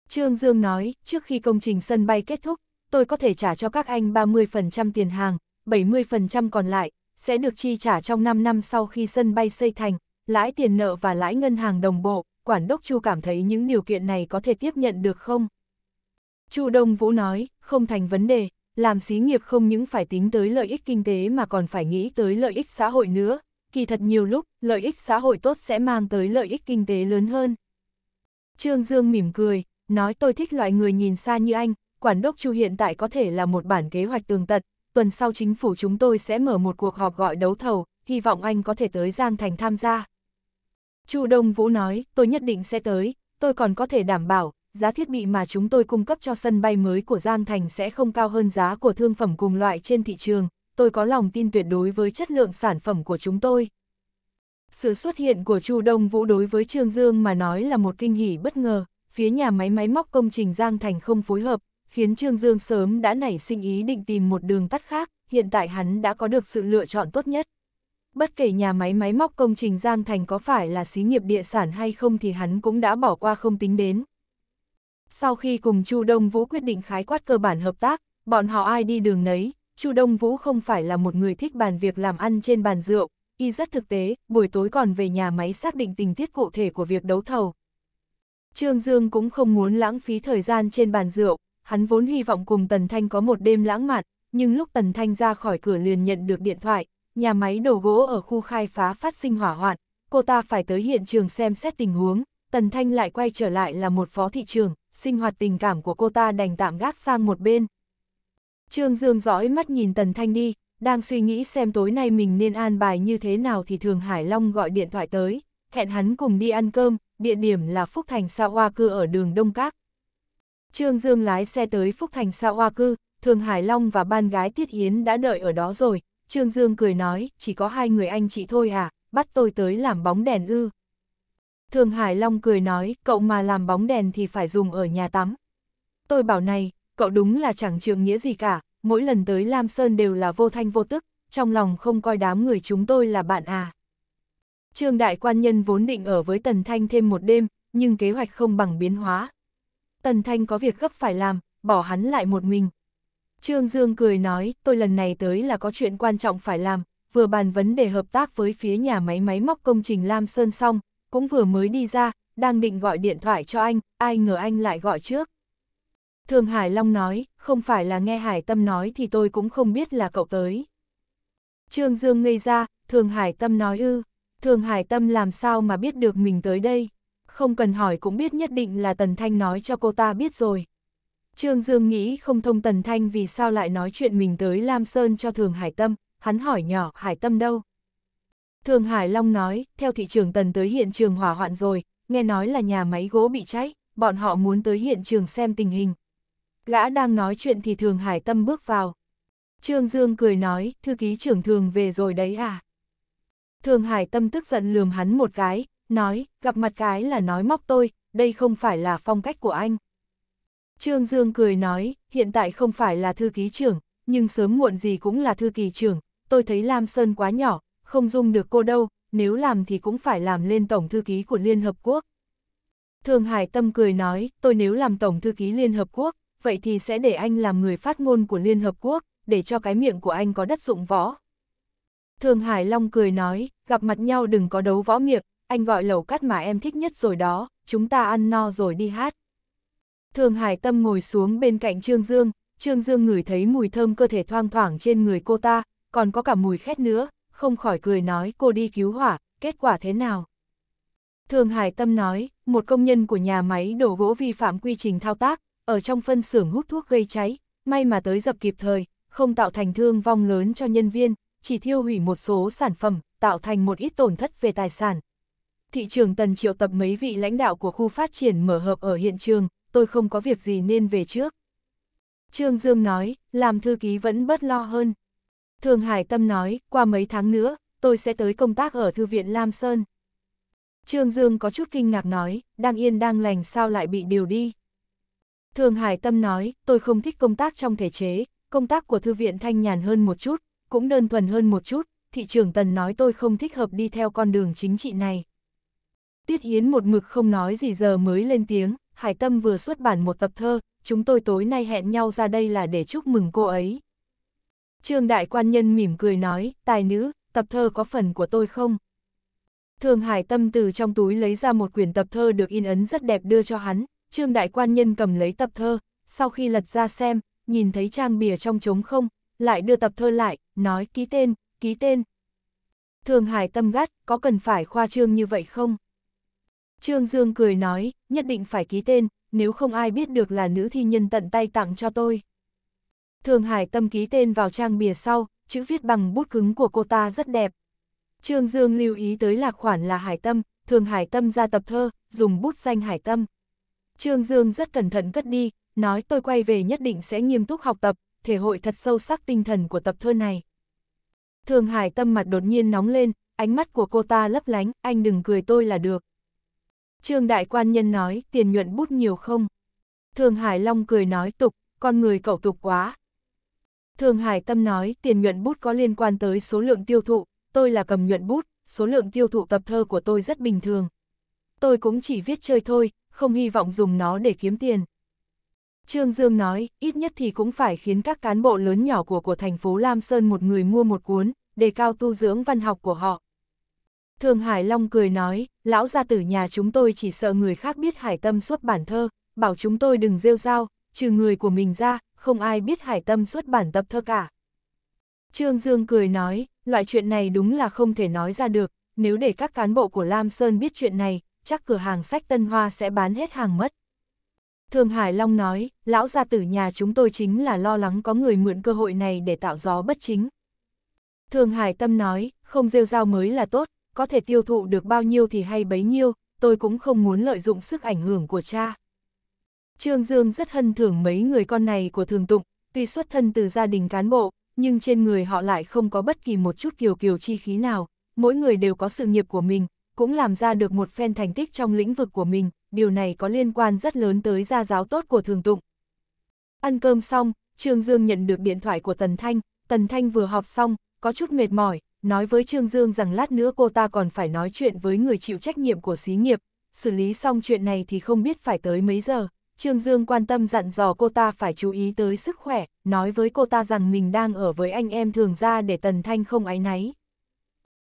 Trương Dương nói, trước khi công trình sân bay kết thúc, tôi có thể trả cho các anh 30% tiền hàng, 70% còn lại, sẽ được chi trả trong 5 năm sau khi sân bay xây thành, lãi tiền nợ và lãi ngân hàng đồng bộ, quản đốc Chu cảm thấy những điều kiện này có thể tiếp nhận được không? Chu Đông Vũ nói, không thành vấn đề, làm xí nghiệp không những phải tính tới lợi ích kinh tế mà còn phải nghĩ tới lợi ích xã hội nữa. Kỳ thật nhiều lúc, lợi ích xã hội tốt sẽ mang tới lợi ích kinh tế lớn hơn. Trương Dương mỉm cười, nói tôi thích loại người nhìn xa như anh, quản đốc Chu hiện tại có thể là một bản kế hoạch tường tận, tuần sau chính phủ chúng tôi sẽ mở một cuộc họp gọi đấu thầu, hy vọng anh có thể tới Giang Thành tham gia. Chu Đông Vũ nói, tôi nhất định sẽ tới, tôi còn có thể đảm bảo, giá thiết bị mà chúng tôi cung cấp cho sân bay mới của Giang Thành sẽ không cao hơn giá của thương phẩm cùng loại trên thị trường, tôi có lòng tin tuyệt đối với chất lượng sản phẩm của chúng tôi. Sự xuất hiện của Chu Đông Vũ đối với Trương Dương mà nói là một kinh hỉ bất ngờ, phía nhà máy máy móc công trình Giang Thành không phối hợp, khiến Trương Dương sớm đã nảy sinh ý định tìm một đường tắt khác, hiện tại hắn đã có được sự lựa chọn tốt nhất. Bất kể nhà máy máy móc công trình Giang Thành có phải là xí nghiệp địa sản hay không thì hắn cũng đã bỏ qua không tính đến, sau khi cùng Chu Đông Vũ quyết định khái quát cơ bản hợp tác, bọn họ ai đi đường nấy, Chu Đông Vũ không phải là một người thích bàn việc làm ăn trên bàn rượu, y rất thực tế, buổi tối còn về nhà máy xác định tình tiết cụ thể của việc đấu thầu. Trương Dương cũng không muốn lãng phí thời gian trên bàn rượu, hắn vốn hy vọng cùng Tần Thanh có một đêm lãng mạn, nhưng lúc Tần Thanh ra khỏi cửa liền nhận được điện thoại, nhà máy đồ gỗ ở khu khai phá phát sinh hỏa hoạn, cô ta phải tới hiện trường xem xét tình huống, Tần Thanh lại quay trở lại là một phó thị trường, sinh hoạt tình cảm của cô ta đành tạm gác sang một bên. Trương Dương dõi mắt nhìn Tần Thanh đi, đang suy nghĩ xem tối nay mình nên an bài như thế nào thì Thường Hải Long gọi điện thoại tới, hẹn hắn cùng đi ăn cơm, địa điểm là Phúc Thành Sa Hoa Cư ở đường Đông Các. Trương Dương lái xe tới Phúc Thành Sa Hoa Cư, Thường Hải Long và ban gái Tiết Yến đã đợi ở đó rồi, Trương Dương cười nói, chỉ có hai người anh chị thôi à, bắt tôi tới làm bóng đèn ư. Thường Hải Long cười nói, cậu mà làm bóng đèn thì phải dùng ở nhà tắm. Tôi bảo này, cậu đúng là chẳng trường nghĩa gì cả, mỗi lần tới Lam Sơn đều là vô thanh vô tức, trong lòng không coi đám người chúng tôi là bạn à. Trương Đại Quan Nhân vốn định ở với Tần Thanh thêm một đêm, nhưng kế hoạch không bằng biến hóa. Tần Thanh có việc gấp phải làm, bỏ hắn lại một mình. Trương Dương cười nói, tôi lần này tới là có chuyện quan trọng phải làm, vừa bàn vấn đề hợp tác với phía nhà máy máy móc công trình Lam Sơn xong, cũng vừa mới đi ra, đang định gọi điện thoại cho anh, ai ngờ anh lại gọi trước. Thường Hải Long nói, không phải là nghe Hải Tâm nói thì tôi cũng không biết là cậu tới. Trương Dương ngây ra, Thường Hải Tâm nói ư, Thường Hải Tâm làm sao mà biết được mình tới đây, không cần hỏi cũng biết nhất định là Tần Thanh nói cho cô ta biết rồi. Trương Dương nghĩ không thông Tần Thanh vì sao lại nói chuyện mình tới Lam Sơn cho Thường Hải Tâm, hắn hỏi nhỏ Hải Tâm đâu. Thường Hải Long nói, theo thị trường tần tới hiện trường hỏa hoạn rồi, nghe nói là nhà máy gỗ bị cháy, bọn họ muốn tới hiện trường xem tình hình. Gã đang nói chuyện thì Thường Hải Tâm bước vào. Trương Dương cười nói, thư ký trưởng thường về rồi đấy à? Thường Hải Tâm tức giận lườm hắn một cái, nói, gặp mặt cái là nói móc tôi, đây không phải là phong cách của anh. Trương Dương cười nói, hiện tại không phải là thư ký trưởng, nhưng sớm muộn gì cũng là thư ký trưởng, tôi thấy Lam Sơn quá nhỏ, không dung được cô đâu, nếu làm thì cũng phải làm lên Tổng Thư ký của Liên Hợp Quốc. Thường Hải Tâm cười nói, tôi nếu làm Tổng Thư ký Liên Hợp Quốc, vậy thì sẽ để anh làm người phát ngôn của Liên Hợp Quốc, để cho cái miệng của anh có đất dụng võ. Thường Hải Long cười nói, gặp mặt nhau đừng có đấu võ miệng, anh gọi lẩu cắt mà em thích nhất rồi đó, chúng ta ăn no rồi đi hát. Thường Hải Tâm ngồi xuống bên cạnh Trương Dương, Trương Dương ngửi thấy mùi thơm cơ thể thoang thoảng trên người cô ta, còn có cả mùi khét nữa, không khỏi cười nói cô đi cứu hỏa, kết quả thế nào? Thường Hải Tâm nói, một công nhân của nhà máy đổ gỗ vi phạm quy trình thao tác, ở trong phân xưởng hút thuốc gây cháy, may mà tới dập kịp thời, không tạo thành thương vong lớn cho nhân viên, chỉ thiêu hủy một số sản phẩm, tạo thành một ít tổn thất về tài sản. Thị trường tần triệu tập mấy vị lãnh đạo của khu phát triển mở hợp ở hiện trường, tôi không có việc gì nên về trước. Trương Dương nói, làm thư ký vẫn bất lo hơn. Thường Hải Tâm nói, qua mấy tháng nữa, tôi sẽ tới công tác ở Thư viện Lam Sơn. Trương Dương có chút kinh ngạc nói, đang yên đang lành sao lại bị điều đi. Thường Hải Tâm nói, tôi không thích công tác trong thể chế, công tác của Thư viện thanh nhàn hơn một chút, cũng đơn thuần hơn một chút, thị trưởng Tần nói tôi không thích hợp đi theo con đường chính trị này. Tiết Yến một mực không nói gì giờ mới lên tiếng, Hải Tâm vừa xuất bản một tập thơ, chúng tôi tối nay hẹn nhau ra đây là để chúc mừng cô ấy. Trương đại quan nhân mỉm cười nói, tài nữ, tập thơ có phần của tôi không? Thường Hải Tâm từ trong túi lấy ra một quyển tập thơ được in ấn rất đẹp đưa cho hắn, Trương đại quan nhân cầm lấy tập thơ, sau khi lật ra xem, nhìn thấy trang bìa trong trống không, lại đưa tập thơ lại, nói ký tên, ký tên. Thường Hải Tâm gắt, có cần phải khoa trương như vậy không? Trương Dương cười nói, nhất định phải ký tên, nếu không ai biết được là nữ thi nhân tận tay tặng cho tôi. Thường Hải Tâm ký tên vào trang bìa sau, chữ viết bằng bút cứng của cô ta rất đẹp. Trương Dương lưu ý tới là khoản là Hải Tâm, Thường Hải Tâm ra tập thơ, dùng bút danh Hải Tâm. Trương Dương rất cẩn thận cất đi, nói tôi quay về nhất định sẽ nghiêm túc học tập, thể hội thật sâu sắc tinh thần của tập thơ này. Thường Hải Tâm mặt đột nhiên nóng lên, ánh mắt của cô ta lấp lánh, anh đừng cười tôi là được. Trương Đại Quan Nhân nói, tiền nhuận bút nhiều không? Thường Hải Long cười nói tục, con người cậu tục quá, Thường Hải Tâm nói tiền nhuận bút có liên quan tới số lượng tiêu thụ, tôi là cầm nhuận bút, số lượng tiêu thụ tập thơ của tôi rất bình thường. Tôi cũng chỉ viết chơi thôi, không hy vọng dùng nó để kiếm tiền. Trương Dương nói, ít nhất thì cũng phải khiến các cán bộ lớn nhỏ của của thành phố Lam Sơn một người mua một cuốn, đề cao tu dưỡng văn học của họ. Thường Hải Long cười nói, lão gia tử nhà chúng tôi chỉ sợ người khác biết hải tâm xuất bản thơ, bảo chúng tôi đừng rêu rao, trừ người của mình ra, không ai biết hải tâm xuất bản tập thơ cả. Trương Dương cười nói, loại chuyện này đúng là không thể nói ra được, nếu để các cán bộ của Lam Sơn biết chuyện này, chắc cửa hàng sách Tân Hoa sẽ bán hết hàng mất. Thường Hải Long nói, lão gia tử nhà chúng tôi chính là lo lắng có người mượn cơ hội này để tạo gió bất chính. Thường Hải Tâm nói, không rêu rao mới là tốt, có thể tiêu thụ được bao nhiêu thì hay bấy nhiêu, tôi cũng không muốn lợi dụng sức ảnh hưởng của cha. Trương Dương rất hân thưởng mấy người con này của thường tụng, tuy xuất thân từ gia đình cán bộ, nhưng trên người họ lại không có bất kỳ một chút kiều kiều chi khí nào, mỗi người đều có sự nghiệp của mình, cũng làm ra được một phen thành tích trong lĩnh vực của mình, điều này có liên quan rất lớn tới gia giáo tốt của thường tụng. Ăn cơm xong, Trương Dương nhận được điện thoại của Tần Thanh, Tần Thanh vừa họp xong, có chút mệt mỏi, nói với Trương Dương rằng lát nữa cô ta còn phải nói chuyện với người chịu trách nhiệm của xí nghiệp, xử lý xong chuyện này thì không biết phải tới mấy giờ. Trương Dương quan tâm dặn dò cô ta phải chú ý tới sức khỏe, nói với cô ta rằng mình đang ở với anh em thường ra để Tần Thanh không áy náy.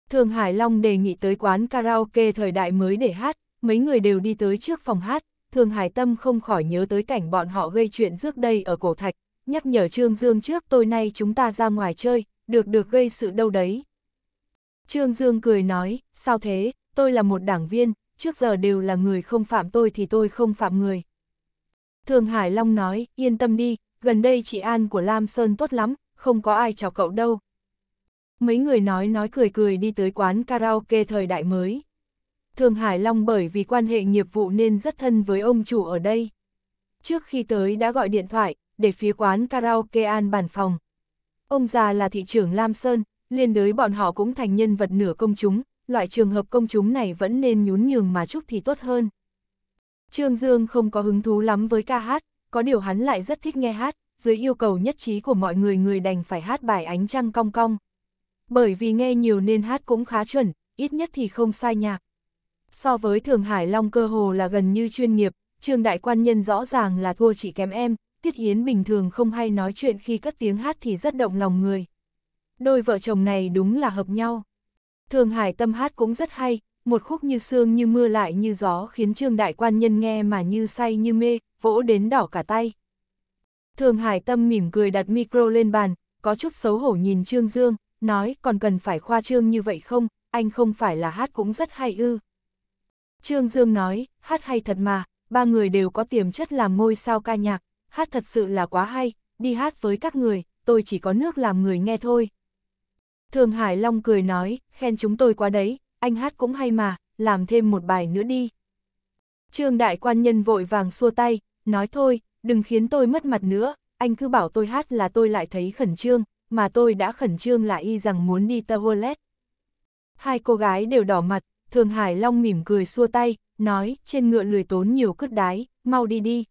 Thường Hải Long đề nghị tới quán karaoke thời đại mới để hát, mấy người đều đi tới trước phòng hát, Thường Hải Tâm không khỏi nhớ tới cảnh bọn họ gây chuyện trước đây ở cổ thạch, nhắc nhở Trương Dương trước tối nay chúng ta ra ngoài chơi, được được gây sự đâu đấy. Trương Dương cười nói, sao thế, tôi là một đảng viên, trước giờ đều là người không phạm tôi thì tôi không phạm người. Thường Hải Long nói, yên tâm đi, gần đây chị An của Lam Sơn tốt lắm, không có ai chào cậu đâu. Mấy người nói nói cười cười đi tới quán karaoke thời đại mới. Thường Hải Long bởi vì quan hệ nghiệp vụ nên rất thân với ông chủ ở đây. Trước khi tới đã gọi điện thoại, để phía quán karaoke An bàn phòng. Ông già là thị trưởng Lam Sơn, liên đới bọn họ cũng thành nhân vật nửa công chúng, loại trường hợp công chúng này vẫn nên nhún nhường mà chút thì tốt hơn. Trương Dương không có hứng thú lắm với ca hát, có điều hắn lại rất thích nghe hát, dưới yêu cầu nhất trí của mọi người người đành phải hát bài ánh trăng cong cong. Bởi vì nghe nhiều nên hát cũng khá chuẩn, ít nhất thì không sai nhạc. So với Thường Hải Long cơ hồ là gần như chuyên nghiệp, Trương Đại Quan Nhân rõ ràng là thua chỉ kém em, Tiết Yến bình thường không hay nói chuyện khi cất tiếng hát thì rất động lòng người. Đôi vợ chồng này đúng là hợp nhau. Thường Hải tâm hát cũng rất hay, một khúc như sương như mưa lại như gió khiến trương đại quan nhân nghe mà như say như mê, vỗ đến đỏ cả tay. Thường Hải Tâm mỉm cười đặt micro lên bàn, có chút xấu hổ nhìn Trương Dương, nói còn cần phải khoa trương như vậy không, anh không phải là hát cũng rất hay ư. Trương Dương nói, hát hay thật mà, ba người đều có tiềm chất làm ngôi sao ca nhạc, hát thật sự là quá hay, đi hát với các người, tôi chỉ có nước làm người nghe thôi. Thường Hải Long cười nói, khen chúng tôi quá đấy, anh hát cũng hay mà, làm thêm một bài nữa đi. Trương đại quan nhân vội vàng xua tay, nói thôi, đừng khiến tôi mất mặt nữa, anh cứ bảo tôi hát là tôi lại thấy khẩn trương, mà tôi đã khẩn trương là y rằng muốn đi toilet. Hai cô gái đều đỏ mặt, Thường Hải Long mỉm cười xua tay, nói, trên ngựa lười tốn nhiều cứt đái, mau đi đi.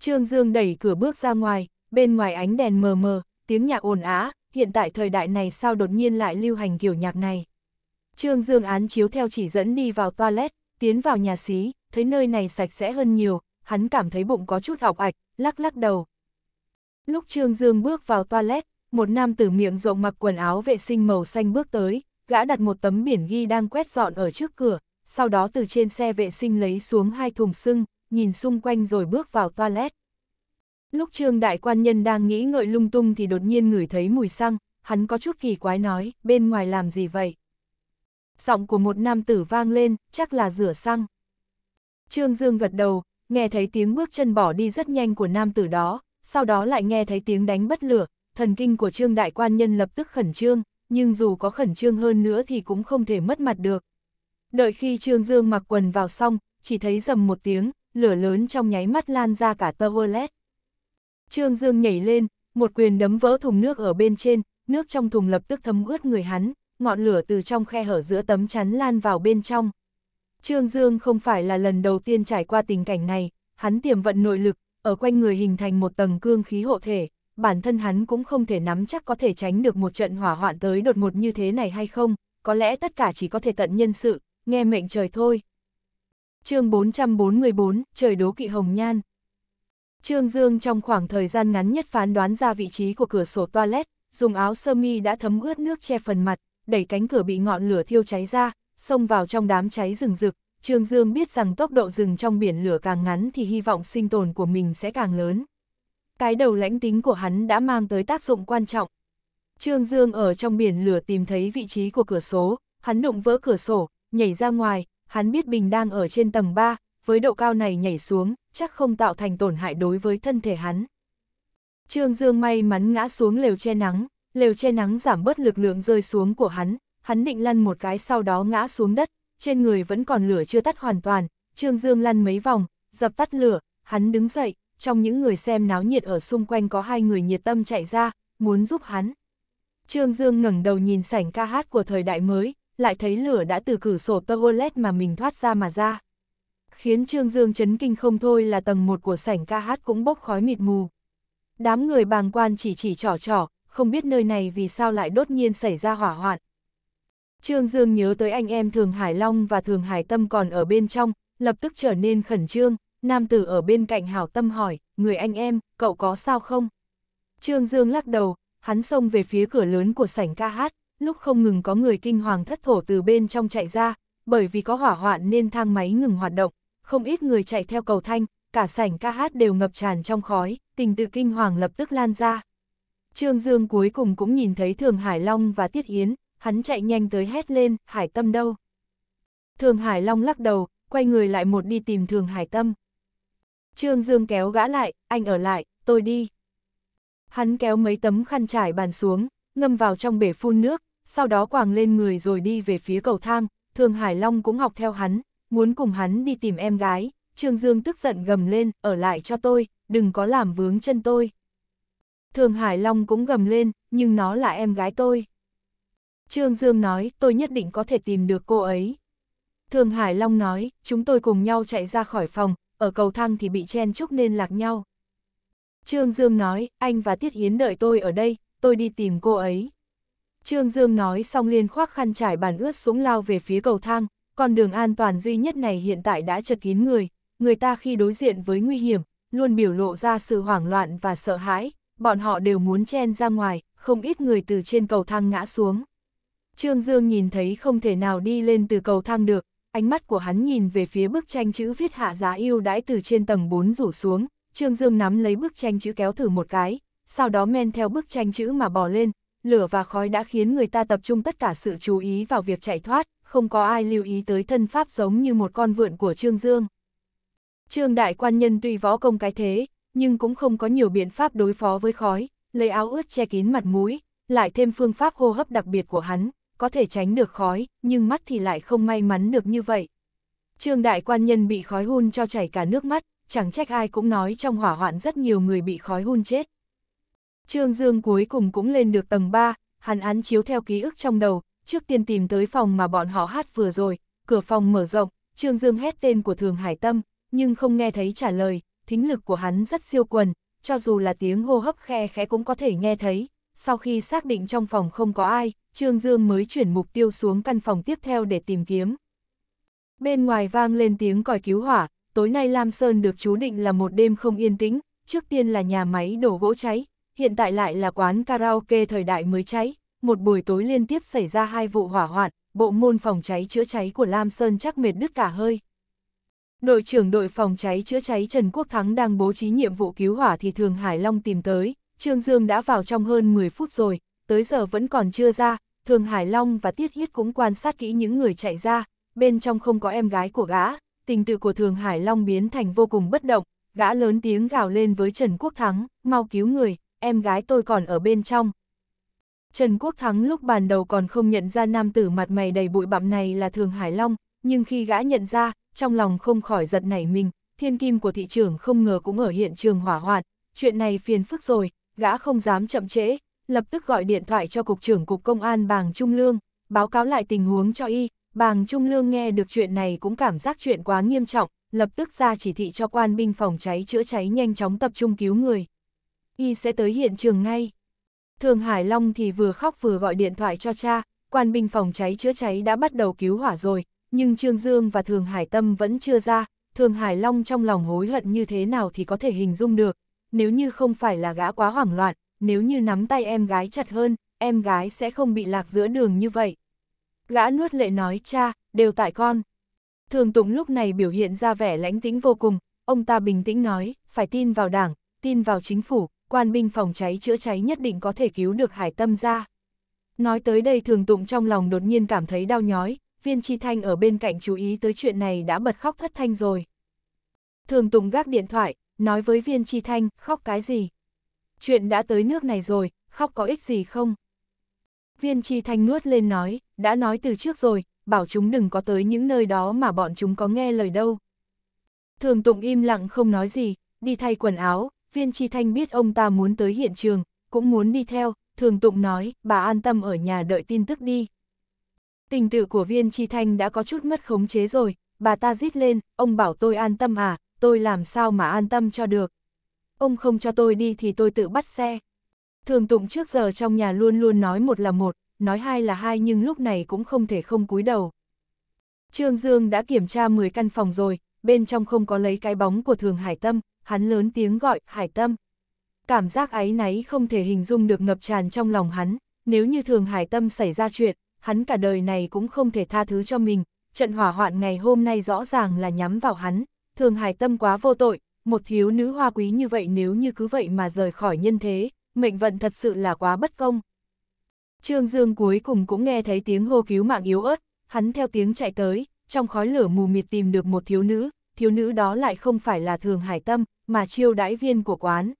Trương Dương đẩy cửa bước ra ngoài, bên ngoài ánh đèn mờ mờ, tiếng nhạc ồn á, hiện tại thời đại này sao đột nhiên lại lưu hành kiểu nhạc này. Trương Dương án chiếu theo chỉ dẫn đi vào toilet, tiến vào nhà xí, thấy nơi này sạch sẽ hơn nhiều, hắn cảm thấy bụng có chút học ạch, lắc lắc đầu. Lúc Trương Dương bước vào toilet, một nam tử miệng rộng mặc quần áo vệ sinh màu xanh bước tới, gã đặt một tấm biển ghi đang quét dọn ở trước cửa, sau đó từ trên xe vệ sinh lấy xuống hai thùng sưng, nhìn xung quanh rồi bước vào toilet. Lúc Trương Đại Quan Nhân đang nghĩ ngợi lung tung thì đột nhiên ngửi thấy mùi xăng, hắn có chút kỳ quái nói, bên ngoài làm gì vậy? giọng của một nam tử vang lên, chắc là rửa xăng. Trương Dương gật đầu, nghe thấy tiếng bước chân bỏ đi rất nhanh của nam tử đó, sau đó lại nghe thấy tiếng đánh bất lửa, thần kinh của Trương Đại Quan Nhân lập tức khẩn trương, nhưng dù có khẩn trương hơn nữa thì cũng không thể mất mặt được. Đợi khi Trương Dương mặc quần vào xong, chỉ thấy rầm một tiếng, lửa lớn trong nháy mắt lan ra cả toilet. Trương Dương nhảy lên, một quyền đấm vỡ thùng nước ở bên trên, nước trong thùng lập tức thấm ướt người hắn, ngọn lửa từ trong khe hở giữa tấm chắn lan vào bên trong. Trương Dương không phải là lần đầu tiên trải qua tình cảnh này, hắn tiềm vận nội lực, ở quanh người hình thành một tầng cương khí hộ thể, bản thân hắn cũng không thể nắm chắc có thể tránh được một trận hỏa hoạn tới đột ngột như thế này hay không, có lẽ tất cả chỉ có thể tận nhân sự, nghe mệnh trời thôi. chương 444, trời đố kỵ hồng nhan. Trương Dương trong khoảng thời gian ngắn nhất phán đoán ra vị trí của cửa sổ toilet, dùng áo sơ mi đã thấm ướt nước che phần mặt, đẩy cánh cửa bị ngọn lửa thiêu cháy ra, xông vào trong đám cháy rừng rực, Trương Dương biết rằng tốc độ rừng trong biển lửa càng ngắn thì hy vọng sinh tồn của mình sẽ càng lớn. Cái đầu lãnh tính của hắn đã mang tới tác dụng quan trọng. Trương Dương ở trong biển lửa tìm thấy vị trí của cửa số, hắn đụng vỡ cửa sổ, nhảy ra ngoài, hắn biết Bình đang ở trên tầng 3, với độ cao này nhảy xuống, chắc không tạo thành tổn hại đối với thân thể hắn. Trương Dương may mắn ngã xuống lều che nắng, lều che nắng giảm bớt lực lượng rơi xuống của hắn, hắn định lăn một cái sau đó ngã xuống đất, trên người vẫn còn lửa chưa tắt hoàn toàn, Trương Dương lăn mấy vòng, dập tắt lửa, hắn đứng dậy, trong những người xem náo nhiệt ở xung quanh có hai người nhiệt tâm chạy ra, muốn giúp hắn. Trương Dương ngẩng đầu nhìn sảnh ca hát của thời đại mới, lại thấy lửa đã từ cửa sổ toilet mà mình thoát ra mà ra. Khiến Trương Dương chấn kinh không thôi là tầng 1 của sảnh ca hát cũng bốc khói mịt mù. Đám người bàng quan chỉ chỉ trỏ trỏ, không biết nơi này vì sao lại đột nhiên xảy ra hỏa hoạn. Trương Dương nhớ tới anh em Thường Hải Long và Thường Hải Tâm còn ở bên trong, lập tức trở nên khẩn trương, nam tử ở bên cạnh hảo tâm hỏi, người anh em, cậu có sao không? Trương Dương lắc đầu, hắn xông về phía cửa lớn của sảnh ca hát, lúc không ngừng có người kinh hoàng thất thổ từ bên trong chạy ra, bởi vì có hỏa hoạn nên thang máy ngừng hoạt động, không ít người chạy theo cầu thanh, cả sảnh ca hát đều ngập tràn trong khói, tình tự kinh hoàng lập tức lan ra. Trương Dương cuối cùng cũng nhìn thấy Thường Hải Long và Tiết Yến, hắn chạy nhanh tới hét lên, Hải Tâm đâu? Thường Hải Long lắc đầu, quay người lại một đi tìm Thường Hải Tâm. Trương Dương kéo gã lại, anh ở lại, tôi đi. Hắn kéo mấy tấm khăn trải bàn xuống, ngâm vào trong bể phun nước, sau đó quàng lên người rồi đi về phía cầu thang, Thường Hải Long cũng học theo hắn, muốn cùng hắn đi tìm em gái. Trương Dương tức giận gầm lên, ở lại cho tôi, đừng có làm vướng chân tôi. Thường Hải Long cũng gầm lên, nhưng nó là em gái tôi. Trương Dương nói, tôi nhất định có thể tìm được cô ấy. Thường Hải Long nói, chúng tôi cùng nhau chạy ra khỏi phòng, ở cầu thang thì bị chen chúc nên lạc nhau. Trương Dương nói, anh và Tiết Yến đợi tôi ở đây, tôi đi tìm cô ấy. Trương Dương nói xong liền khoác khăn trải bàn ướt xuống lao về phía cầu thang, con đường an toàn duy nhất này hiện tại đã chật kín người, người ta khi đối diện với nguy hiểm, luôn biểu lộ ra sự hoảng loạn và sợ hãi, bọn họ đều muốn chen ra ngoài, không ít người từ trên cầu thang ngã xuống. Trương Dương nhìn thấy không thể nào đi lên từ cầu thang được, ánh mắt của hắn nhìn về phía bức tranh chữ viết hạ giá yêu đãi từ trên tầng 4 rủ xuống, Trương Dương nắm lấy bức tranh chữ kéo thử một cái, sau đó men theo bức tranh chữ mà bò lên, lửa và khói đã khiến người ta tập trung tất cả sự chú ý vào việc chạy thoát, không có ai lưu ý tới thân pháp giống như một con vượn của Trương Dương. Trương Đại Quan Nhân tuy võ công cái thế, nhưng cũng không có nhiều biện pháp đối phó với khói, lấy áo ướt che kín mặt mũi, lại thêm phương pháp hô hấp đặc biệt của hắn, có thể tránh được khói, nhưng mắt thì lại không may mắn được như vậy. Trương đại quan nhân bị khói hun cho chảy cả nước mắt, chẳng trách ai cũng nói trong hỏa hoạn rất nhiều người bị khói hun chết. Trương Dương cuối cùng cũng lên được tầng 3, hắn án chiếu theo ký ức trong đầu, trước tiên tìm tới phòng mà bọn họ hát vừa rồi, cửa phòng mở rộng, Trương Dương hét tên của Thường Hải Tâm, nhưng không nghe thấy trả lời, thính lực của hắn rất siêu quần, cho dù là tiếng hô hấp khe khẽ cũng có thể nghe thấy. Sau khi xác định trong phòng không có ai, Trương Dương mới chuyển mục tiêu xuống căn phòng tiếp theo để tìm kiếm. Bên ngoài vang lên tiếng còi cứu hỏa, tối nay Lam Sơn được chú định là một đêm không yên tĩnh, trước tiên là nhà máy đổ gỗ cháy, hiện tại lại là quán karaoke thời đại mới cháy, một buổi tối liên tiếp xảy ra hai vụ hỏa hoạn, bộ môn phòng cháy chữa cháy của Lam Sơn chắc mệt đứt cả hơi đội trưởng đội phòng cháy chữa cháy Trần Quốc Thắng đang bố trí nhiệm vụ cứu hỏa thì Thường Hải Long tìm tới, Trương Dương đã vào trong hơn 10 phút rồi, tới giờ vẫn còn chưa ra, Thường Hải Long và Tiết Hiết cũng quan sát kỹ những người chạy ra, bên trong không có em gái của gã, tình tự của Thường Hải Long biến thành vô cùng bất động, gã lớn tiếng gào lên với Trần Quốc Thắng, mau cứu người, em gái tôi còn ở bên trong. Trần Quốc Thắng lúc bàn đầu còn không nhận ra nam tử mặt mày đầy bụi bặm này là Thường Hải Long, nhưng khi gã nhận ra, trong lòng không khỏi giật nảy mình, thiên kim của thị trưởng không ngờ cũng ở hiện trường hỏa hoạn, chuyện này phiền phức rồi, gã không dám chậm trễ, lập tức gọi điện thoại cho Cục trưởng Cục Công an Bàng Trung Lương, báo cáo lại tình huống cho y, Bàng Trung Lương nghe được chuyện này cũng cảm giác chuyện quá nghiêm trọng, lập tức ra chỉ thị cho quan binh phòng cháy chữa cháy nhanh chóng tập trung cứu người. Y sẽ tới hiện trường ngay. Thường Hải Long thì vừa khóc vừa gọi điện thoại cho cha, quan binh phòng cháy chữa cháy đã bắt đầu cứu hỏa rồi, nhưng Trương Dương và Thường Hải Tâm vẫn chưa ra, Thường Hải Long trong lòng hối hận như thế nào thì có thể hình dung được, nếu như không phải là gã quá hoảng loạn, nếu như nắm tay em gái chặt hơn, em gái sẽ không bị lạc giữa đường như vậy. Gã nuốt lệ nói cha, đều tại con. Thường Tụng lúc này biểu hiện ra vẻ lãnh tĩnh vô cùng, ông ta bình tĩnh nói, phải tin vào đảng, tin vào chính phủ, quan binh phòng cháy chữa cháy nhất định có thể cứu được hải tâm ra. Nói tới đây thường tụng trong lòng đột nhiên cảm thấy đau nhói, viên tri thanh ở bên cạnh chú ý tới chuyện này đã bật khóc thất thanh rồi. Thường Tùng gác điện thoại, nói với viên tri thanh, khóc cái gì? Chuyện đã tới nước này rồi, khóc có ích gì không? Viên tri thanh nuốt lên nói, đã nói từ trước rồi, bảo chúng đừng có tới những nơi đó mà bọn chúng có nghe lời đâu. Thường Tùng im lặng không nói gì, đi thay quần áo, viên tri thanh biết ông ta muốn tới hiện trường, cũng muốn đi theo, Thường Tụng nói, bà an tâm ở nhà đợi tin tức đi. Tình tự của viên chi thanh đã có chút mất khống chế rồi, bà ta rít lên, ông bảo tôi an tâm à, tôi làm sao mà an tâm cho được. Ông không cho tôi đi thì tôi tự bắt xe. Thường tụng trước giờ trong nhà luôn luôn nói một là một, nói hai là hai nhưng lúc này cũng không thể không cúi đầu. Trương Dương đã kiểm tra 10 căn phòng rồi, bên trong không có lấy cái bóng của thường Hải Tâm, hắn lớn tiếng gọi Hải Tâm. Cảm giác ấy náy không thể hình dung được ngập tràn trong lòng hắn, nếu như thường Hải Tâm xảy ra chuyện, hắn cả đời này cũng không thể tha thứ cho mình, trận hỏa hoạn ngày hôm nay rõ ràng là nhắm vào hắn, thường hải tâm quá vô tội, một thiếu nữ hoa quý như vậy nếu như cứ vậy mà rời khỏi nhân thế, mệnh vận thật sự là quá bất công. Trương Dương cuối cùng cũng nghe thấy tiếng hô cứu mạng yếu ớt, hắn theo tiếng chạy tới, trong khói lửa mù mịt tìm được một thiếu nữ, thiếu nữ đó lại không phải là thường hải tâm, mà chiêu đãi viên của quán.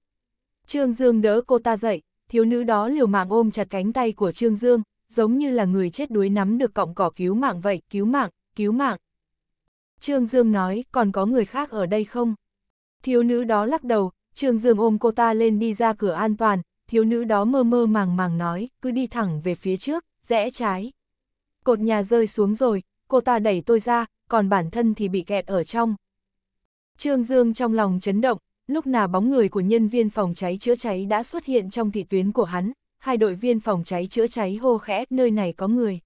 Trương Dương đỡ cô ta dậy, thiếu nữ đó liều mạng ôm chặt cánh tay của Trương Dương, giống như là người chết đuối nắm được cọng cỏ cứu mạng vậy, cứu mạng, cứu mạng. Trương Dương nói, còn có người khác ở đây không? Thiếu nữ đó lắc đầu, Trương Dương ôm cô ta lên đi ra cửa an toàn, thiếu nữ đó mơ mơ màng màng nói, cứ đi thẳng về phía trước, rẽ trái. Cột nhà rơi xuống rồi, cô ta đẩy tôi ra, còn bản thân thì bị kẹt ở trong. Trương Dương trong lòng chấn động, lúc nào bóng người của nhân viên phòng cháy chữa cháy đã xuất hiện trong thị tuyến của hắn, hai đội viên phòng cháy chữa cháy hô khẽ nơi này có người.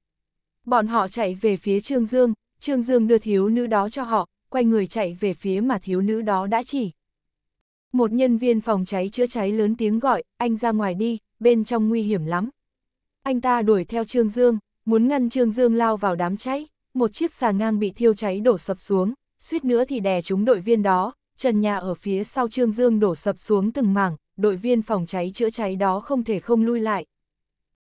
Bọn họ chạy về phía Trương Dương, Trương Dương đưa thiếu nữ đó cho họ, quay người chạy về phía mà thiếu nữ đó đã chỉ. Một nhân viên phòng cháy chữa cháy lớn tiếng gọi, anh ra ngoài đi, bên trong nguy hiểm lắm. Anh ta đuổi theo Trương Dương, muốn ngăn Trương Dương lao vào đám cháy, một chiếc xà ngang bị thiêu cháy đổ sập xuống, suýt nữa thì đè chúng đội viên đó, trần nhà ở phía sau Trương Dương đổ sập xuống từng mảng, đội viên phòng cháy chữa cháy đó không thể không lui lại.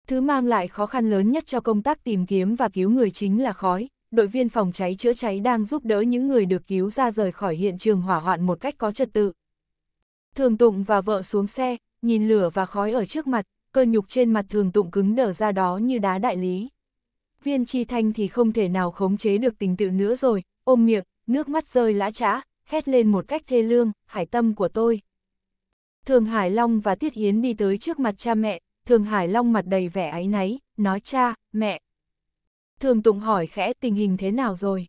Thứ mang lại khó khăn lớn nhất cho công tác tìm kiếm và cứu người chính là khói. Đội viên phòng cháy chữa cháy đang giúp đỡ những người được cứu ra rời khỏi hiện trường hỏa hoạn một cách có trật tự. Thường Tụng và vợ xuống xe, nhìn lửa và khói ở trước mặt, cơ nhục trên mặt Thường Tụng cứng đờ ra đó như đá đại lý. Viên Chi Thanh thì không thể nào khống chế được tình tự nữa rồi, ôm miệng, nước mắt rơi lã trã, hét lên một cách thê lương, hải tâm của tôi. Thường Hải Long và Tiết yến đi tới trước mặt cha mẹ, Thường Hải Long mặt đầy vẻ áy náy, nói cha, mẹ. Thường Tụng hỏi khẽ tình hình thế nào rồi?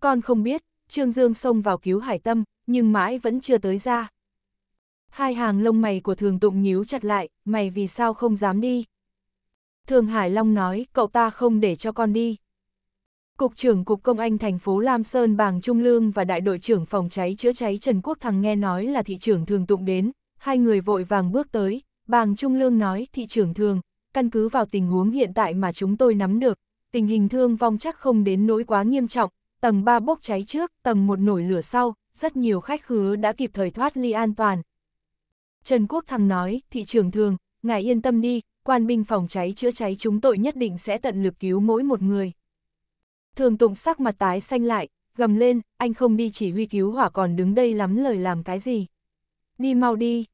Con không biết, Trương Dương xông vào cứu Hải Tâm, nhưng mãi vẫn chưa tới ra. Hai hàng lông mày của Thường Tụng nhíu chặt lại, mày vì sao không dám đi? Thường Hải Long nói, cậu ta không để cho con đi. Cục trưởng Cục Công Anh thành phố Lam Sơn Bàng Trung Lương và Đại đội trưởng Phòng cháy chữa cháy Trần Quốc Thằng nghe nói là thị trưởng Thường Tụng đến, Hai người vội vàng bước tới, bàng Trung Lương nói thị trưởng thường, căn cứ vào tình huống hiện tại mà chúng tôi nắm được, tình hình thương vong chắc không đến nỗi quá nghiêm trọng, tầng 3 bốc cháy trước, tầng 1 nổi lửa sau, rất nhiều khách khứa đã kịp thời thoát ly an toàn. Trần Quốc Thăng nói, thị trưởng thường, ngài yên tâm đi, quan binh phòng cháy chữa cháy chúng tôi nhất định sẽ tận lực cứu mỗi một người. Thường tụng sắc mặt tái xanh lại, gầm lên, anh không đi chỉ huy cứu hỏa còn đứng đây lắm lời làm cái gì. Đi mau đi,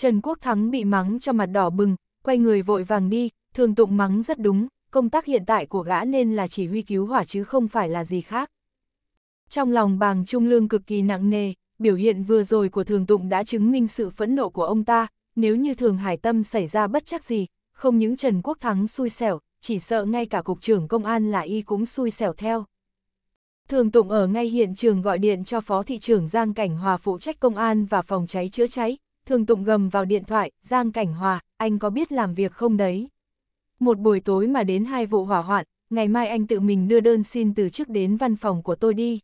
Trần Quốc Thắng bị mắng cho mặt đỏ bừng, quay người vội vàng đi, thường tụng mắng rất đúng, công tác hiện tại của gã nên là chỉ huy cứu hỏa chứ không phải là gì khác. Trong lòng bàng trung lương cực kỳ nặng nề, biểu hiện vừa rồi của thường tụng đã chứng minh sự phẫn nộ của ông ta, nếu như thường hải tâm xảy ra bất chắc gì, không những Trần Quốc Thắng xui xẻo, chỉ sợ ngay cả cục trưởng công an là y cũng xui xẻo theo. Thường Tụng ở ngay hiện trường gọi điện cho Phó Thị trưởng Giang Cảnh Hòa phụ trách công an và phòng cháy chữa cháy, thường tụng gầm vào điện thoại, Giang Cảnh Hòa, anh có biết làm việc không đấy? Một buổi tối mà đến hai vụ hỏa hoạn, ngày mai anh tự mình đưa đơn xin từ chức đến văn phòng của tôi đi.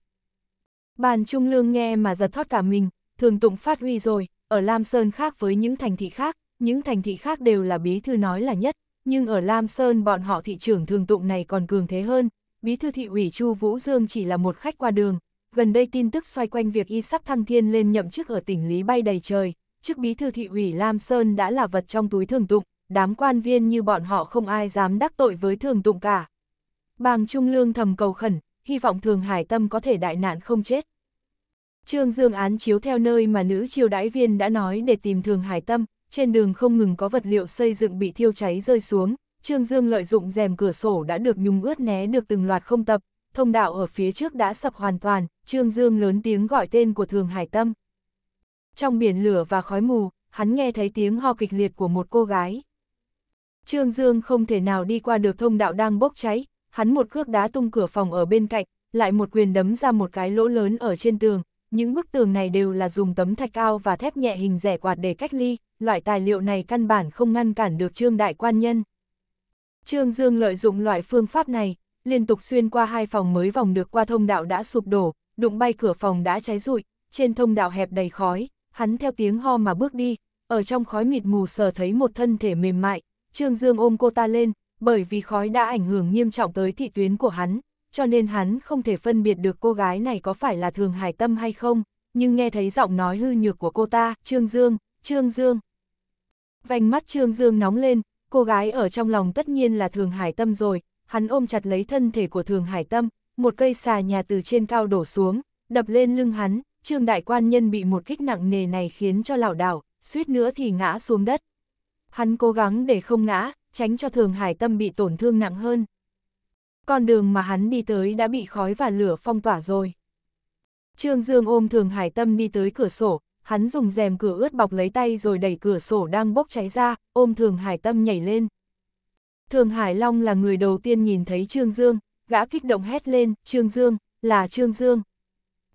Bàn Trung Lương nghe mà giật thoát cả mình, thường tụng phát huy rồi, ở Lam Sơn khác với những thành thị khác, những thành thị khác đều là bí thư nói là nhất, nhưng ở Lam Sơn bọn họ thị trưởng thường tụng này còn cường thế hơn, bí thư thị ủy Chu Vũ Dương chỉ là một khách qua đường, gần đây tin tức xoay quanh việc y sắp thăng thiên lên nhậm chức ở tỉnh Lý bay đầy trời, chức bí thư thị ủy Lam Sơn đã là vật trong túi thường tụng, đám quan viên như bọn họ không ai dám đắc tội với thường tụng cả. Bàng Trung Lương thầm cầu khẩn, hy vọng Thường Hải Tâm có thể đại nạn không chết. Trương Dương án chiếu theo nơi mà nữ triều đãi viên đã nói để tìm Thường Hải Tâm, trên đường không ngừng có vật liệu xây dựng bị thiêu cháy rơi xuống, Trương Dương lợi dụng rèm cửa sổ đã được nhung ướt né được từng loạt không tập, thông đạo ở phía trước đã sập hoàn toàn, Trương Dương lớn tiếng gọi tên của Thường Hải Tâm trong biển lửa và khói mù, hắn nghe thấy tiếng ho kịch liệt của một cô gái. Trương Dương không thể nào đi qua được thông đạo đang bốc cháy, hắn một cước đá tung cửa phòng ở bên cạnh, lại một quyền đấm ra một cái lỗ lớn ở trên tường. Những bức tường này đều là dùng tấm thạch cao và thép nhẹ hình rẻ quạt để cách ly, loại tài liệu này căn bản không ngăn cản được Trương Đại Quan Nhân. Trương Dương lợi dụng loại phương pháp này, liên tục xuyên qua hai phòng mới vòng được qua thông đạo đã sụp đổ, đụng bay cửa phòng đã cháy rụi, trên thông đạo hẹp đầy khói, hắn theo tiếng ho mà bước đi, ở trong khói mịt mù sờ thấy một thân thể mềm mại, Trương Dương ôm cô ta lên, bởi vì khói đã ảnh hưởng nghiêm trọng tới thị tuyến của hắn, cho nên hắn không thể phân biệt được cô gái này có phải là thường hải tâm hay không, nhưng nghe thấy giọng nói hư nhược của cô ta, Trương Dương, Trương Dương. Vành mắt Trương Dương nóng lên, cô gái ở trong lòng tất nhiên là thường hải tâm rồi, hắn ôm chặt lấy thân thể của thường hải tâm, một cây xà nhà từ trên cao đổ xuống, đập lên lưng hắn, Trương đại quan nhân bị một kích nặng nề này khiến cho lảo đảo, suýt nữa thì ngã xuống đất. Hắn cố gắng để không ngã, tránh cho Thường Hải Tâm bị tổn thương nặng hơn. Con đường mà hắn đi tới đã bị khói và lửa phong tỏa rồi. Trương Dương ôm Thường Hải Tâm đi tới cửa sổ, hắn dùng rèm cửa ướt bọc lấy tay rồi đẩy cửa sổ đang bốc cháy ra, ôm Thường Hải Tâm nhảy lên. Thường Hải Long là người đầu tiên nhìn thấy Trương Dương, gã kích động hét lên, Trương Dương, là Trương Dương.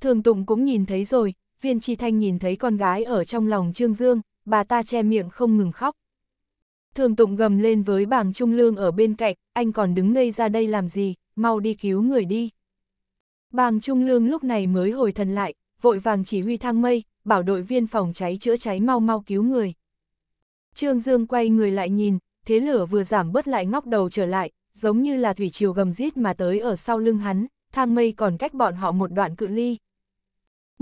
Thường tùng cũng nhìn thấy rồi, viên tri thanh nhìn thấy con gái ở trong lòng Trương Dương, bà ta che miệng không ngừng khóc. Thường tùng gầm lên với bảng Trung Lương ở bên cạnh, anh còn đứng ngây ra đây làm gì, mau đi cứu người đi. Bàng Trung Lương lúc này mới hồi thần lại, vội vàng chỉ huy thang mây, bảo đội viên phòng cháy chữa cháy mau mau cứu người. Trương Dương quay người lại nhìn, thế lửa vừa giảm bớt lại ngóc đầu trở lại, giống như là thủy triều gầm rít mà tới ở sau lưng hắn, thang mây còn cách bọn họ một đoạn cự ly,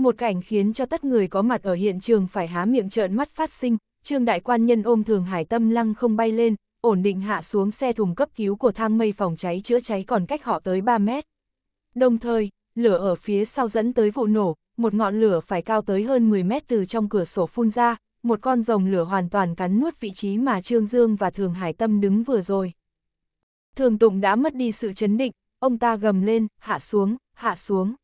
một cảnh khiến cho tất người có mặt ở hiện trường phải há miệng trợn mắt phát sinh, Trương Đại Quan Nhân ôm Thường Hải Tâm lăng không bay lên, ổn định hạ xuống xe thùng cấp cứu của thang mây phòng cháy chữa cháy còn cách họ tới 3 mét. Đồng thời, lửa ở phía sau dẫn tới vụ nổ, một ngọn lửa phải cao tới hơn 10 mét từ trong cửa sổ phun ra, một con rồng lửa hoàn toàn cắn nuốt vị trí mà Trương Dương và Thường Hải Tâm đứng vừa rồi. Thường Tụng đã mất đi sự chấn định, ông ta gầm lên, hạ xuống, hạ xuống.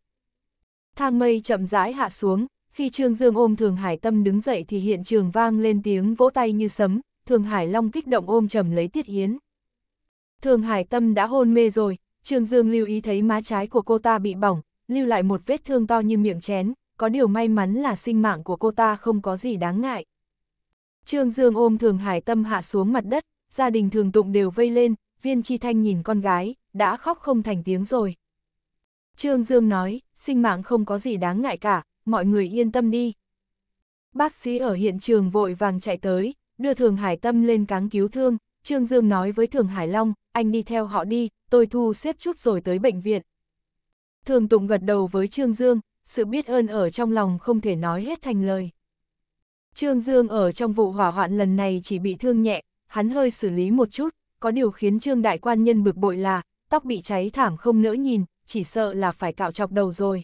Thang mây chậm rãi hạ xuống, khi Trương Dương ôm Thường Hải Tâm đứng dậy thì hiện trường vang lên tiếng vỗ tay như sấm, Thường Hải Long kích động ôm trầm lấy Tiết Yến. Thường Hải Tâm đã hôn mê rồi, Trương Dương lưu ý thấy má trái của cô ta bị bỏng, lưu lại một vết thương to như miệng chén, có điều may mắn là sinh mạng của cô ta không có gì đáng ngại. Trương Dương ôm Thường Hải Tâm hạ xuống mặt đất, gia đình Thường Tụng đều vây lên, viên chi thanh nhìn con gái, đã khóc không thành tiếng rồi. Trương Dương nói, sinh mạng không có gì đáng ngại cả, mọi người yên tâm đi. Bác sĩ ở hiện trường vội vàng chạy tới, đưa Thường Hải Tâm lên cáng cứu thương, Trương Dương nói với Thường Hải Long, anh đi theo họ đi, tôi thu xếp chút rồi tới bệnh viện. Thường Tụng gật đầu với Trương Dương, sự biết ơn ở trong lòng không thể nói hết thành lời. Trương Dương ở trong vụ hỏa hoạn lần này chỉ bị thương nhẹ, hắn hơi xử lý một chút, có điều khiến Trương Đại Quan Nhân bực bội là, tóc bị cháy thảm không nỡ nhìn, chỉ sợ là phải cạo chọc đầu rồi.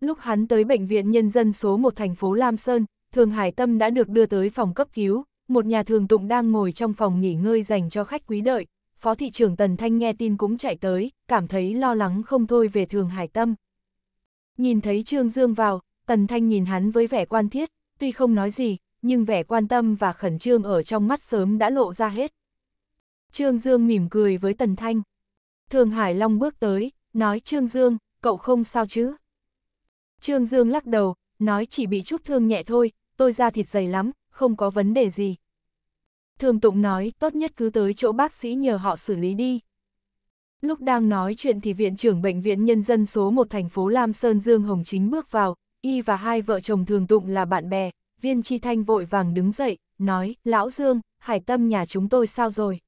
Lúc hắn tới bệnh viện nhân dân số 1 thành phố Lam Sơn, Thường Hải Tâm đã được đưa tới phòng cấp cứu, một nhà thường tụng đang ngồi trong phòng nghỉ ngơi dành cho khách quý đợi, Phó thị trưởng Tần Thanh nghe tin cũng chạy tới, cảm thấy lo lắng không thôi về Thường Hải Tâm. Nhìn thấy Trương Dương vào, Tần Thanh nhìn hắn với vẻ quan thiết, tuy không nói gì, nhưng vẻ quan tâm và khẩn trương ở trong mắt sớm đã lộ ra hết. Trương Dương mỉm cười với Tần Thanh. Thường Hải Long bước tới, nói Trương Dương, cậu không sao chứ? Trương Dương lắc đầu, nói chỉ bị chút thương nhẹ thôi, tôi ra thịt dày lắm, không có vấn đề gì. Thường Tụng nói tốt nhất cứ tới chỗ bác sĩ nhờ họ xử lý đi. Lúc đang nói chuyện thì Viện trưởng Bệnh viện Nhân dân số 1 thành phố Lam Sơn Dương Hồng Chính bước vào, y và hai vợ chồng Thường Tụng là bạn bè, Viên Chi Thanh vội vàng đứng dậy, nói, Lão Dương, hải tâm nhà chúng tôi sao rồi?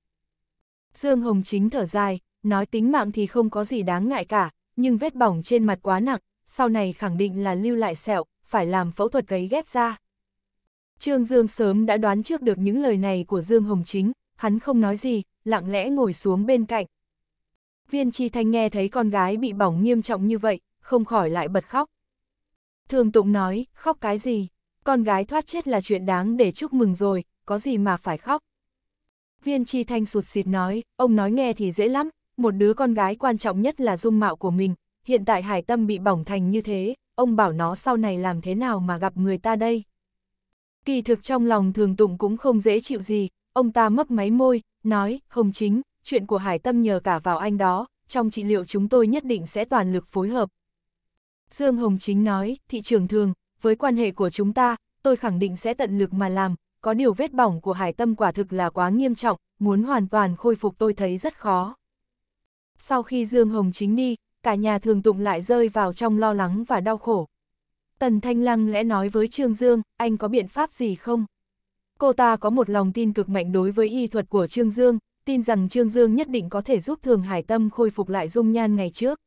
Dương Hồng Chính thở dài, nói tính mạng thì không có gì đáng ngại cả, nhưng vết bỏng trên mặt quá nặng, sau này khẳng định là lưu lại sẹo, phải làm phẫu thuật cấy ghép ra. Trương Dương sớm đã đoán trước được những lời này của Dương Hồng Chính, hắn không nói gì, lặng lẽ ngồi xuống bên cạnh. Viên Chi Thanh nghe thấy con gái bị bỏng nghiêm trọng như vậy, không khỏi lại bật khóc. Thường Tụng nói, khóc cái gì? Con gái thoát chết là chuyện đáng để chúc mừng rồi, có gì mà phải khóc? Viên Chi Thanh sụt xịt nói, ông nói nghe thì dễ lắm, một đứa con gái quan trọng nhất là dung mạo của mình, hiện tại hải tâm bị bỏng thành như thế, ông bảo nó sau này làm thế nào mà gặp người ta đây. Kỳ thực trong lòng thường tụng cũng không dễ chịu gì, ông ta mấp máy môi, nói, Hồng Chính, chuyện của hải tâm nhờ cả vào anh đó, trong trị liệu chúng tôi nhất định sẽ toàn lực phối hợp. Dương Hồng Chính nói, thị trường thường, với quan hệ của chúng ta, tôi khẳng định sẽ tận lực mà làm, có điều vết bỏng của hải tâm quả thực là quá nghiêm trọng, muốn hoàn toàn khôi phục tôi thấy rất khó. Sau khi Dương Hồng Chính đi, cả nhà thường tụng lại rơi vào trong lo lắng và đau khổ. Tần Thanh Lăng lẽ nói với Trương Dương, anh có biện pháp gì không? Cô ta có một lòng tin cực mạnh đối với y thuật của Trương Dương, tin rằng Trương Dương nhất định có thể giúp Thường Hải Tâm khôi phục lại dung nhan ngày trước.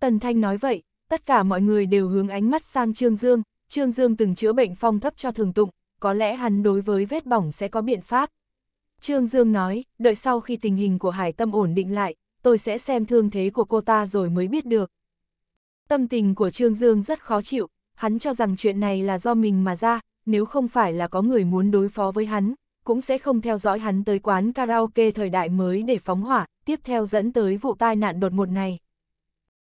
Tần Thanh nói vậy, tất cả mọi người đều hướng ánh mắt sang Trương Dương, Trương Dương từng chữa bệnh phong thấp cho Thường Tụng, có lẽ hắn đối với vết bỏng sẽ có biện pháp. Trương Dương nói, đợi sau khi tình hình của Hải Tâm ổn định lại, tôi sẽ xem thương thế của cô ta rồi mới biết được. Tâm tình của Trương Dương rất khó chịu, hắn cho rằng chuyện này là do mình mà ra, nếu không phải là có người muốn đối phó với hắn, cũng sẽ không theo dõi hắn tới quán karaoke thời đại mới để phóng hỏa, tiếp theo dẫn tới vụ tai nạn đột ngột này.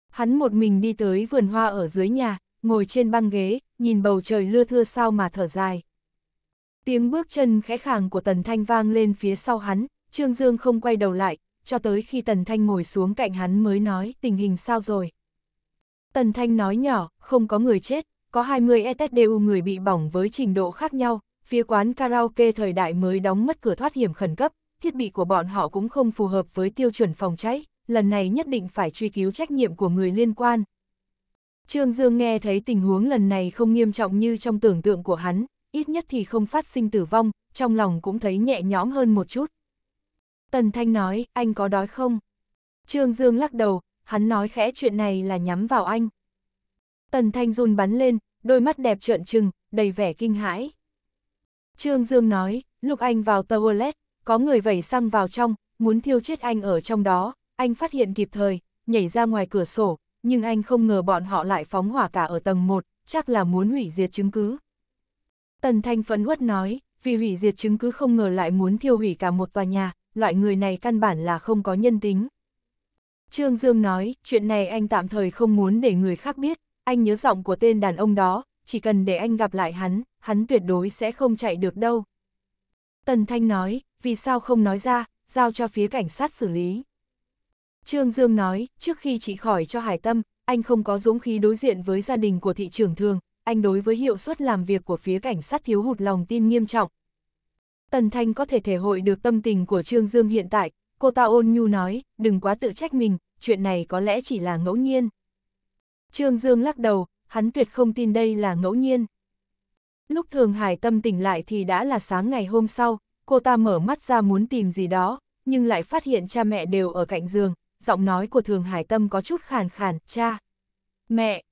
Hắn một mình đi tới vườn hoa ở dưới nhà, ngồi trên băng ghế, nhìn bầu trời lưa thưa sao mà thở dài. Tiếng bước chân khẽ khàng của Tần Thanh vang lên phía sau hắn, Trương Dương không quay đầu lại, cho tới khi Tần Thanh ngồi xuống cạnh hắn mới nói tình hình sao rồi. Tần Thanh nói nhỏ, không có người chết, có 20 ETSDU người bị bỏng với trình độ khác nhau, phía quán karaoke thời đại mới đóng mất cửa thoát hiểm khẩn cấp, thiết bị của bọn họ cũng không phù hợp với tiêu chuẩn phòng cháy, lần này nhất định phải truy cứu trách nhiệm của người liên quan. Trương Dương nghe thấy tình huống lần này không nghiêm trọng như trong tưởng tượng của hắn, ít nhất thì không phát sinh tử vong, trong lòng cũng thấy nhẹ nhõm hơn một chút. Tần Thanh nói, anh có đói không? Trương Dương lắc đầu, hắn nói khẽ chuyện này là nhắm vào anh. Tần Thanh run bắn lên, đôi mắt đẹp trợn trừng, đầy vẻ kinh hãi. Trương Dương nói, lúc anh vào toilet, có người vẩy xăng vào trong, muốn thiêu chết anh ở trong đó, anh phát hiện kịp thời, nhảy ra ngoài cửa sổ, nhưng anh không ngờ bọn họ lại phóng hỏa cả ở tầng 1, chắc là muốn hủy diệt chứng cứ. Tần Thanh phấn uất nói, vì hủy diệt chứng cứ không ngờ lại muốn thiêu hủy cả một tòa nhà, loại người này căn bản là không có nhân tính. Trương Dương nói, chuyện này anh tạm thời không muốn để người khác biết, anh nhớ giọng của tên đàn ông đó, chỉ cần để anh gặp lại hắn, hắn tuyệt đối sẽ không chạy được đâu. Tần Thanh nói, vì sao không nói ra, giao cho phía cảnh sát xử lý. Trương Dương nói, trước khi chị khỏi cho Hải Tâm, anh không có dũng khí đối diện với gia đình của thị Trường thường, anh đối với hiệu suất làm việc của phía cảnh sát thiếu hụt lòng tin nghiêm trọng, Tần Thanh có thể thể hội được tâm tình của Trương Dương hiện tại, cô ta ôn nhu nói, đừng quá tự trách mình, chuyện này có lẽ chỉ là ngẫu nhiên. Trương Dương lắc đầu, hắn tuyệt không tin đây là ngẫu nhiên. Lúc Thường Hải tâm tỉnh lại thì đã là sáng ngày hôm sau, cô ta mở mắt ra muốn tìm gì đó, nhưng lại phát hiện cha mẹ đều ở cạnh giường, giọng nói của Thường Hải tâm có chút khàn khàn, cha. Mẹ!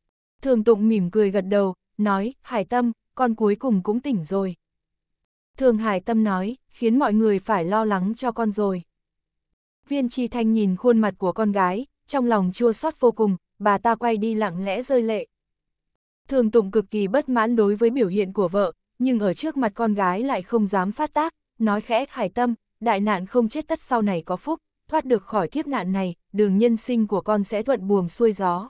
Thường Tụng mỉm cười gật đầu, nói, Hải tâm, con cuối cùng cũng tỉnh rồi. Thường Hải Tâm nói, khiến mọi người phải lo lắng cho con rồi. Viên Tri Thanh nhìn khuôn mặt của con gái, trong lòng chua xót vô cùng, bà ta quay đi lặng lẽ rơi lệ. Thường Tụng cực kỳ bất mãn đối với biểu hiện của vợ, nhưng ở trước mặt con gái lại không dám phát tác, nói khẽ Hải Tâm, đại nạn không chết tất sau này có phúc, thoát được khỏi kiếp nạn này, đường nhân sinh của con sẽ thuận buồm xuôi gió.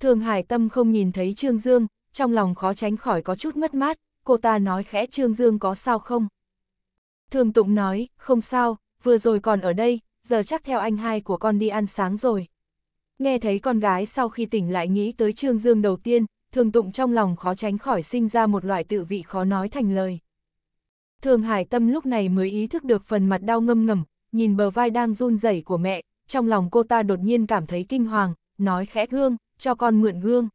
Thường Hải Tâm không nhìn thấy Trương Dương, trong lòng khó tránh khỏi có chút mất mát, cô ta nói khẽ Trương Dương có sao không? Thường Tụng nói, không sao, vừa rồi còn ở đây, giờ chắc theo anh hai của con đi ăn sáng rồi. Nghe thấy con gái sau khi tỉnh lại nghĩ tới Trương Dương đầu tiên, Thường Tụng trong lòng khó tránh khỏi sinh ra một loại tự vị khó nói thành lời. Thường Hải Tâm lúc này mới ý thức được phần mặt đau ngâm ngầm, nhìn bờ vai đang run rẩy của mẹ, trong lòng cô ta đột nhiên cảm thấy kinh hoàng, nói khẽ gương, cho con mượn gương.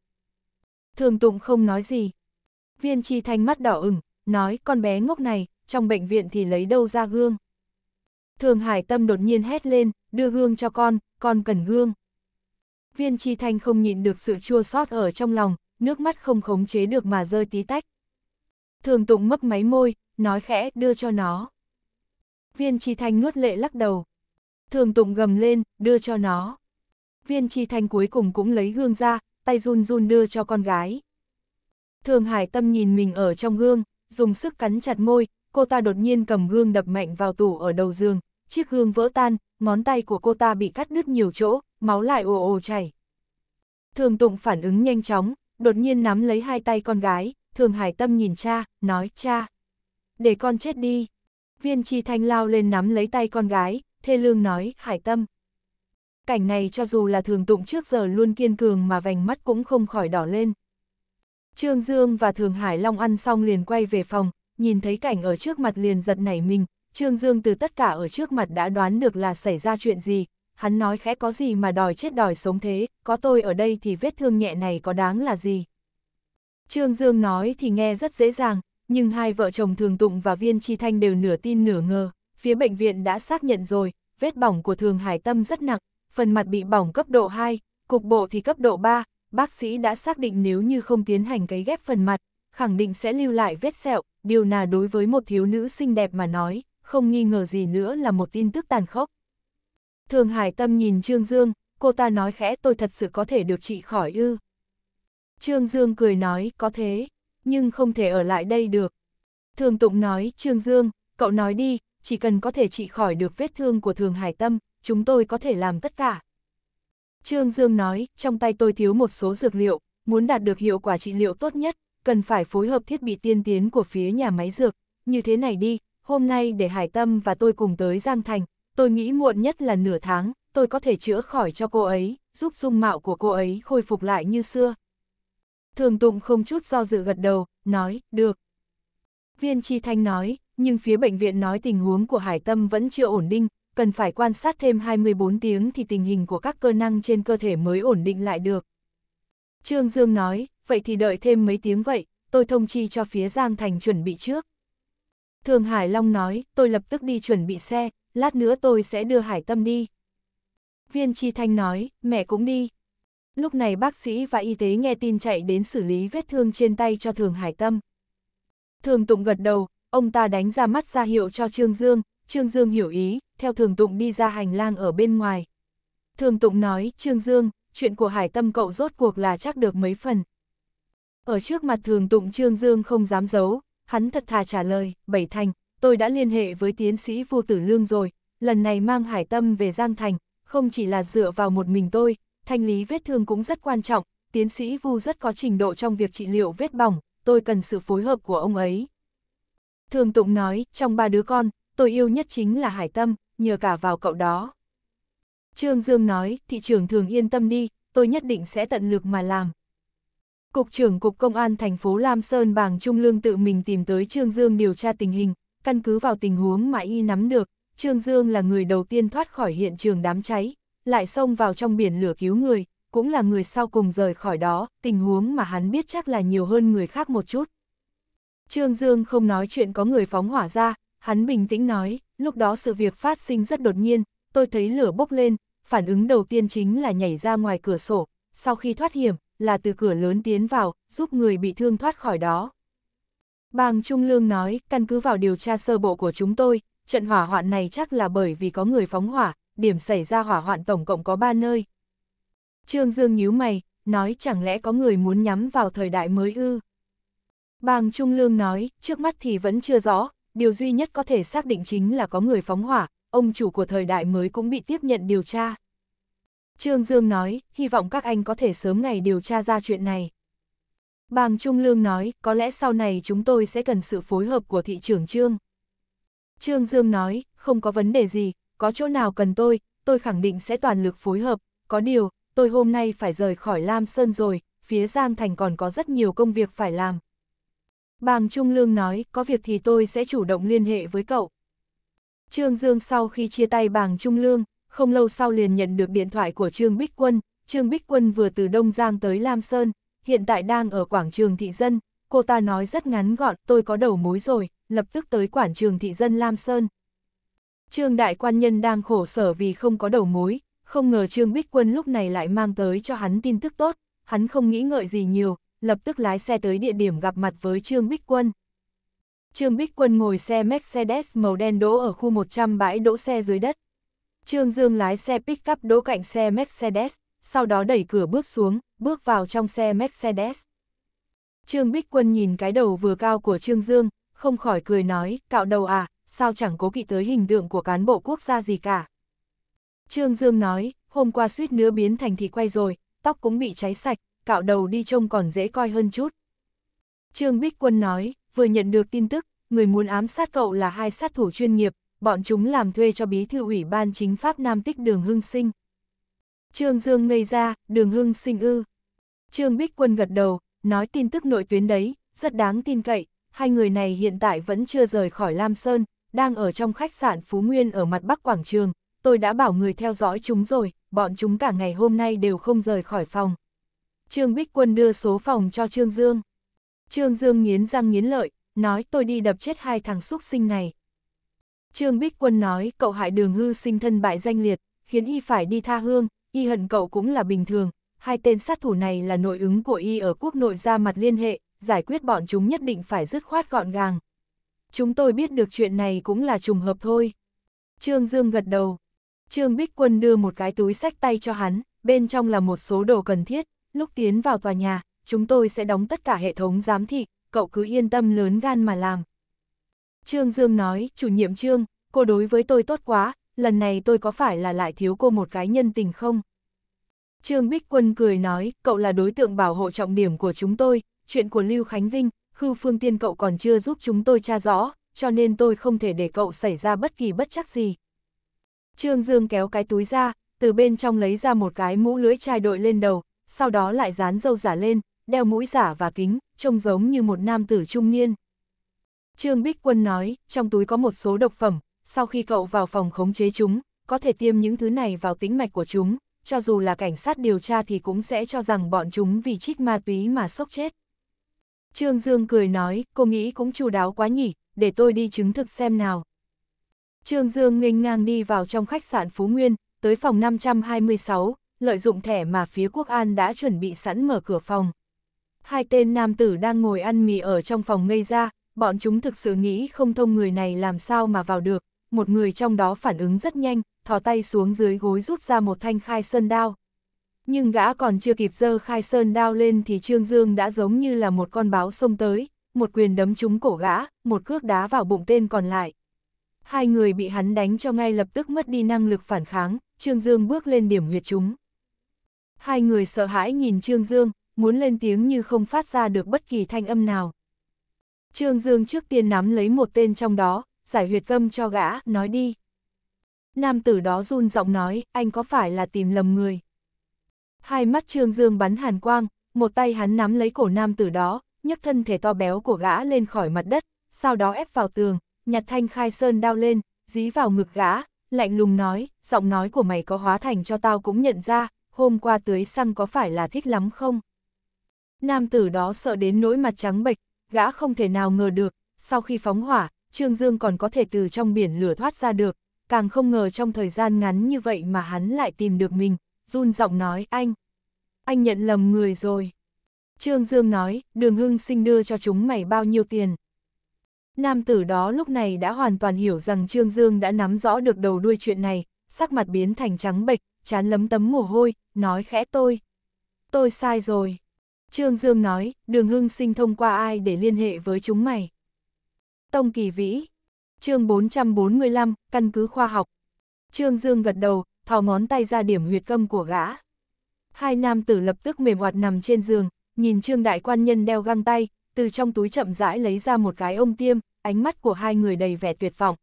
Thường Tụng không nói gì, Viên Chi Thanh mắt đỏ ửng, nói con bé ngốc này, trong bệnh viện thì lấy đâu ra gương. Thường Hải Tâm đột nhiên hét lên, đưa gương cho con, con cần gương. Viên Chi Thanh không nhịn được sự chua xót ở trong lòng, nước mắt không khống chế được mà rơi tí tách. Thường Tụng mấp máy môi, nói khẽ đưa cho nó. Viên Chi Thanh nuốt lệ lắc đầu. Thường Tụng gầm lên, đưa cho nó. Viên Chi Thanh cuối cùng cũng lấy gương ra, tay run run đưa cho con gái. Thường Hải Tâm nhìn mình ở trong gương, dùng sức cắn chặt môi, cô ta đột nhiên cầm gương đập mạnh vào tủ ở đầu giường, chiếc gương vỡ tan, ngón tay của cô ta bị cắt đứt nhiều chỗ, máu lại ồ ồ chảy. Thường Tụng phản ứng nhanh chóng, đột nhiên nắm lấy hai tay con gái, Thường Hải Tâm nhìn cha, nói cha, để con chết đi. Viên Chi Thanh lao lên nắm lấy tay con gái, thê lương nói, Hải Tâm. Cảnh này cho dù là Thường Tụng trước giờ luôn kiên cường mà vành mắt cũng không khỏi đỏ lên. Trương Dương và Thường Hải Long ăn xong liền quay về phòng, nhìn thấy cảnh ở trước mặt liền giật nảy mình, Trương Dương từ tất cả ở trước mặt đã đoán được là xảy ra chuyện gì, hắn nói khẽ có gì mà đòi chết đòi sống thế, có tôi ở đây thì vết thương nhẹ này có đáng là gì. Trương Dương nói thì nghe rất dễ dàng, nhưng hai vợ chồng Thường Tụng và Viên Chi Thanh đều nửa tin nửa ngờ, phía bệnh viện đã xác nhận rồi, vết bỏng của Thường Hải Tâm rất nặng, phần mặt bị bỏng cấp độ 2, cục bộ thì cấp độ 3, bác sĩ đã xác định nếu như không tiến hành cấy ghép phần mặt, khẳng định sẽ lưu lại vết sẹo, điều là đối với một thiếu nữ xinh đẹp mà nói, không nghi ngờ gì nữa là một tin tức tàn khốc. Thường Hải Tâm nhìn Trương Dương, cô ta nói khẽ tôi thật sự có thể được trị khỏi ư. Trương Dương cười nói, có thế, nhưng không thể ở lại đây được. Thường Tụng nói, Trương Dương, cậu nói đi, chỉ cần có thể trị khỏi được vết thương của Thường Hải Tâm, chúng tôi có thể làm tất cả. Trương Dương nói, trong tay tôi thiếu một số dược liệu, muốn đạt được hiệu quả trị liệu tốt nhất, cần phải phối hợp thiết bị tiên tiến của phía nhà máy dược. Như thế này đi, hôm nay để Hải Tâm và tôi cùng tới Giang Thành, tôi nghĩ muộn nhất là nửa tháng, tôi có thể chữa khỏi cho cô ấy, giúp dung mạo của cô ấy khôi phục lại như xưa. Thường Tụng không chút do dự gật đầu, nói, được. Viên Tri Thanh nói, nhưng phía bệnh viện nói tình huống của Hải Tâm vẫn chưa ổn định, cần phải quan sát thêm 24 tiếng thì tình hình của các cơ năng trên cơ thể mới ổn định lại được. Trương Dương nói, vậy thì đợi thêm mấy tiếng vậy, tôi thông chi cho phía Giang Thành chuẩn bị trước. Thường Hải Long nói, tôi lập tức đi chuẩn bị xe, lát nữa tôi sẽ đưa Hải Tâm đi. Viên Chi Thanh nói, mẹ cũng đi. Lúc này bác sĩ và y tế nghe tin chạy đến xử lý vết thương trên tay cho Thường Hải Tâm. Thường Tụng gật đầu, ông ta đánh ra mắt ra hiệu cho Trương Dương, Trương Dương hiểu ý, theo thường tụng đi ra hành lang ở bên ngoài. Thường tụng nói, Trương Dương, chuyện của hải tâm cậu rốt cuộc là chắc được mấy phần. Ở trước mặt thường tụng Trương Dương không dám giấu, hắn thật thà trả lời, bảy thành, tôi đã liên hệ với tiến sĩ Vu Tử Lương rồi, lần này mang hải tâm về Giang Thành, không chỉ là dựa vào một mình tôi, thanh lý vết thương cũng rất quan trọng, tiến sĩ Vu rất có trình độ trong việc trị liệu vết bỏng, tôi cần sự phối hợp của ông ấy. Thường Tụng nói, trong ba đứa con, tôi yêu nhất chính là Hải Tâm, nhờ cả vào cậu đó. Trương Dương nói, thị trưởng thường yên tâm đi, tôi nhất định sẽ tận lực mà làm. Cục trưởng Cục Công an thành phố Lam Sơn Bàng Trung Lương tự mình tìm tới Trương Dương điều tra tình hình, căn cứ vào tình huống mà y nắm được, Trương Dương là người đầu tiên thoát khỏi hiện trường đám cháy, lại xông vào trong biển lửa cứu người, cũng là người sau cùng rời khỏi đó, tình huống mà hắn biết chắc là nhiều hơn người khác một chút. Trương Dương không nói chuyện có người phóng hỏa ra, hắn bình tĩnh nói, lúc đó sự việc phát sinh rất đột nhiên, tôi thấy lửa bốc lên, phản ứng đầu tiên chính là nhảy ra ngoài cửa sổ, sau khi thoát hiểm, là từ cửa lớn tiến vào, giúp người bị thương thoát khỏi đó. Bàng Trung Lương nói, căn cứ vào điều tra sơ bộ của chúng tôi, trận hỏa hoạn này chắc là bởi vì có người phóng hỏa, điểm xảy ra hỏa hoạn tổng cộng có 3 nơi. Trương Dương nhíu mày, nói chẳng lẽ có người muốn nhắm vào thời đại mới ư. Bàng Trung Lương nói, trước mắt thì vẫn chưa rõ, điều duy nhất có thể xác định chính là có người phóng hỏa, ông chủ của thời đại mới cũng bị tiếp nhận điều tra. Trương Dương nói, hy vọng các anh có thể sớm ngày điều tra ra chuyện này. Bàng Trung Lương nói, có lẽ sau này chúng tôi sẽ cần sự phối hợp của thị trưởng Trương. Trương Dương nói, không có vấn đề gì, có chỗ nào cần tôi, tôi khẳng định sẽ toàn lực phối hợp, có điều, tôi hôm nay phải rời khỏi Lam Sơn rồi, phía Giang Thành còn có rất nhiều công việc phải làm. Bàng Trung Lương nói, có việc thì tôi sẽ chủ động liên hệ với cậu. Trương Dương sau khi chia tay bàng Trung Lương, không lâu sau liền nhận được điện thoại của Trương Bích Quân. Trương Bích Quân vừa từ Đông Giang tới Lam Sơn, hiện tại đang ở quảng trường thị dân. Cô ta nói rất ngắn gọn, tôi có đầu mối rồi, lập tức tới quảng trường thị dân Lam Sơn. Trương Đại Quan Nhân đang khổ sở vì không có đầu mối, không ngờ Trương Bích Quân lúc này lại mang tới cho hắn tin tức tốt, hắn không nghĩ ngợi gì nhiều, lập tức lái xe tới địa điểm gặp mặt với Trương Bích Quân. Trương Bích Quân ngồi xe Mercedes màu đen đỗ ở khu 100 bãi đỗ xe dưới đất. Trương Dương lái xe pick-up đỗ cạnh xe Mercedes, sau đó đẩy cửa bước xuống, bước vào trong xe Mercedes. Trương Bích Quân nhìn cái đầu vừa cao của Trương Dương, không khỏi cười nói, cạo đầu à, sao chẳng cố kỵ tới hình tượng của cán bộ quốc gia gì cả. Trương Dương nói, hôm qua suýt nữa biến thành thì quay rồi, tóc cũng bị cháy sạch, cạo đầu đi trông còn dễ coi hơn chút. Trương Bích Quân nói, vừa nhận được tin tức, người muốn ám sát cậu là hai sát thủ chuyên nghiệp, bọn chúng làm thuê cho bí thư ủy ban chính pháp Nam Tích Đường Hưng Sinh. Trương Dương ngây ra, Đường Hưng Sinh ư. Trương Bích Quân gật đầu, nói tin tức nội tuyến đấy, rất đáng tin cậy, hai người này hiện tại vẫn chưa rời khỏi Lam Sơn, đang ở trong khách sạn Phú Nguyên ở mặt Bắc Quảng Trường, tôi đã bảo người theo dõi chúng rồi, bọn chúng cả ngày hôm nay đều không rời khỏi phòng. Trương Bích Quân đưa số phòng cho Trương Dương. Trương Dương nghiến răng nghiến lợi, nói tôi đi đập chết hai thằng xúc sinh này. Trương Bích Quân nói cậu hại đường hư sinh thân bại danh liệt, khiến y phải đi tha hương, y hận cậu cũng là bình thường. Hai tên sát thủ này là nội ứng của y ở quốc nội ra mặt liên hệ, giải quyết bọn chúng nhất định phải dứt khoát gọn gàng. Chúng tôi biết được chuyện này cũng là trùng hợp thôi. Trương Dương gật đầu. Trương Bích Quân đưa một cái túi sách tay cho hắn, bên trong là một số đồ cần thiết, lúc tiến vào tòa nhà, chúng tôi sẽ đóng tất cả hệ thống giám thị, cậu cứ yên tâm lớn gan mà làm. Trương Dương nói, chủ nhiệm Trương, cô đối với tôi tốt quá, lần này tôi có phải là lại thiếu cô một cái nhân tình không? Trương Bích Quân cười nói, cậu là đối tượng bảo hộ trọng điểm của chúng tôi, chuyện của Lưu Khánh Vinh, Khư Phương Tiên cậu còn chưa giúp chúng tôi tra rõ, cho nên tôi không thể để cậu xảy ra bất kỳ bất chắc gì. Trương Dương kéo cái túi ra, từ bên trong lấy ra một cái mũ lưỡi chai đội lên đầu, sau đó lại dán dâu giả lên, đeo mũi giả và kính, trông giống như một nam tử trung niên. Trương Bích Quân nói, trong túi có một số độc phẩm, sau khi cậu vào phòng khống chế chúng, có thể tiêm những thứ này vào tĩnh mạch của chúng, cho dù là cảnh sát điều tra thì cũng sẽ cho rằng bọn chúng vì trích ma túy mà sốc chết. Trương Dương cười nói, cô nghĩ cũng chu đáo quá nhỉ, để tôi đi chứng thực xem nào. Trương Dương nghênh ngang đi vào trong khách sạn Phú Nguyên, tới phòng 526, lợi dụng thẻ mà phía quốc an đã chuẩn bị sẵn mở cửa phòng. Hai tên nam tử đang ngồi ăn mì ở trong phòng ngây ra, bọn chúng thực sự nghĩ không thông người này làm sao mà vào được, một người trong đó phản ứng rất nhanh, thò tay xuống dưới gối rút ra một thanh khai sơn đao. Nhưng gã còn chưa kịp dơ khai sơn đao lên thì Trương Dương đã giống như là một con báo xông tới, một quyền đấm trúng cổ gã, một cước đá vào bụng tên còn lại. Hai người bị hắn đánh cho ngay lập tức mất đi năng lực phản kháng, Trương Dương bước lên điểm huyệt chúng. Hai người sợ hãi nhìn Trương Dương, muốn lên tiếng như không phát ra được bất kỳ thanh âm nào. Trương Dương trước tiên nắm lấy một tên trong đó, giải huyệt câm cho gã, nói đi. Nam tử đó run giọng nói, anh có phải là tìm lầm người? Hai mắt Trương Dương bắn hàn quang, một tay hắn nắm lấy cổ nam tử đó, nhấc thân thể to béo của gã lên khỏi mặt đất, sau đó ép vào tường, nhặt thanh khai sơn đao lên, dí vào ngực gã, lạnh lùng nói, giọng nói của mày có hóa thành cho tao cũng nhận ra, hôm qua tưới xăng có phải là thích lắm không? Nam tử đó sợ đến nỗi mặt trắng bệch, gã không thể nào ngờ được, sau khi phóng hỏa, Trương Dương còn có thể từ trong biển lửa thoát ra được, càng không ngờ trong thời gian ngắn như vậy mà hắn lại tìm được mình, run giọng nói anh. Anh nhận lầm người rồi. Trương Dương nói, đường hưng sinh đưa cho chúng mày bao nhiêu tiền. Nam tử đó lúc này đã hoàn toàn hiểu rằng Trương Dương đã nắm rõ được đầu đuôi chuyện này, sắc mặt biến thành trắng bệch, chán lấm tấm mồ hôi, nói khẽ tôi. Tôi sai rồi. Trương Dương nói, đường hưng sinh thông qua ai để liên hệ với chúng mày. Tông Kỳ Vĩ chương 445, căn cứ khoa học. Trương Dương gật đầu, thò ngón tay ra điểm huyệt câm của gã. Hai nam tử lập tức mềm hoạt nằm trên giường, nhìn Trương Đại Quan Nhân đeo găng tay, từ trong túi chậm rãi lấy ra một cái ông tiêm, ánh mắt của hai người đầy vẻ tuyệt vọng.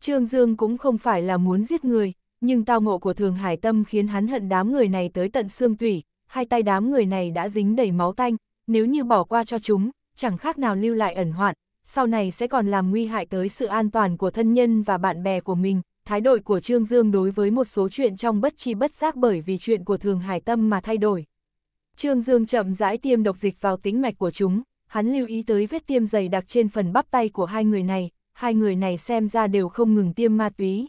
Trương Dương cũng không phải là muốn giết người, nhưng tao ngộ của Thường Hải Tâm khiến hắn hận đám người này tới tận xương tủy, hai tay đám người này đã dính đầy máu tanh, nếu như bỏ qua cho chúng, chẳng khác nào lưu lại ẩn hoạn, sau này sẽ còn làm nguy hại tới sự an toàn của thân nhân và bạn bè của mình. Thái độ của Trương Dương đối với một số chuyện trong bất chi bất giác bởi vì chuyện của Thường Hải Tâm mà thay đổi. Trương Dương chậm rãi tiêm độc dịch vào tính mạch của chúng, hắn lưu ý tới vết tiêm dày đặc trên phần bắp tay của hai người này, hai người này xem ra đều không ngừng tiêm ma túy,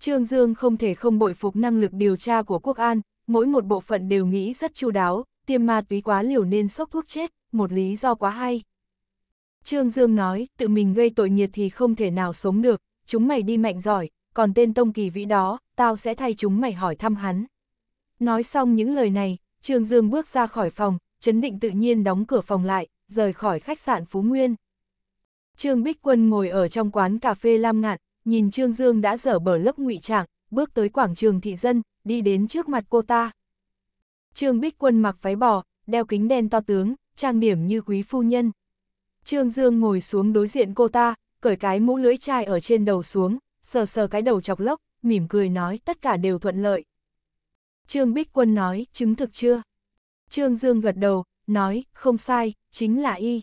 Trương Dương không thể không bội phục năng lực điều tra của quốc an, mỗi một bộ phận đều nghĩ rất chu đáo, tiêm ma túy quá liều nên sốc thuốc chết, một lý do quá hay. Trương Dương nói, tự mình gây tội nghiệt thì không thể nào sống được, chúng mày đi mạnh giỏi, còn tên Tông Kỳ Vĩ đó, tao sẽ thay chúng mày hỏi thăm hắn. Nói xong những lời này, Trương Dương bước ra khỏi phòng, chấn định tự nhiên đóng cửa phòng lại, rời khỏi khách sạn Phú Nguyên. Trương Bích Quân ngồi ở trong quán cà phê Lam Ngạn, nhìn Trương Dương đã dở bờ lớp ngụy trạng, bước tới quảng trường thị dân, đi đến trước mặt cô ta. Trương Bích Quân mặc váy bò, đeo kính đen to tướng, trang điểm như quý phu nhân. Trương Dương ngồi xuống đối diện cô ta, cởi cái mũ lưỡi chai ở trên đầu xuống, sờ sờ cái đầu chọc lốc, mỉm cười nói tất cả đều thuận lợi. Trương Bích Quân nói, chứng thực chưa? Trương Dương gật đầu, nói, không sai, chính là y.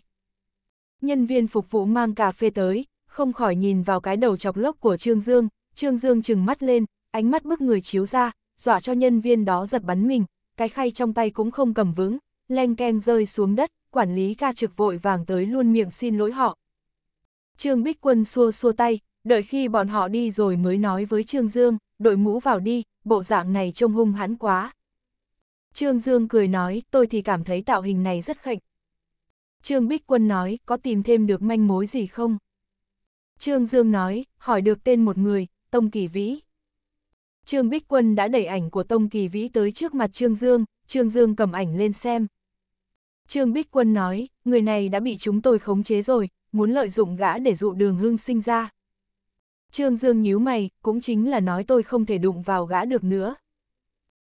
Nhân viên phục vụ mang cà phê tới, không khỏi nhìn vào cái đầu chọc lốc của Trương Dương, Trương Dương trừng mắt lên, ánh mắt bức người chiếu ra, dọa cho nhân viên đó giật bắn mình, cái khay trong tay cũng không cầm vững, len keng rơi xuống đất, quản lý ca trực vội vàng tới luôn miệng xin lỗi họ. Trương Bích Quân xua xua tay, đợi khi bọn họ đi rồi mới nói với Trương Dương, đội mũ vào đi, bộ dạng này trông hung hãn quá. Trương Dương cười nói, tôi thì cảm thấy tạo hình này rất khệnh. Trương Bích Quân nói, có tìm thêm được manh mối gì không? Trương Dương nói, hỏi được tên một người, Tông Kỳ Vĩ. Trương Bích Quân đã đẩy ảnh của Tông Kỳ Vĩ tới trước mặt Trương Dương, Trương Dương cầm ảnh lên xem. Trương Bích Quân nói, người này đã bị chúng tôi khống chế rồi, muốn lợi dụng gã để dụ đường hưng sinh ra. Trương Dương nhíu mày, cũng chính là nói tôi không thể đụng vào gã được nữa.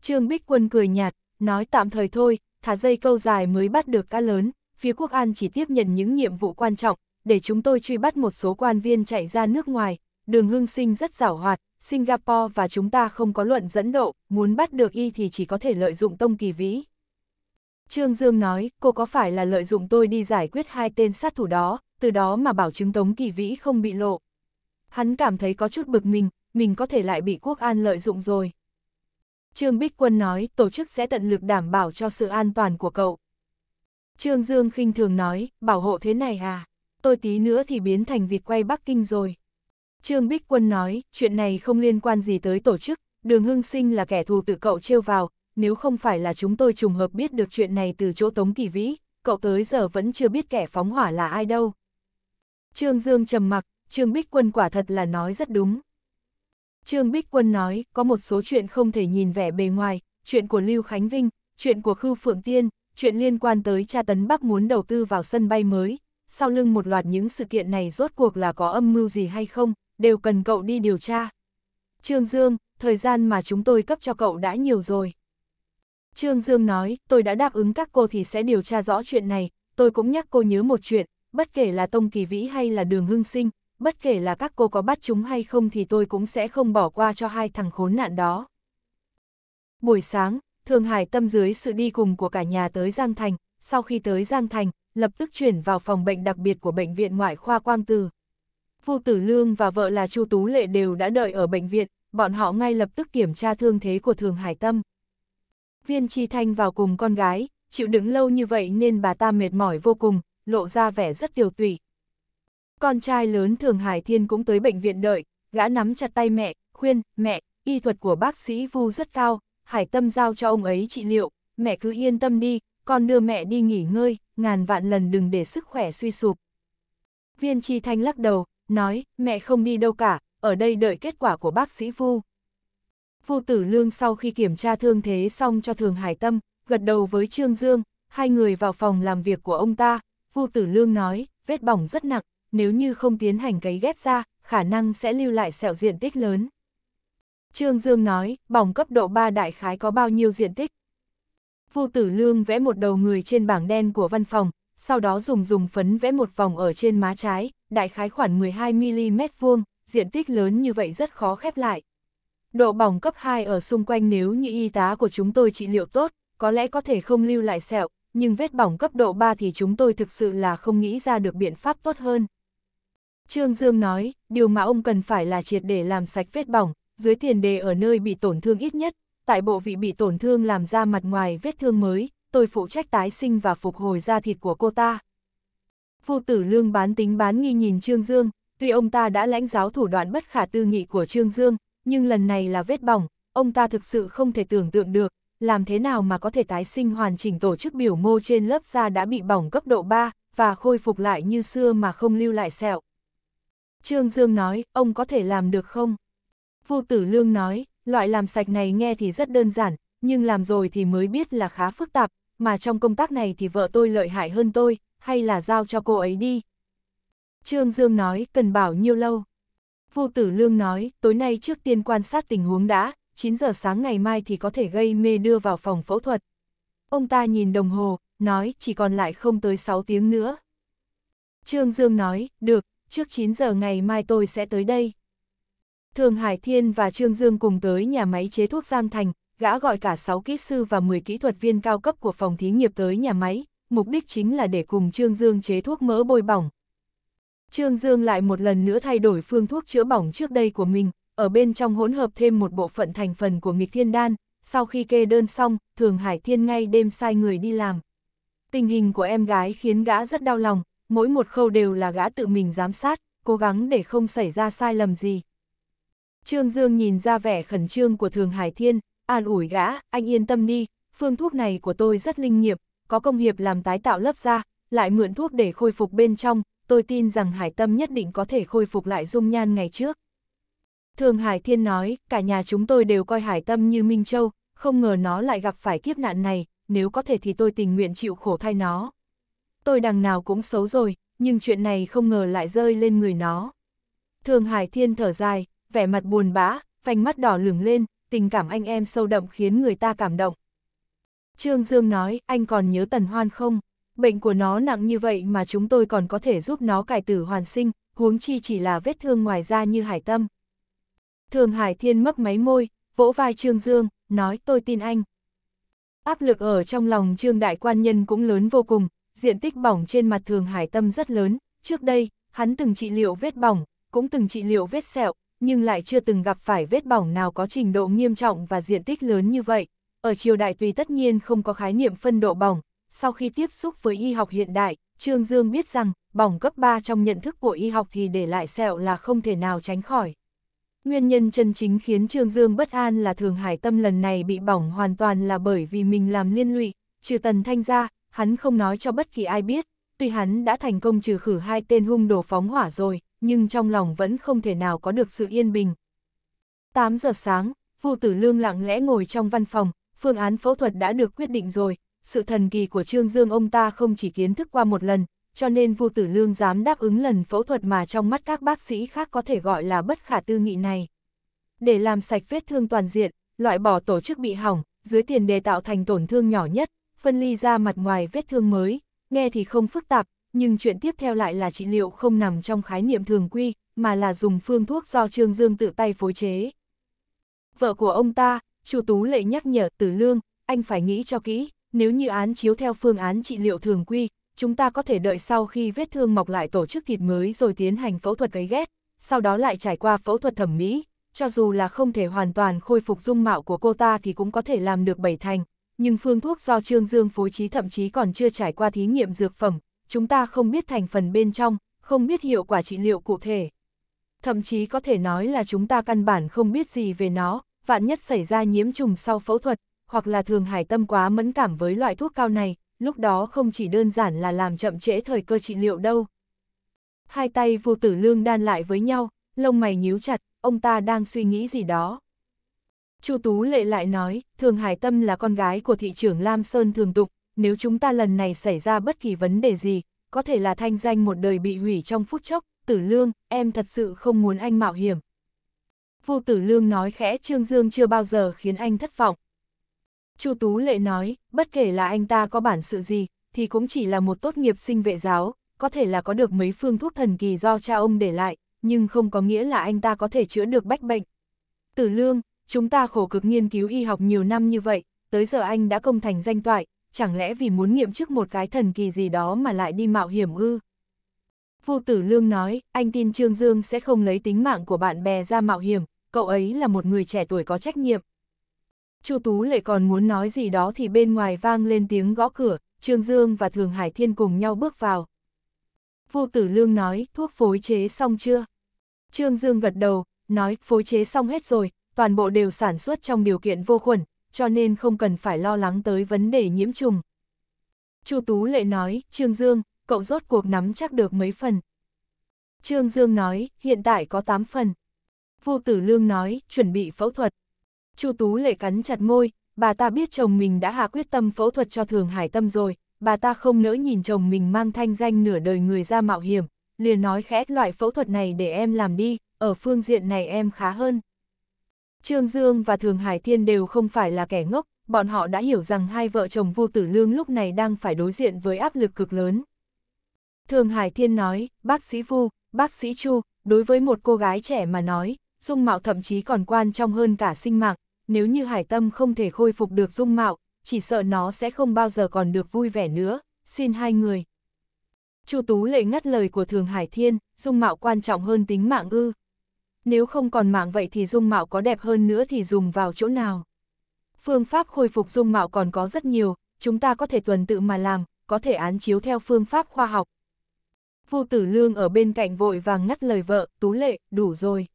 Trương Bích Quân cười nhạt, nói tạm thời thôi, thả dây câu dài mới bắt được cá lớn, phía quốc an chỉ tiếp nhận những nhiệm vụ quan trọng, để chúng tôi truy bắt một số quan viên chạy ra nước ngoài, đường hương sinh rất giảo hoạt, Singapore và chúng ta không có luận dẫn độ, muốn bắt được y thì chỉ có thể lợi dụng Tông Kỳ Vĩ. Trương Dương nói, cô có phải là lợi dụng tôi đi giải quyết hai tên sát thủ đó, từ đó mà bảo chứng Tống Kỳ Vĩ không bị lộ. Hắn cảm thấy có chút bực mình, mình có thể lại bị quốc an lợi dụng rồi. Trương Bích Quân nói, tổ chức sẽ tận lực đảm bảo cho sự an toàn của cậu. Trương Dương khinh thường nói, bảo hộ thế này à? tôi tí nữa thì biến thành vịt quay Bắc Kinh rồi. Trương Bích Quân nói, chuyện này không liên quan gì tới tổ chức, đường hưng sinh là kẻ thù tự cậu trêu vào, nếu không phải là chúng tôi trùng hợp biết được chuyện này từ chỗ Tống Kỳ Vĩ, cậu tới giờ vẫn chưa biết kẻ phóng hỏa là ai đâu. Trương Dương trầm mặc, Trương Bích Quân quả thật là nói rất đúng. Trương Bích Quân nói, có một số chuyện không thể nhìn vẻ bề ngoài, chuyện của Lưu Khánh Vinh, chuyện của Khư Phượng Tiên, chuyện liên quan tới cha Tấn Bắc muốn đầu tư vào sân bay mới, sau lưng một loạt những sự kiện này rốt cuộc là có âm mưu gì hay không, đều cần cậu đi điều tra. Trương Dương, thời gian mà chúng tôi cấp cho cậu đã nhiều rồi. Trương Dương nói, tôi đã đáp ứng các cô thì sẽ điều tra rõ chuyện này, tôi cũng nhắc cô nhớ một chuyện, bất kể là Tông Kỳ Vĩ hay là Đường Hưng Sinh, bất kể là các cô có bắt chúng hay không thì tôi cũng sẽ không bỏ qua cho hai thằng khốn nạn đó. Buổi sáng, Thường Hải Tâm dưới sự đi cùng của cả nhà tới Giang Thành, sau khi tới Giang Thành, lập tức chuyển vào phòng bệnh đặc biệt của bệnh viện ngoại khoa Quang Từ. Vu Tử Lương và vợ là Chu Tú Lệ đều đã đợi ở bệnh viện, bọn họ ngay lập tức kiểm tra thương thế của Thường Hải Tâm. Viên Chi Thanh vào cùng con gái, chịu đứng lâu như vậy nên bà ta mệt mỏi vô cùng, lộ ra vẻ rất tiều tụy. Con trai lớn Thường Hải Thiên cũng tới bệnh viện đợi, gã nắm chặt tay mẹ, khuyên, mẹ, y thuật của bác sĩ Vu rất cao, Hải Tâm giao cho ông ấy trị liệu, mẹ cứ yên tâm đi, con đưa mẹ đi nghỉ ngơi, ngàn vạn lần đừng để sức khỏe suy sụp. Viên Tri Thanh lắc đầu, nói, mẹ không đi đâu cả, ở đây đợi kết quả của bác sĩ Vu. Vu Tử Lương sau khi kiểm tra thương thế xong cho Thường Hải Tâm, gật đầu với Trương Dương, hai người vào phòng làm việc của ông ta, Vu Tử Lương nói, vết bỏng rất nặng, nếu như không tiến hành cấy ghép ra, khả năng sẽ lưu lại sẹo diện tích lớn. Trương Dương nói, bỏng cấp độ 3 đại khái có bao nhiêu diện tích, Phu Tử Lương vẽ một đầu người trên bảng đen của văn phòng, sau đó dùng dùng phấn vẽ một vòng ở trên má trái, đại khái khoảng 12mm vuông, diện tích lớn như vậy rất khó khép lại. Độ bỏng cấp 2 ở xung quanh nếu như y tá của chúng tôi trị liệu tốt, có lẽ có thể không lưu lại sẹo, nhưng vết bỏng cấp độ 3 thì chúng tôi thực sự là không nghĩ ra được biện pháp tốt hơn. Trương Dương nói, điều mà ông cần phải là triệt để làm sạch vết bỏng, dưới tiền đề ở nơi bị tổn thương ít nhất, tại bộ vị bị tổn thương làm ra mặt ngoài vết thương mới, tôi phụ trách tái sinh và phục hồi da thịt của cô ta. Phu tử lương bán tính bán nghi nhìn Trương Dương, tuy ông ta đã lãnh giáo thủ đoạn bất khả tư nghị của Trương Dương, nhưng lần này là vết bỏng, ông ta thực sự không thể tưởng tượng được, làm thế nào mà có thể tái sinh hoàn chỉnh tổ chức biểu mô trên lớp da đã bị bỏng cấp độ 3, và khôi phục lại như xưa mà không lưu lại sẹo. Trương Dương nói, ông có thể làm được không? Vu Tử Lương nói, Loại làm sạch này nghe thì rất đơn giản, nhưng làm rồi thì mới biết là khá phức tạp, mà trong công tác này thì vợ tôi lợi hại hơn tôi, hay là giao cho cô ấy đi. Trương Dương nói, cần bảo nhiêu lâu. Vu tử lương nói, tối nay trước tiên quan sát tình huống đã, 9 giờ sáng ngày mai thì có thể gây mê đưa vào phòng phẫu thuật. Ông ta nhìn đồng hồ, nói chỉ còn lại không tới 6 tiếng nữa. Trương Dương nói, được, trước 9 giờ ngày mai tôi sẽ tới đây. Thường Hải Thiên và Trương Dương cùng tới nhà máy chế thuốc Giang Thành, gã gọi cả 6 kỹ sư và 10 kỹ thuật viên cao cấp của phòng thí nghiệp tới nhà máy, mục đích chính là để cùng Trương Dương chế thuốc mỡ bôi bỏng. Trương Dương lại một lần nữa thay đổi phương thuốc chữa bỏng trước đây của mình, ở bên trong hỗn hợp thêm một bộ phận thành phần của nghịch thiên đan, sau khi kê đơn xong, Thường Hải Thiên ngay đêm sai người đi làm. Tình hình của em gái khiến gã rất đau lòng, mỗi một khâu đều là gã tự mình giám sát, cố gắng để không xảy ra sai lầm gì. Trương Dương nhìn ra vẻ khẩn trương của Thường Hải Thiên, an ủi gã, anh yên tâm đi, phương thuốc này của tôi rất linh nghiệm, có công hiệp làm tái tạo lớp da, lại mượn thuốc để khôi phục bên trong, tôi tin rằng Hải Tâm nhất định có thể khôi phục lại dung nhan ngày trước. Thường Hải Thiên nói, cả nhà chúng tôi đều coi Hải Tâm như Minh Châu, không ngờ nó lại gặp phải kiếp nạn này, nếu có thể thì tôi tình nguyện chịu khổ thay nó. Tôi đằng nào cũng xấu rồi, nhưng chuyện này không ngờ lại rơi lên người nó. Thường Hải Thiên thở dài, vẻ mặt buồn bã, vành mắt đỏ lửng lên, tình cảm anh em sâu đậm khiến người ta cảm động. Trương Dương nói, anh còn nhớ Tần Hoan không? Bệnh của nó nặng như vậy mà chúng tôi còn có thể giúp nó cải tử hoàn sinh, huống chi chỉ là vết thương ngoài da như hải tâm. Thường Hải Thiên mấp máy môi, vỗ vai Trương Dương, nói tôi tin anh. Áp lực ở trong lòng Trương Đại Quan Nhân cũng lớn vô cùng, diện tích bỏng trên mặt Thường Hải Tâm rất lớn, trước đây, hắn từng trị liệu vết bỏng, cũng từng trị liệu vết sẹo, nhưng lại chưa từng gặp phải vết bỏng nào có trình độ nghiêm trọng và diện tích lớn như vậy. Ở triều đại tuy tất nhiên không có khái niệm phân độ bỏng, sau khi tiếp xúc với y học hiện đại, Trương Dương biết rằng, bỏng cấp 3 trong nhận thức của y học thì để lại sẹo là không thể nào tránh khỏi. Nguyên nhân chân chính khiến Trương Dương bất an là Thường Hải Tâm lần này bị bỏng hoàn toàn là bởi vì mình làm liên lụy, trừ Tần Thanh ra, hắn không nói cho bất kỳ ai biết, tuy hắn đã thành công trừ khử hai tên hung đổ phóng hỏa rồi, nhưng trong lòng vẫn không thể nào có được sự yên bình. 8 giờ sáng, Vu Tử Lương lặng lẽ ngồi trong văn phòng, phương án phẫu thuật đã được quyết định rồi, sự thần kỳ của Trương Dương ông ta không chỉ kiến thức qua một lần, cho nên Vu Tử Lương dám đáp ứng lần phẫu thuật mà trong mắt các bác sĩ khác có thể gọi là bất khả tư nghị này. Để làm sạch vết thương toàn diện, loại bỏ tổ chức bị hỏng, dưới tiền đề tạo thành tổn thương nhỏ nhất, phân ly ra mặt ngoài vết thương mới, nghe thì không phức tạp, nhưng chuyện tiếp theo lại là trị liệu không nằm trong khái niệm thường quy, mà là dùng phương thuốc do Trương Dương tự tay phối chế. Vợ của ông ta, Chu Tú Lệ nhắc nhở Tử Lương, anh phải nghĩ cho kỹ, nếu như án chiếu theo phương án trị liệu thường quy, chúng ta có thể đợi sau khi vết thương mọc lại tổ chức thịt mới rồi tiến hành phẫu thuật cấy ghét sau đó lại trải qua phẫu thuật thẩm mỹ, cho dù là không thể hoàn toàn khôi phục dung mạo của cô ta thì cũng có thể làm được bảy thành, nhưng phương thuốc do Trương Dương phối trí thậm chí còn chưa trải qua thí nghiệm dược phẩm, chúng ta không biết thành phần bên trong, không biết hiệu quả trị liệu cụ thể. Thậm chí có thể nói là chúng ta căn bản không biết gì về nó, vạn nhất xảy ra nhiễm trùng sau phẫu thuật, hoặc là thường hải tâm quá mẫn cảm với loại thuốc cao này, lúc đó không chỉ đơn giản là làm chậm trễ thời cơ trị liệu đâu. Hai tay vô tử lương đan lại với nhau, lông mày nhíu chặt, ông ta đang suy nghĩ gì đó. Chu Tú Lệ lại nói, Thường Hải Tâm là con gái của thị trưởng Lam Sơn Thường Tục, nếu chúng ta lần này xảy ra bất kỳ vấn đề gì, có thể là thanh danh một đời bị hủy trong phút chốc, tử lương, em thật sự không muốn anh mạo hiểm. Vu tử lương nói khẽ Trương Dương chưa bao giờ khiến anh thất vọng. Chu Tú Lệ nói, bất kể là anh ta có bản sự gì, thì cũng chỉ là một tốt nghiệp sinh vệ giáo, có thể là có được mấy phương thuốc thần kỳ do cha ông để lại, nhưng không có nghĩa là anh ta có thể chữa được bách bệnh. Tử Lương, chúng ta khổ cực nghiên cứu y học nhiều năm như vậy, tới giờ anh đã công thành danh toại, chẳng lẽ vì muốn nghiệm trước một cái thần kỳ gì đó mà lại đi mạo hiểm ư? Vô tử lương nói, anh tin Trương Dương sẽ không lấy tính mạng của bạn bè ra mạo hiểm, cậu ấy là một người trẻ tuổi có trách nhiệm. Chu Tú lại còn muốn nói gì đó thì bên ngoài vang lên tiếng gõ cửa, Trương Dương và Thường Hải Thiên cùng nhau bước vào. Vô tử lương nói, thuốc phối chế xong chưa? Trương Dương gật đầu, nói, phối chế xong hết rồi, toàn bộ đều sản xuất trong điều kiện vô khuẩn, cho nên không cần phải lo lắng tới vấn đề nhiễm trùng. Chu Tú Lệ nói, Trương Dương, cậu rốt cuộc nắm chắc được mấy phần. Trương Dương nói, hiện tại có 8 phần. Vu Tử Lương nói, chuẩn bị phẫu thuật. Chu Tú Lệ cắn chặt môi, bà ta biết chồng mình đã hạ quyết tâm phẫu thuật cho Thường Hải Tâm rồi, bà ta không nỡ nhìn chồng mình mang thanh danh nửa đời người ra mạo hiểm, liền nói khẽ loại phẫu thuật này để em làm đi, ở phương diện này em khá hơn. Trương Dương và Thường Hải Thiên đều không phải là kẻ ngốc, bọn họ đã hiểu rằng hai vợ chồng Vu Tử Lương lúc này đang phải đối diện với áp lực cực lớn. Thường Hải Thiên nói, bác sĩ Vu, bác sĩ Chu, đối với một cô gái trẻ mà nói, dung mạo thậm chí còn quan trọng hơn cả sinh mạng, nếu như Hải Tâm không thể khôi phục được dung mạo, chỉ sợ nó sẽ không bao giờ còn được vui vẻ nữa, xin hai người. Chu Tú Lệ ngắt lời của Thường Hải Thiên, dung mạo quan trọng hơn tính mạng ư, nếu không còn mạng vậy thì dung mạo có đẹp hơn nữa thì dùng vào chỗ nào. Phương pháp khôi phục dung mạo còn có rất nhiều, chúng ta có thể tuần tự mà làm, có thể án chiếu theo phương pháp khoa học. Vu Tử Lương ở bên cạnh vội vàng ngắt lời vợ, tú lệ, đủ rồi.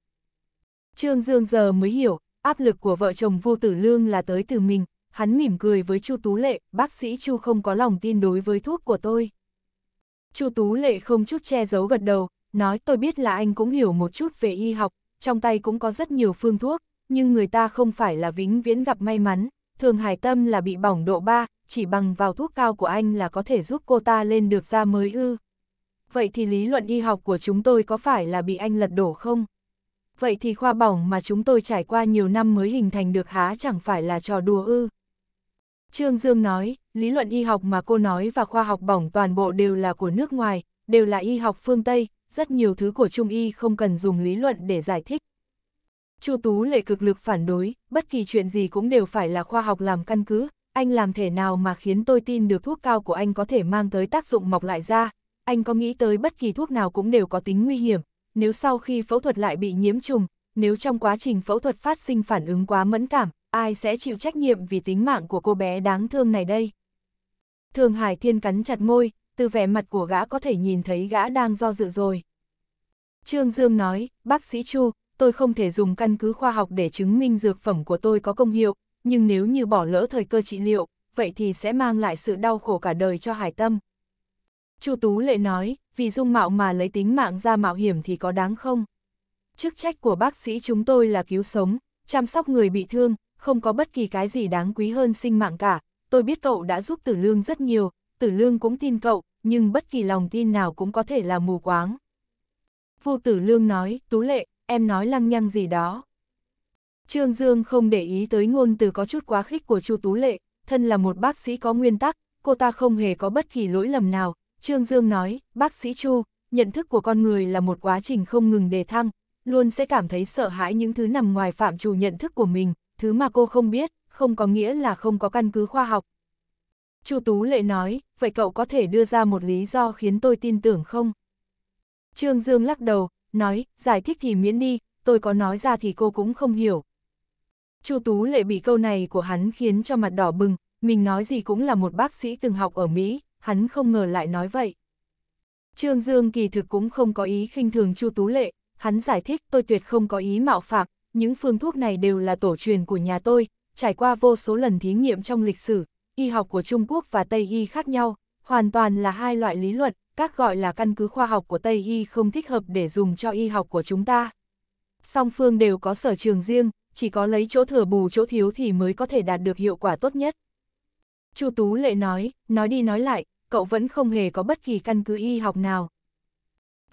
Trương Dương giờ mới hiểu, áp lực của vợ chồng Vu Tử Lương là tới từ mình, hắn mỉm cười với Chu Tú Lệ, bác sĩ Chu không có lòng tin đối với thuốc của tôi. Chu Tú Lệ không chút che giấu gật đầu, nói tôi biết là anh cũng hiểu một chút về y học, trong tay cũng có rất nhiều phương thuốc, nhưng người ta không phải là vĩnh viễn gặp may mắn, thường hải tâm là bị bỏng độ 3, chỉ bằng vào thuốc cao của anh là có thể giúp cô ta lên được ra mới ư. Vậy thì lý luận y học của chúng tôi có phải là bị anh lật đổ không? Vậy thì khoa bỏng mà chúng tôi trải qua nhiều năm mới hình thành được há chẳng phải là trò đùa ư. Trương Dương nói, lý luận y học mà cô nói và khoa học bỏng toàn bộ đều là của nước ngoài, đều là y học phương Tây, rất nhiều thứ của Trung Y không cần dùng lý luận để giải thích. Chu Tú lệ cực lực phản đối, bất kỳ chuyện gì cũng đều phải là khoa học làm căn cứ, anh làm thể nào mà khiến tôi tin được thuốc cao của anh có thể mang tới tác dụng mọc lại da, anh có nghĩ tới bất kỳ thuốc nào cũng đều có tính nguy hiểm, nếu sau khi phẫu thuật lại bị nhiễm trùng, nếu trong quá trình phẫu thuật phát sinh phản ứng quá mẫn cảm, ai sẽ chịu trách nhiệm vì tính mạng của cô bé đáng thương này đây? Thường Hải Thiên cắn chặt môi, từ vẻ mặt của gã có thể nhìn thấy gã đang do dự rồi. Trương Dương nói, bác sĩ Chu, tôi không thể dùng căn cứ khoa học để chứng minh dược phẩm của tôi có công hiệu, nhưng nếu như bỏ lỡ thời cơ trị liệu, vậy thì sẽ mang lại sự đau khổ cả đời cho hải tâm. Chu Tú Lệ nói, vì dung mạo mà lấy tính mạng ra mạo hiểm thì có đáng không? Chức trách của bác sĩ chúng tôi là cứu sống, chăm sóc người bị thương, không có bất kỳ cái gì đáng quý hơn sinh mạng cả. Tôi biết cậu đã giúp Tử Lương rất nhiều, Tử Lương cũng tin cậu, nhưng bất kỳ lòng tin nào cũng có thể là mù quáng. Vu Tử Lương nói, Tú Lệ, em nói lăng nhăng gì đó. Trương Dương không để ý tới ngôn từ có chút quá khích của Chu Tú Lệ, thân là một bác sĩ có nguyên tắc, cô ta không hề có bất kỳ lỗi lầm nào. Trương Dương nói, bác sĩ Chu, nhận thức của con người là một quá trình không ngừng đề thăng, luôn sẽ cảm thấy sợ hãi những thứ nằm ngoài phạm trù nhận thức của mình, thứ mà cô không biết, không có nghĩa là không có căn cứ khoa học, Chu Tú Lệ nói, vậy cậu có thể đưa ra một lý do khiến tôi tin tưởng không? Trương Dương lắc đầu, nói, giải thích thì miễn đi, tôi có nói ra thì cô cũng không hiểu. Chu Tú Lệ bị câu này của hắn khiến cho mặt đỏ bừng, mình nói gì cũng là một bác sĩ từng học ở Mỹ, hắn không ngờ lại nói vậy. Trương Dương kỳ thực cũng không có ý khinh thường Chu Tú Lệ, hắn giải thích tôi tuyệt không có ý mạo phạm, những phương thuốc này đều là tổ truyền của nhà tôi, trải qua vô số lần thí nghiệm trong lịch sử, y học của Trung Quốc và Tây y khác nhau, hoàn toàn là hai loại lý luận, các gọi là căn cứ khoa học của Tây y không thích hợp để dùng cho y học của chúng ta. Song phương đều có sở trường riêng, chỉ có lấy chỗ thừa bù chỗ thiếu thì mới có thể đạt được hiệu quả tốt nhất. Chu Tú Lệ nói, nói đi nói lại, cậu vẫn không hề có bất kỳ căn cứ y học nào.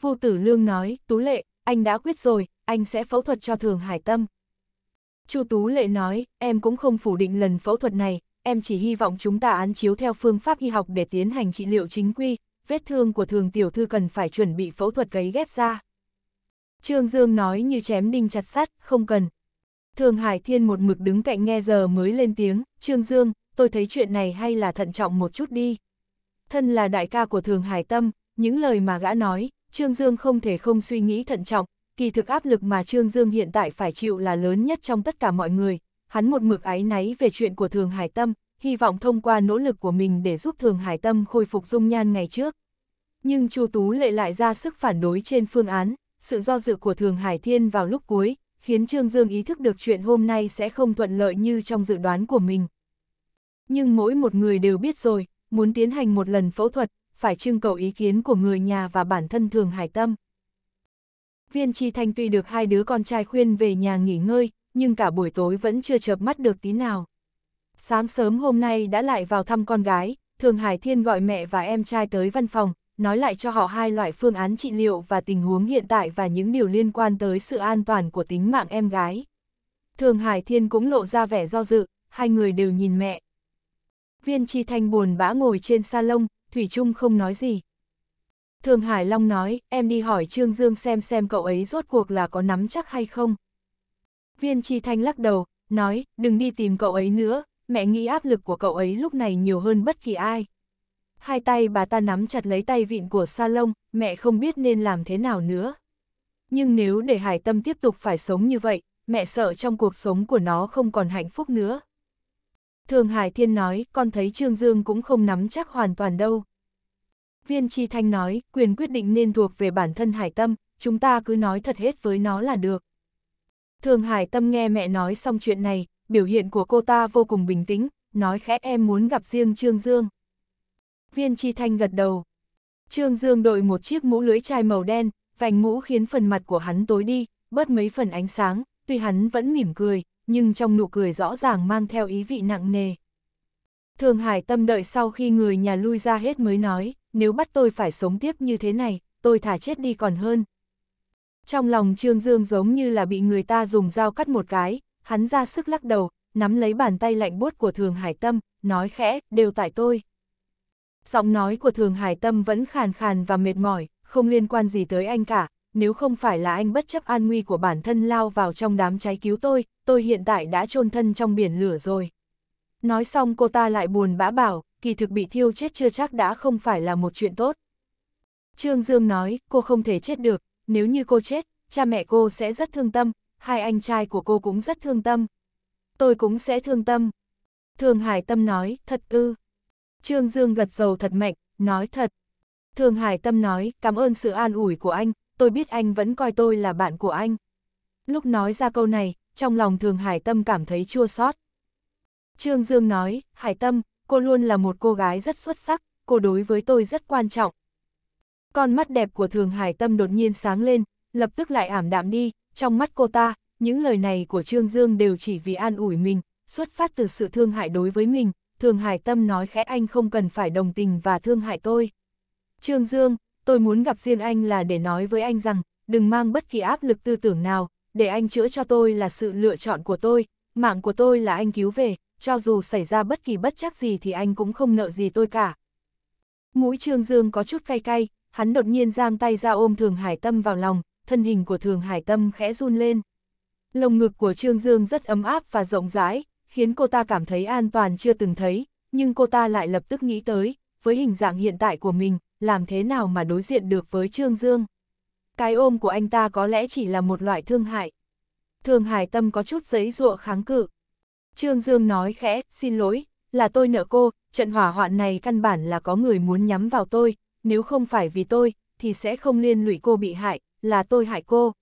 Vu Tử Lương nói, Tú Lệ, anh đã quyết rồi, anh sẽ phẫu thuật cho Thường Hải Tâm. Chu Tú Lệ nói, em cũng không phủ định lần phẫu thuật này, em chỉ hy vọng chúng ta án chiếu theo phương pháp y học để tiến hành trị liệu chính quy, vết thương của thường tiểu thư cần phải chuẩn bị phẫu thuật cấy ghép ra. Trương Dương nói như chém đinh chặt sắt, không cần. Thường Hải Thiên một mực đứng cạnh nghe giờ mới lên tiếng, Trương Dương, tôi thấy chuyện này hay là thận trọng một chút đi. Thân là đại ca của Thường Hải Tâm, những lời mà gã nói, Trương Dương không thể không suy nghĩ thận trọng, kỳ thực áp lực mà Trương Dương hiện tại phải chịu là lớn nhất trong tất cả mọi người, hắn một mực áy náy về chuyện của Thường Hải Tâm, hy vọng thông qua nỗ lực của mình để giúp Thường Hải Tâm khôi phục dung nhan ngày trước. Nhưng Chu Tú Lệ lại ra sức phản đối trên phương án, sự do dự của Thường Hải Thiên vào lúc cuối, khiến Trương Dương ý thức được chuyện hôm nay sẽ không thuận lợi như trong dự đoán của mình. Nhưng mỗi một người đều biết rồi, muốn tiến hành một lần phẫu thuật, phải trưng cầu ý kiến của người nhà và bản thân Thường Hải Tâm. Viên Tri Thanh tuy được hai đứa con trai khuyên về nhà nghỉ ngơi, nhưng cả buổi tối vẫn chưa chợp mắt được tí nào. Sáng sớm hôm nay đã lại vào thăm con gái, Thường Hải Thiên gọi mẹ và em trai tới văn phòng, nói lại cho họ hai loại phương án trị liệu và tình huống hiện tại và những điều liên quan tới sự an toàn của tính mạng em gái. Thường Hải Thiên cũng lộ ra vẻ do dự, hai người đều nhìn mẹ. Viên chi Thanh buồn bã ngồi trên salon, Thủy Trung không nói gì. Thường Hải Long nói, em đi hỏi Trương Dương xem xem cậu ấy rốt cuộc là có nắm chắc hay không. Viên Tri Thanh lắc đầu, nói, đừng đi tìm cậu ấy nữa, mẹ nghĩ áp lực của cậu ấy lúc này nhiều hơn bất kỳ ai. Hai tay bà ta nắm chặt lấy tay vịn của salon, mẹ không biết nên làm thế nào nữa. Nhưng nếu để Hải Tâm tiếp tục phải sống như vậy, mẹ sợ trong cuộc sống của nó không còn hạnh phúc nữa. Thường Hải Thiên nói, con thấy Trương Dương cũng không nắm chắc hoàn toàn đâu. Viên Tri Thanh nói, quyền quyết định nên thuộc về bản thân Hải Tâm, chúng ta cứ nói thật hết với nó là được. Thường Hải Tâm nghe mẹ nói xong chuyện này, biểu hiện của cô ta vô cùng bình tĩnh, nói khẽ em muốn gặp riêng Trương Dương. Viên Chi Thanh gật đầu. Trương Dương đội một chiếc mũ lưới chai màu đen, vành mũ khiến phần mặt của hắn tối đi, bớt mấy phần ánh sáng, tuy hắn vẫn mỉm cười, nhưng trong nụ cười rõ ràng mang theo ý vị nặng nề. Thường Hải Tâm đợi sau khi người nhà lui ra hết mới nói, nếu bắt tôi phải sống tiếp như thế này, tôi thả chết đi còn hơn, trong lòng Trương Dương giống như là bị người ta dùng dao cắt một cái, hắn ra sức lắc đầu, nắm lấy bàn tay lạnh buốt của Thường Hải Tâm, nói khẽ, đều tại tôi. Giọng nói của Thường Hải Tâm vẫn khàn khàn và mệt mỏi, không liên quan gì tới anh cả, nếu không phải là anh bất chấp an nguy của bản thân lao vào trong đám cháy cứu tôi, tôi hiện tại đã chôn thân trong biển lửa rồi. Nói xong cô ta lại buồn bã bảo, kỳ thực bị thiêu chết chưa chắc đã không phải là một chuyện tốt. Trương Dương nói, cô không thể chết được, nếu như cô chết, cha mẹ cô sẽ rất thương tâm, hai anh trai của cô cũng rất thương tâm. Tôi cũng sẽ thương tâm. Thường Hải Tâm nói, thật ư. Trương Dương gật dầu thật mạnh, nói thật. Thường Hải Tâm nói, cảm ơn sự an ủi của anh, tôi biết anh vẫn coi tôi là bạn của anh. Lúc nói ra câu này, trong lòng Thường Hải Tâm cảm thấy chua xót. Trương Dương nói, Hải Tâm, cô luôn là một cô gái rất xuất sắc, cô đối với tôi rất quan trọng, con mắt đẹp của Thường Hải Tâm đột nhiên sáng lên, lập tức lại ảm đạm đi, trong mắt cô ta, những lời này của Trương Dương đều chỉ vì an ủi mình, xuất phát từ sự thương hại đối với mình, Thường Hải Tâm nói khẽ anh không cần phải đồng tình và thương hại tôi. Trương Dương, tôi muốn gặp riêng anh là để nói với anh rằng, đừng mang bất kỳ áp lực tư tưởng nào, để anh chữa cho tôi là sự lựa chọn của tôi, mạng của tôi là anh cứu về, cho dù xảy ra bất kỳ bất chắc gì thì anh cũng không nợ gì tôi cả. Mũi Trương Dương có chút cay cay, hắn đột nhiên giang tay ra ôm Thường Hải Tâm vào lòng, thân hình của Thường Hải Tâm khẽ run lên. Lồng ngực của Trương Dương rất ấm áp và rộng rãi, khiến cô ta cảm thấy an toàn chưa từng thấy, nhưng cô ta lại lập tức nghĩ tới, với hình dạng hiện tại của mình, làm thế nào mà đối diện được với Trương Dương. Cái ôm của anh ta có lẽ chỉ là một loại thương hại. Thường Hải Tâm có chút giấy ruộng kháng cự. Trương Dương nói khẽ, xin lỗi, là tôi nợ cô, trận hỏa hoạn này căn bản là có người muốn nhắm vào tôi, nếu không phải vì tôi, thì sẽ không liên lụy cô bị hại, là tôi hại cô.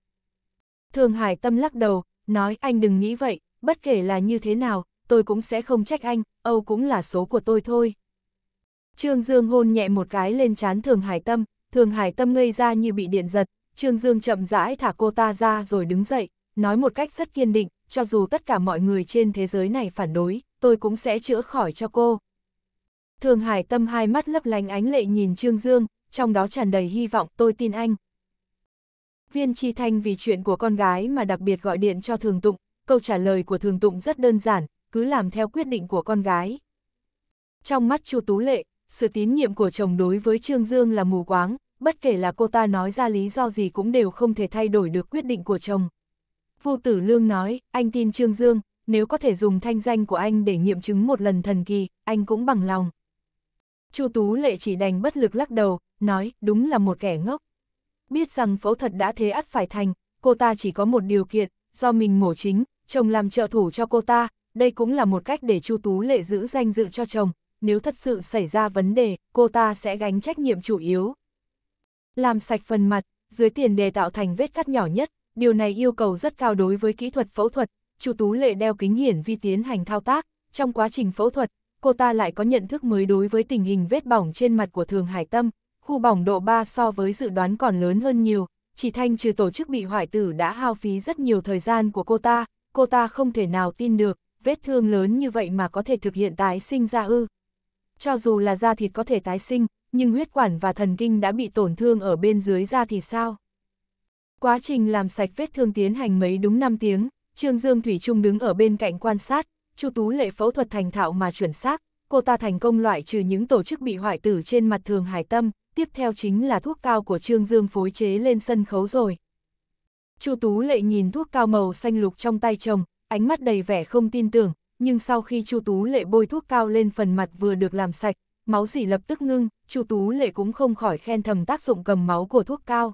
Thường Hải Tâm lắc đầu, nói anh đừng nghĩ vậy, bất kể là như thế nào, tôi cũng sẽ không trách anh, Âu cũng là số của tôi thôi. Trương Dương hôn nhẹ một cái lên trán Thường Hải Tâm, Thường Hải Tâm ngây ra như bị điện giật, Trương Dương chậm rãi thả cô ta ra rồi đứng dậy, nói một cách rất kiên định, cho dù tất cả mọi người trên thế giới này phản đối, tôi cũng sẽ chữa khỏi cho cô. Thường Hải Tâm hai mắt lấp lánh ánh lệ nhìn Trương Dương, trong đó tràn đầy hy vọng tôi tin anh. Viên Chi Thanh vì chuyện của con gái mà đặc biệt gọi điện cho Thường Tụng, câu trả lời của Thường Tụng rất đơn giản, cứ làm theo quyết định của con gái. Trong mắt Chu Tú Lệ, sự tín nhiệm của chồng đối với Trương Dương là mù quáng, bất kể là cô ta nói ra lý do gì cũng đều không thể thay đổi được quyết định của chồng. Vu Tử Lương nói, anh tin Trương Dương, nếu có thể dùng thanh danh của anh để nghiệm chứng một lần thần kỳ, anh cũng bằng lòng. Chu Tú Lệ chỉ đành bất lực lắc đầu, nói, đúng là một kẻ ngốc. Biết rằng phẫu thuật đã thế ắt phải thành, cô ta chỉ có một điều kiện, do mình mổ chính, chồng làm trợ thủ cho cô ta, đây cũng là một cách để Chu Tú Lệ giữ danh dự cho chồng, nếu thật sự xảy ra vấn đề, cô ta sẽ gánh trách nhiệm chủ yếu. Làm sạch phần mặt, dưới tiền đề tạo thành vết cắt nhỏ nhất, điều này yêu cầu rất cao đối với kỹ thuật phẫu thuật, Chu Tú Lệ đeo kính hiển vi tiến hành thao tác, trong quá trình phẫu thuật, cô ta lại có nhận thức mới đối với tình hình vết bỏng trên mặt của Thường Hải Tâm, khu bỏng độ 3 so với dự đoán còn lớn hơn nhiều, chỉ thanh trừ tổ chức bị hoại tử đã hao phí rất nhiều thời gian của cô ta, cô ta không thể nào tin được, vết thương lớn như vậy mà có thể thực hiện tái sinh ra ư. Cho dù là da thịt có thể tái sinh, nhưng huyết quản và thần kinh đã bị tổn thương ở bên dưới da thì sao? Quá trình làm sạch vết thương tiến hành mấy đúng 5 tiếng, Trương Dương Thủy Trung đứng ở bên cạnh quan sát, Chu Tú Lệ phẫu thuật thành thạo mà chuẩn xác, cô ta thành công loại trừ những tổ chức bị hoại tử trên mặt thường hải tâm, tiếp theo chính là thuốc cao của Trương Dương phối chế lên sân khấu rồi. Chu Tú Lệ nhìn thuốc cao màu xanh lục trong tay chồng, ánh mắt đầy vẻ không tin tưởng, nhưng sau khi Chu Tú Lệ bôi thuốc cao lên phần mặt vừa được làm sạch, máu dỉ lập tức ngưng, Chu Tú Lệ cũng không khỏi khen thầm tác dụng cầm máu của thuốc cao.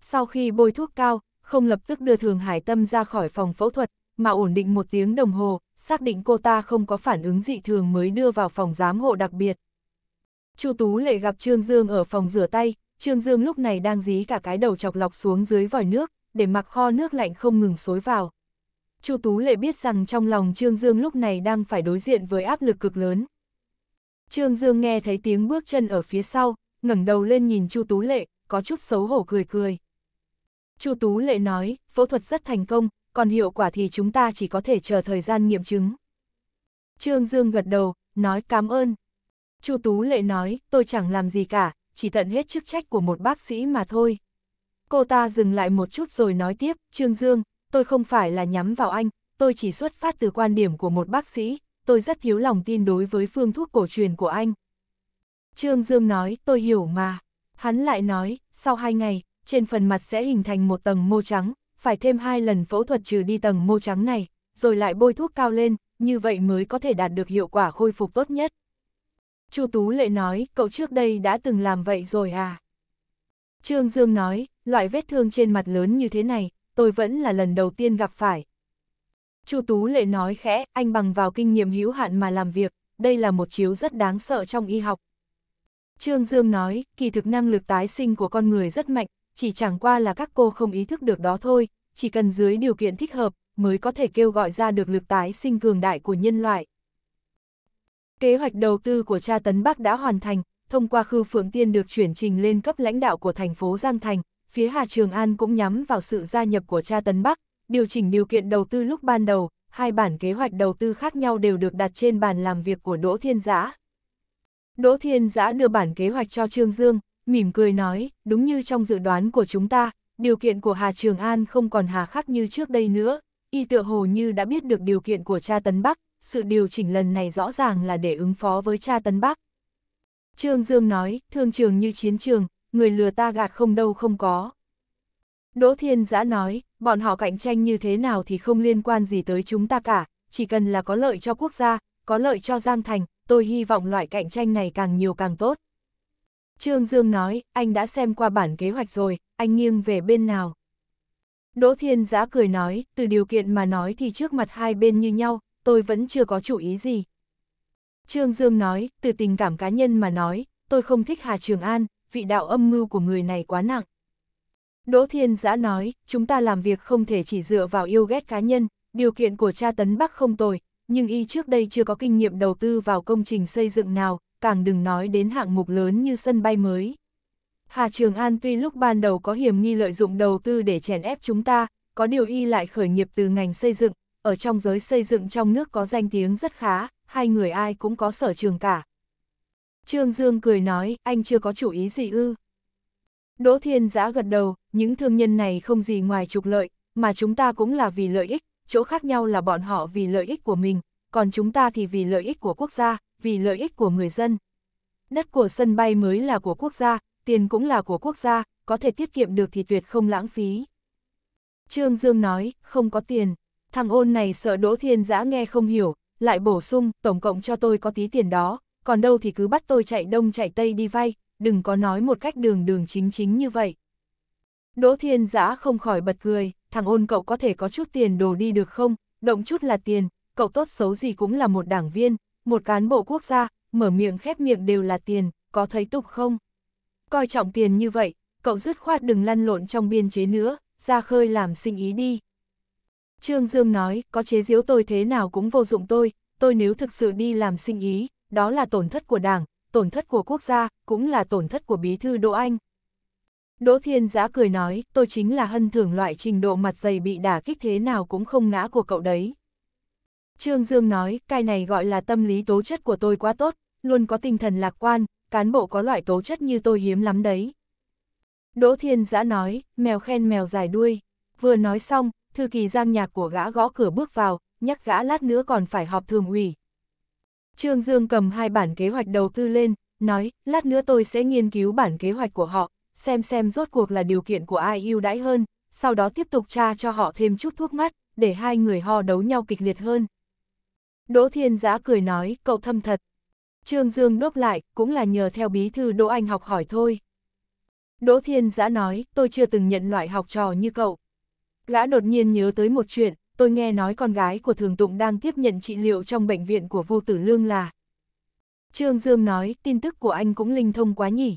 Sau khi bôi thuốc cao, không lập tức đưa Thường Hải Tâm ra khỏi phòng phẫu thuật, mà ổn định một tiếng đồng hồ, xác định cô ta không có phản ứng dị thường mới đưa vào phòng giám hộ đặc biệt. Chu Tú Lệ gặp Trương Dương ở phòng rửa tay, Trương Dương lúc này đang dí cả cái đầu chọc lọc xuống dưới vòi nước, để mặc kho nước lạnh không ngừng xối vào. Chu Tú Lệ biết rằng trong lòng Trương Dương lúc này đang phải đối diện với áp lực cực lớn. Trương Dương nghe thấy tiếng bước chân ở phía sau, ngẩng đầu lên nhìn Chu Tú Lệ, có chút xấu hổ cười cười. Chu Tú Lệ nói, phẫu thuật rất thành công, còn hiệu quả thì chúng ta chỉ có thể chờ thời gian nghiệm chứng. Trương Dương gật đầu, nói cảm ơn. Chu Tú Lệ nói, tôi chẳng làm gì cả, chỉ tận hết chức trách của một bác sĩ mà thôi. Cô ta dừng lại một chút rồi nói tiếp, Trương Dương, tôi không phải là nhắm vào anh, tôi chỉ xuất phát từ quan điểm của một bác sĩ, tôi rất thiếu lòng tin đối với phương thuốc cổ truyền của anh. Trương Dương nói, tôi hiểu mà. Hắn lại nói, sau hai ngày, trên phần mặt sẽ hình thành một tầng mô trắng, phải thêm hai lần phẫu thuật trừ đi tầng mô trắng này, rồi lại bôi thuốc cao lên, như vậy mới có thể đạt được hiệu quả khôi phục tốt nhất. Chu Tú Lệ nói, cậu trước đây đã từng làm vậy rồi à? Trương Dương nói, loại vết thương trên mặt lớn như thế này, tôi vẫn là lần đầu tiên gặp phải. Chu Tú Lệ nói khẽ, anh bằng vào kinh nghiệm hữu hạn mà làm việc, đây là một chiếu rất đáng sợ trong y học. Trương Dương nói, kỳ thực năng lực tái sinh của con người rất mạnh, chỉ chẳng qua là các cô không ý thức được đó thôi, chỉ cần dưới điều kiện thích hợp, mới có thể kêu gọi ra được lực tái sinh cường đại của nhân loại. Kế hoạch đầu tư của cha Tấn Bắc đã hoàn thành, thông qua Khư Phượng Tiên được chuyển trình lên cấp lãnh đạo của thành phố Giang Thành, phía Hà Trường An cũng nhắm vào sự gia nhập của cha Tấn Bắc, điều chỉnh điều kiện đầu tư lúc ban đầu, hai bản kế hoạch đầu tư khác nhau đều được đặt trên bàn làm việc của Đỗ Thiên Giã. Đỗ Thiên Giã đưa bản kế hoạch cho Trương Dương, mỉm cười nói, đúng như trong dự đoán của chúng ta, điều kiện của Hà Trường An không còn hà khắc như trước đây nữa, y tựa hồ như đã biết được điều kiện của cha Tấn Bắc, sự điều chỉnh lần này rõ ràng là để ứng phó với cha Tấn Bắc. Trương Dương nói, thương trường như chiến trường, người lừa ta gạt không đâu không có. Đỗ Thiên Giã nói, bọn họ cạnh tranh như thế nào thì không liên quan gì tới chúng ta cả, chỉ cần là có lợi cho quốc gia, có lợi cho Giang Thành, tôi hy vọng loại cạnh tranh này càng nhiều càng tốt. Trương Dương nói, anh đã xem qua bản kế hoạch rồi, anh nghiêng về bên nào. Đỗ Thiên Giã cười nói, từ điều kiện mà nói thì trước mặt hai bên như nhau, tôi vẫn chưa có chủ ý gì. Trương Dương nói, từ tình cảm cá nhân mà nói, tôi không thích Hà Trường An, vị đạo âm mưu của người này quá nặng. Đỗ Thiên Giã nói, chúng ta làm việc không thể chỉ dựa vào yêu ghét cá nhân, điều kiện của cha Tấn Bắc không tồi, nhưng y trước đây chưa có kinh nghiệm đầu tư vào công trình xây dựng nào, càng đừng nói đến hạng mục lớn như sân bay mới. Hà Trường An tuy lúc ban đầu có hiểm nghi lợi dụng đầu tư để chèn ép chúng ta, có điều y lại khởi nghiệp từ ngành xây dựng, ở trong giới xây dựng trong nước có danh tiếng rất khá, hai người ai cũng có sở trường cả. Trương Dương cười nói, anh chưa có chủ ý gì ư. Đỗ Thiên Giã gật đầu, những thương nhân này không gì ngoài trục lợi, mà chúng ta cũng là vì lợi ích, chỗ khác nhau là bọn họ vì lợi ích của mình, còn chúng ta thì vì lợi ích của quốc gia, vì lợi ích của người dân. Đất của sân bay mới là của quốc gia, tiền cũng là của quốc gia, có thể tiết kiệm được thì tuyệt không lãng phí. Trương Dương nói, không có tiền. Thằng ôn này sợ Đỗ Thiên Giã nghe không hiểu, lại bổ sung, tổng cộng cho tôi có tí tiền đó, còn đâu thì cứ bắt tôi chạy đông chạy tây đi vay, đừng có nói một cách đường đường chính chính như vậy. Đỗ Thiên Giã không khỏi bật cười, thằng ôn cậu có thể có chút tiền đồ đi được không, động chút là tiền, cậu tốt xấu gì cũng là một đảng viên, một cán bộ quốc gia, mở miệng khép miệng đều là tiền, có thấy tục không? Coi trọng tiền như vậy, cậu dứt khoát đừng lăn lộn trong biên chế nữa, ra khơi làm sinh ý đi. Trương Dương nói, có chế giễu tôi thế nào cũng vô dụng tôi, tôi nếu thực sự đi làm sinh ý, đó là tổn thất của đảng, tổn thất của quốc gia, cũng là tổn thất của bí thư Đỗ Anh. Đỗ Thiên Giã cười nói, tôi chính là hân thưởng loại trình độ mặt dày bị đả kích thế nào cũng không ngã của cậu đấy. Trương Dương nói, cái này gọi là tâm lý tố chất của tôi quá tốt, luôn có tinh thần lạc quan, cán bộ có loại tố chất như tôi hiếm lắm đấy. Đỗ Thiên Giã nói, mèo khen mèo dài đuôi. Vừa nói xong, thư kỳ giang nhạc của gã gõ cửa bước vào, nhắc gã lát nữa còn phải họp thường ủy. Trương Dương cầm hai bản kế hoạch đầu tư lên, nói, lát nữa tôi sẽ nghiên cứu bản kế hoạch của họ, xem xem rốt cuộc là điều kiện của ai ưu đãi hơn, sau đó tiếp tục tra cho họ thêm chút thuốc mắt, để hai người ho đấu nhau kịch liệt hơn. Đỗ Thiên Giã cười nói, cậu thâm thật. Trương Dương đốt lại, cũng là nhờ theo bí thư Đỗ Anh học hỏi thôi. Đỗ Thiên Giã nói, tôi chưa từng nhận loại học trò như cậu. Gã đột nhiên nhớ tới một chuyện, tôi nghe nói con gái của Thường Tụng đang tiếp nhận trị liệu trong bệnh viện của Vu Tử Lương là. Trương Dương nói, tin tức của anh cũng linh thông quá nhỉ.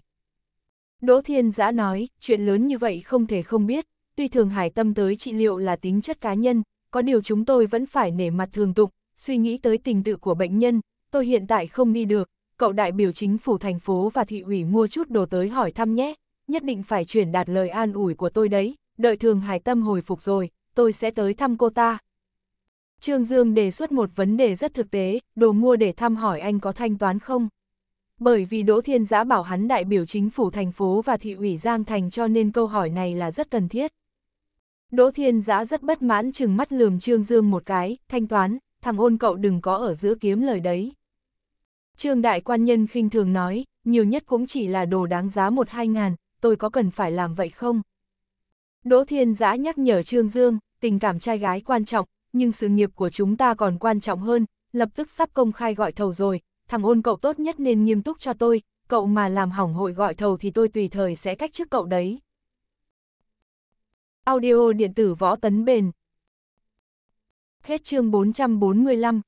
Đỗ Thiên Giã nói, chuyện lớn như vậy không thể không biết, tuy Thường Hải tâm tới trị liệu là tính chất cá nhân, có điều chúng tôi vẫn phải nể mặt Thường Tụng, suy nghĩ tới tình tự của bệnh nhân, tôi hiện tại không đi được, cậu đại biểu chính phủ thành phố và thị ủy mua chút đồ tới hỏi thăm nhé, nhất định phải truyền đạt lời an ủi của tôi đấy, đợi thường hải tâm hồi phục rồi, tôi sẽ tới thăm cô ta. Trương Dương đề xuất một vấn đề rất thực tế, đồ mua để thăm hỏi anh có thanh toán không? Bởi vì Đỗ Thiên Giã bảo hắn đại biểu chính phủ thành phố và thị ủy Giang Thành cho nên câu hỏi này là rất cần thiết. Đỗ Thiên Giã rất bất mãn chừng mắt lườm Trương Dương một cái, thanh toán, thằng ôn cậu đừng có ở giữa kiếm lời đấy. Trương đại quan nhân khinh thường nói, nhiều nhất cũng chỉ là đồ đáng giá một hai ngàn, tôi có cần phải làm vậy không? Đỗ Thiên Giã nhắc nhở Trương Dương, tình cảm trai gái quan trọng, nhưng sự nghiệp của chúng ta còn quan trọng hơn, lập tức sắp công khai gọi thầu rồi, thằng ôn cậu tốt nhất nên nghiêm túc cho tôi, cậu mà làm hỏng hội gọi thầu thì tôi tùy thời sẽ cách trước cậu đấy. Audio điện tử võ tấn bền, Hết chương 445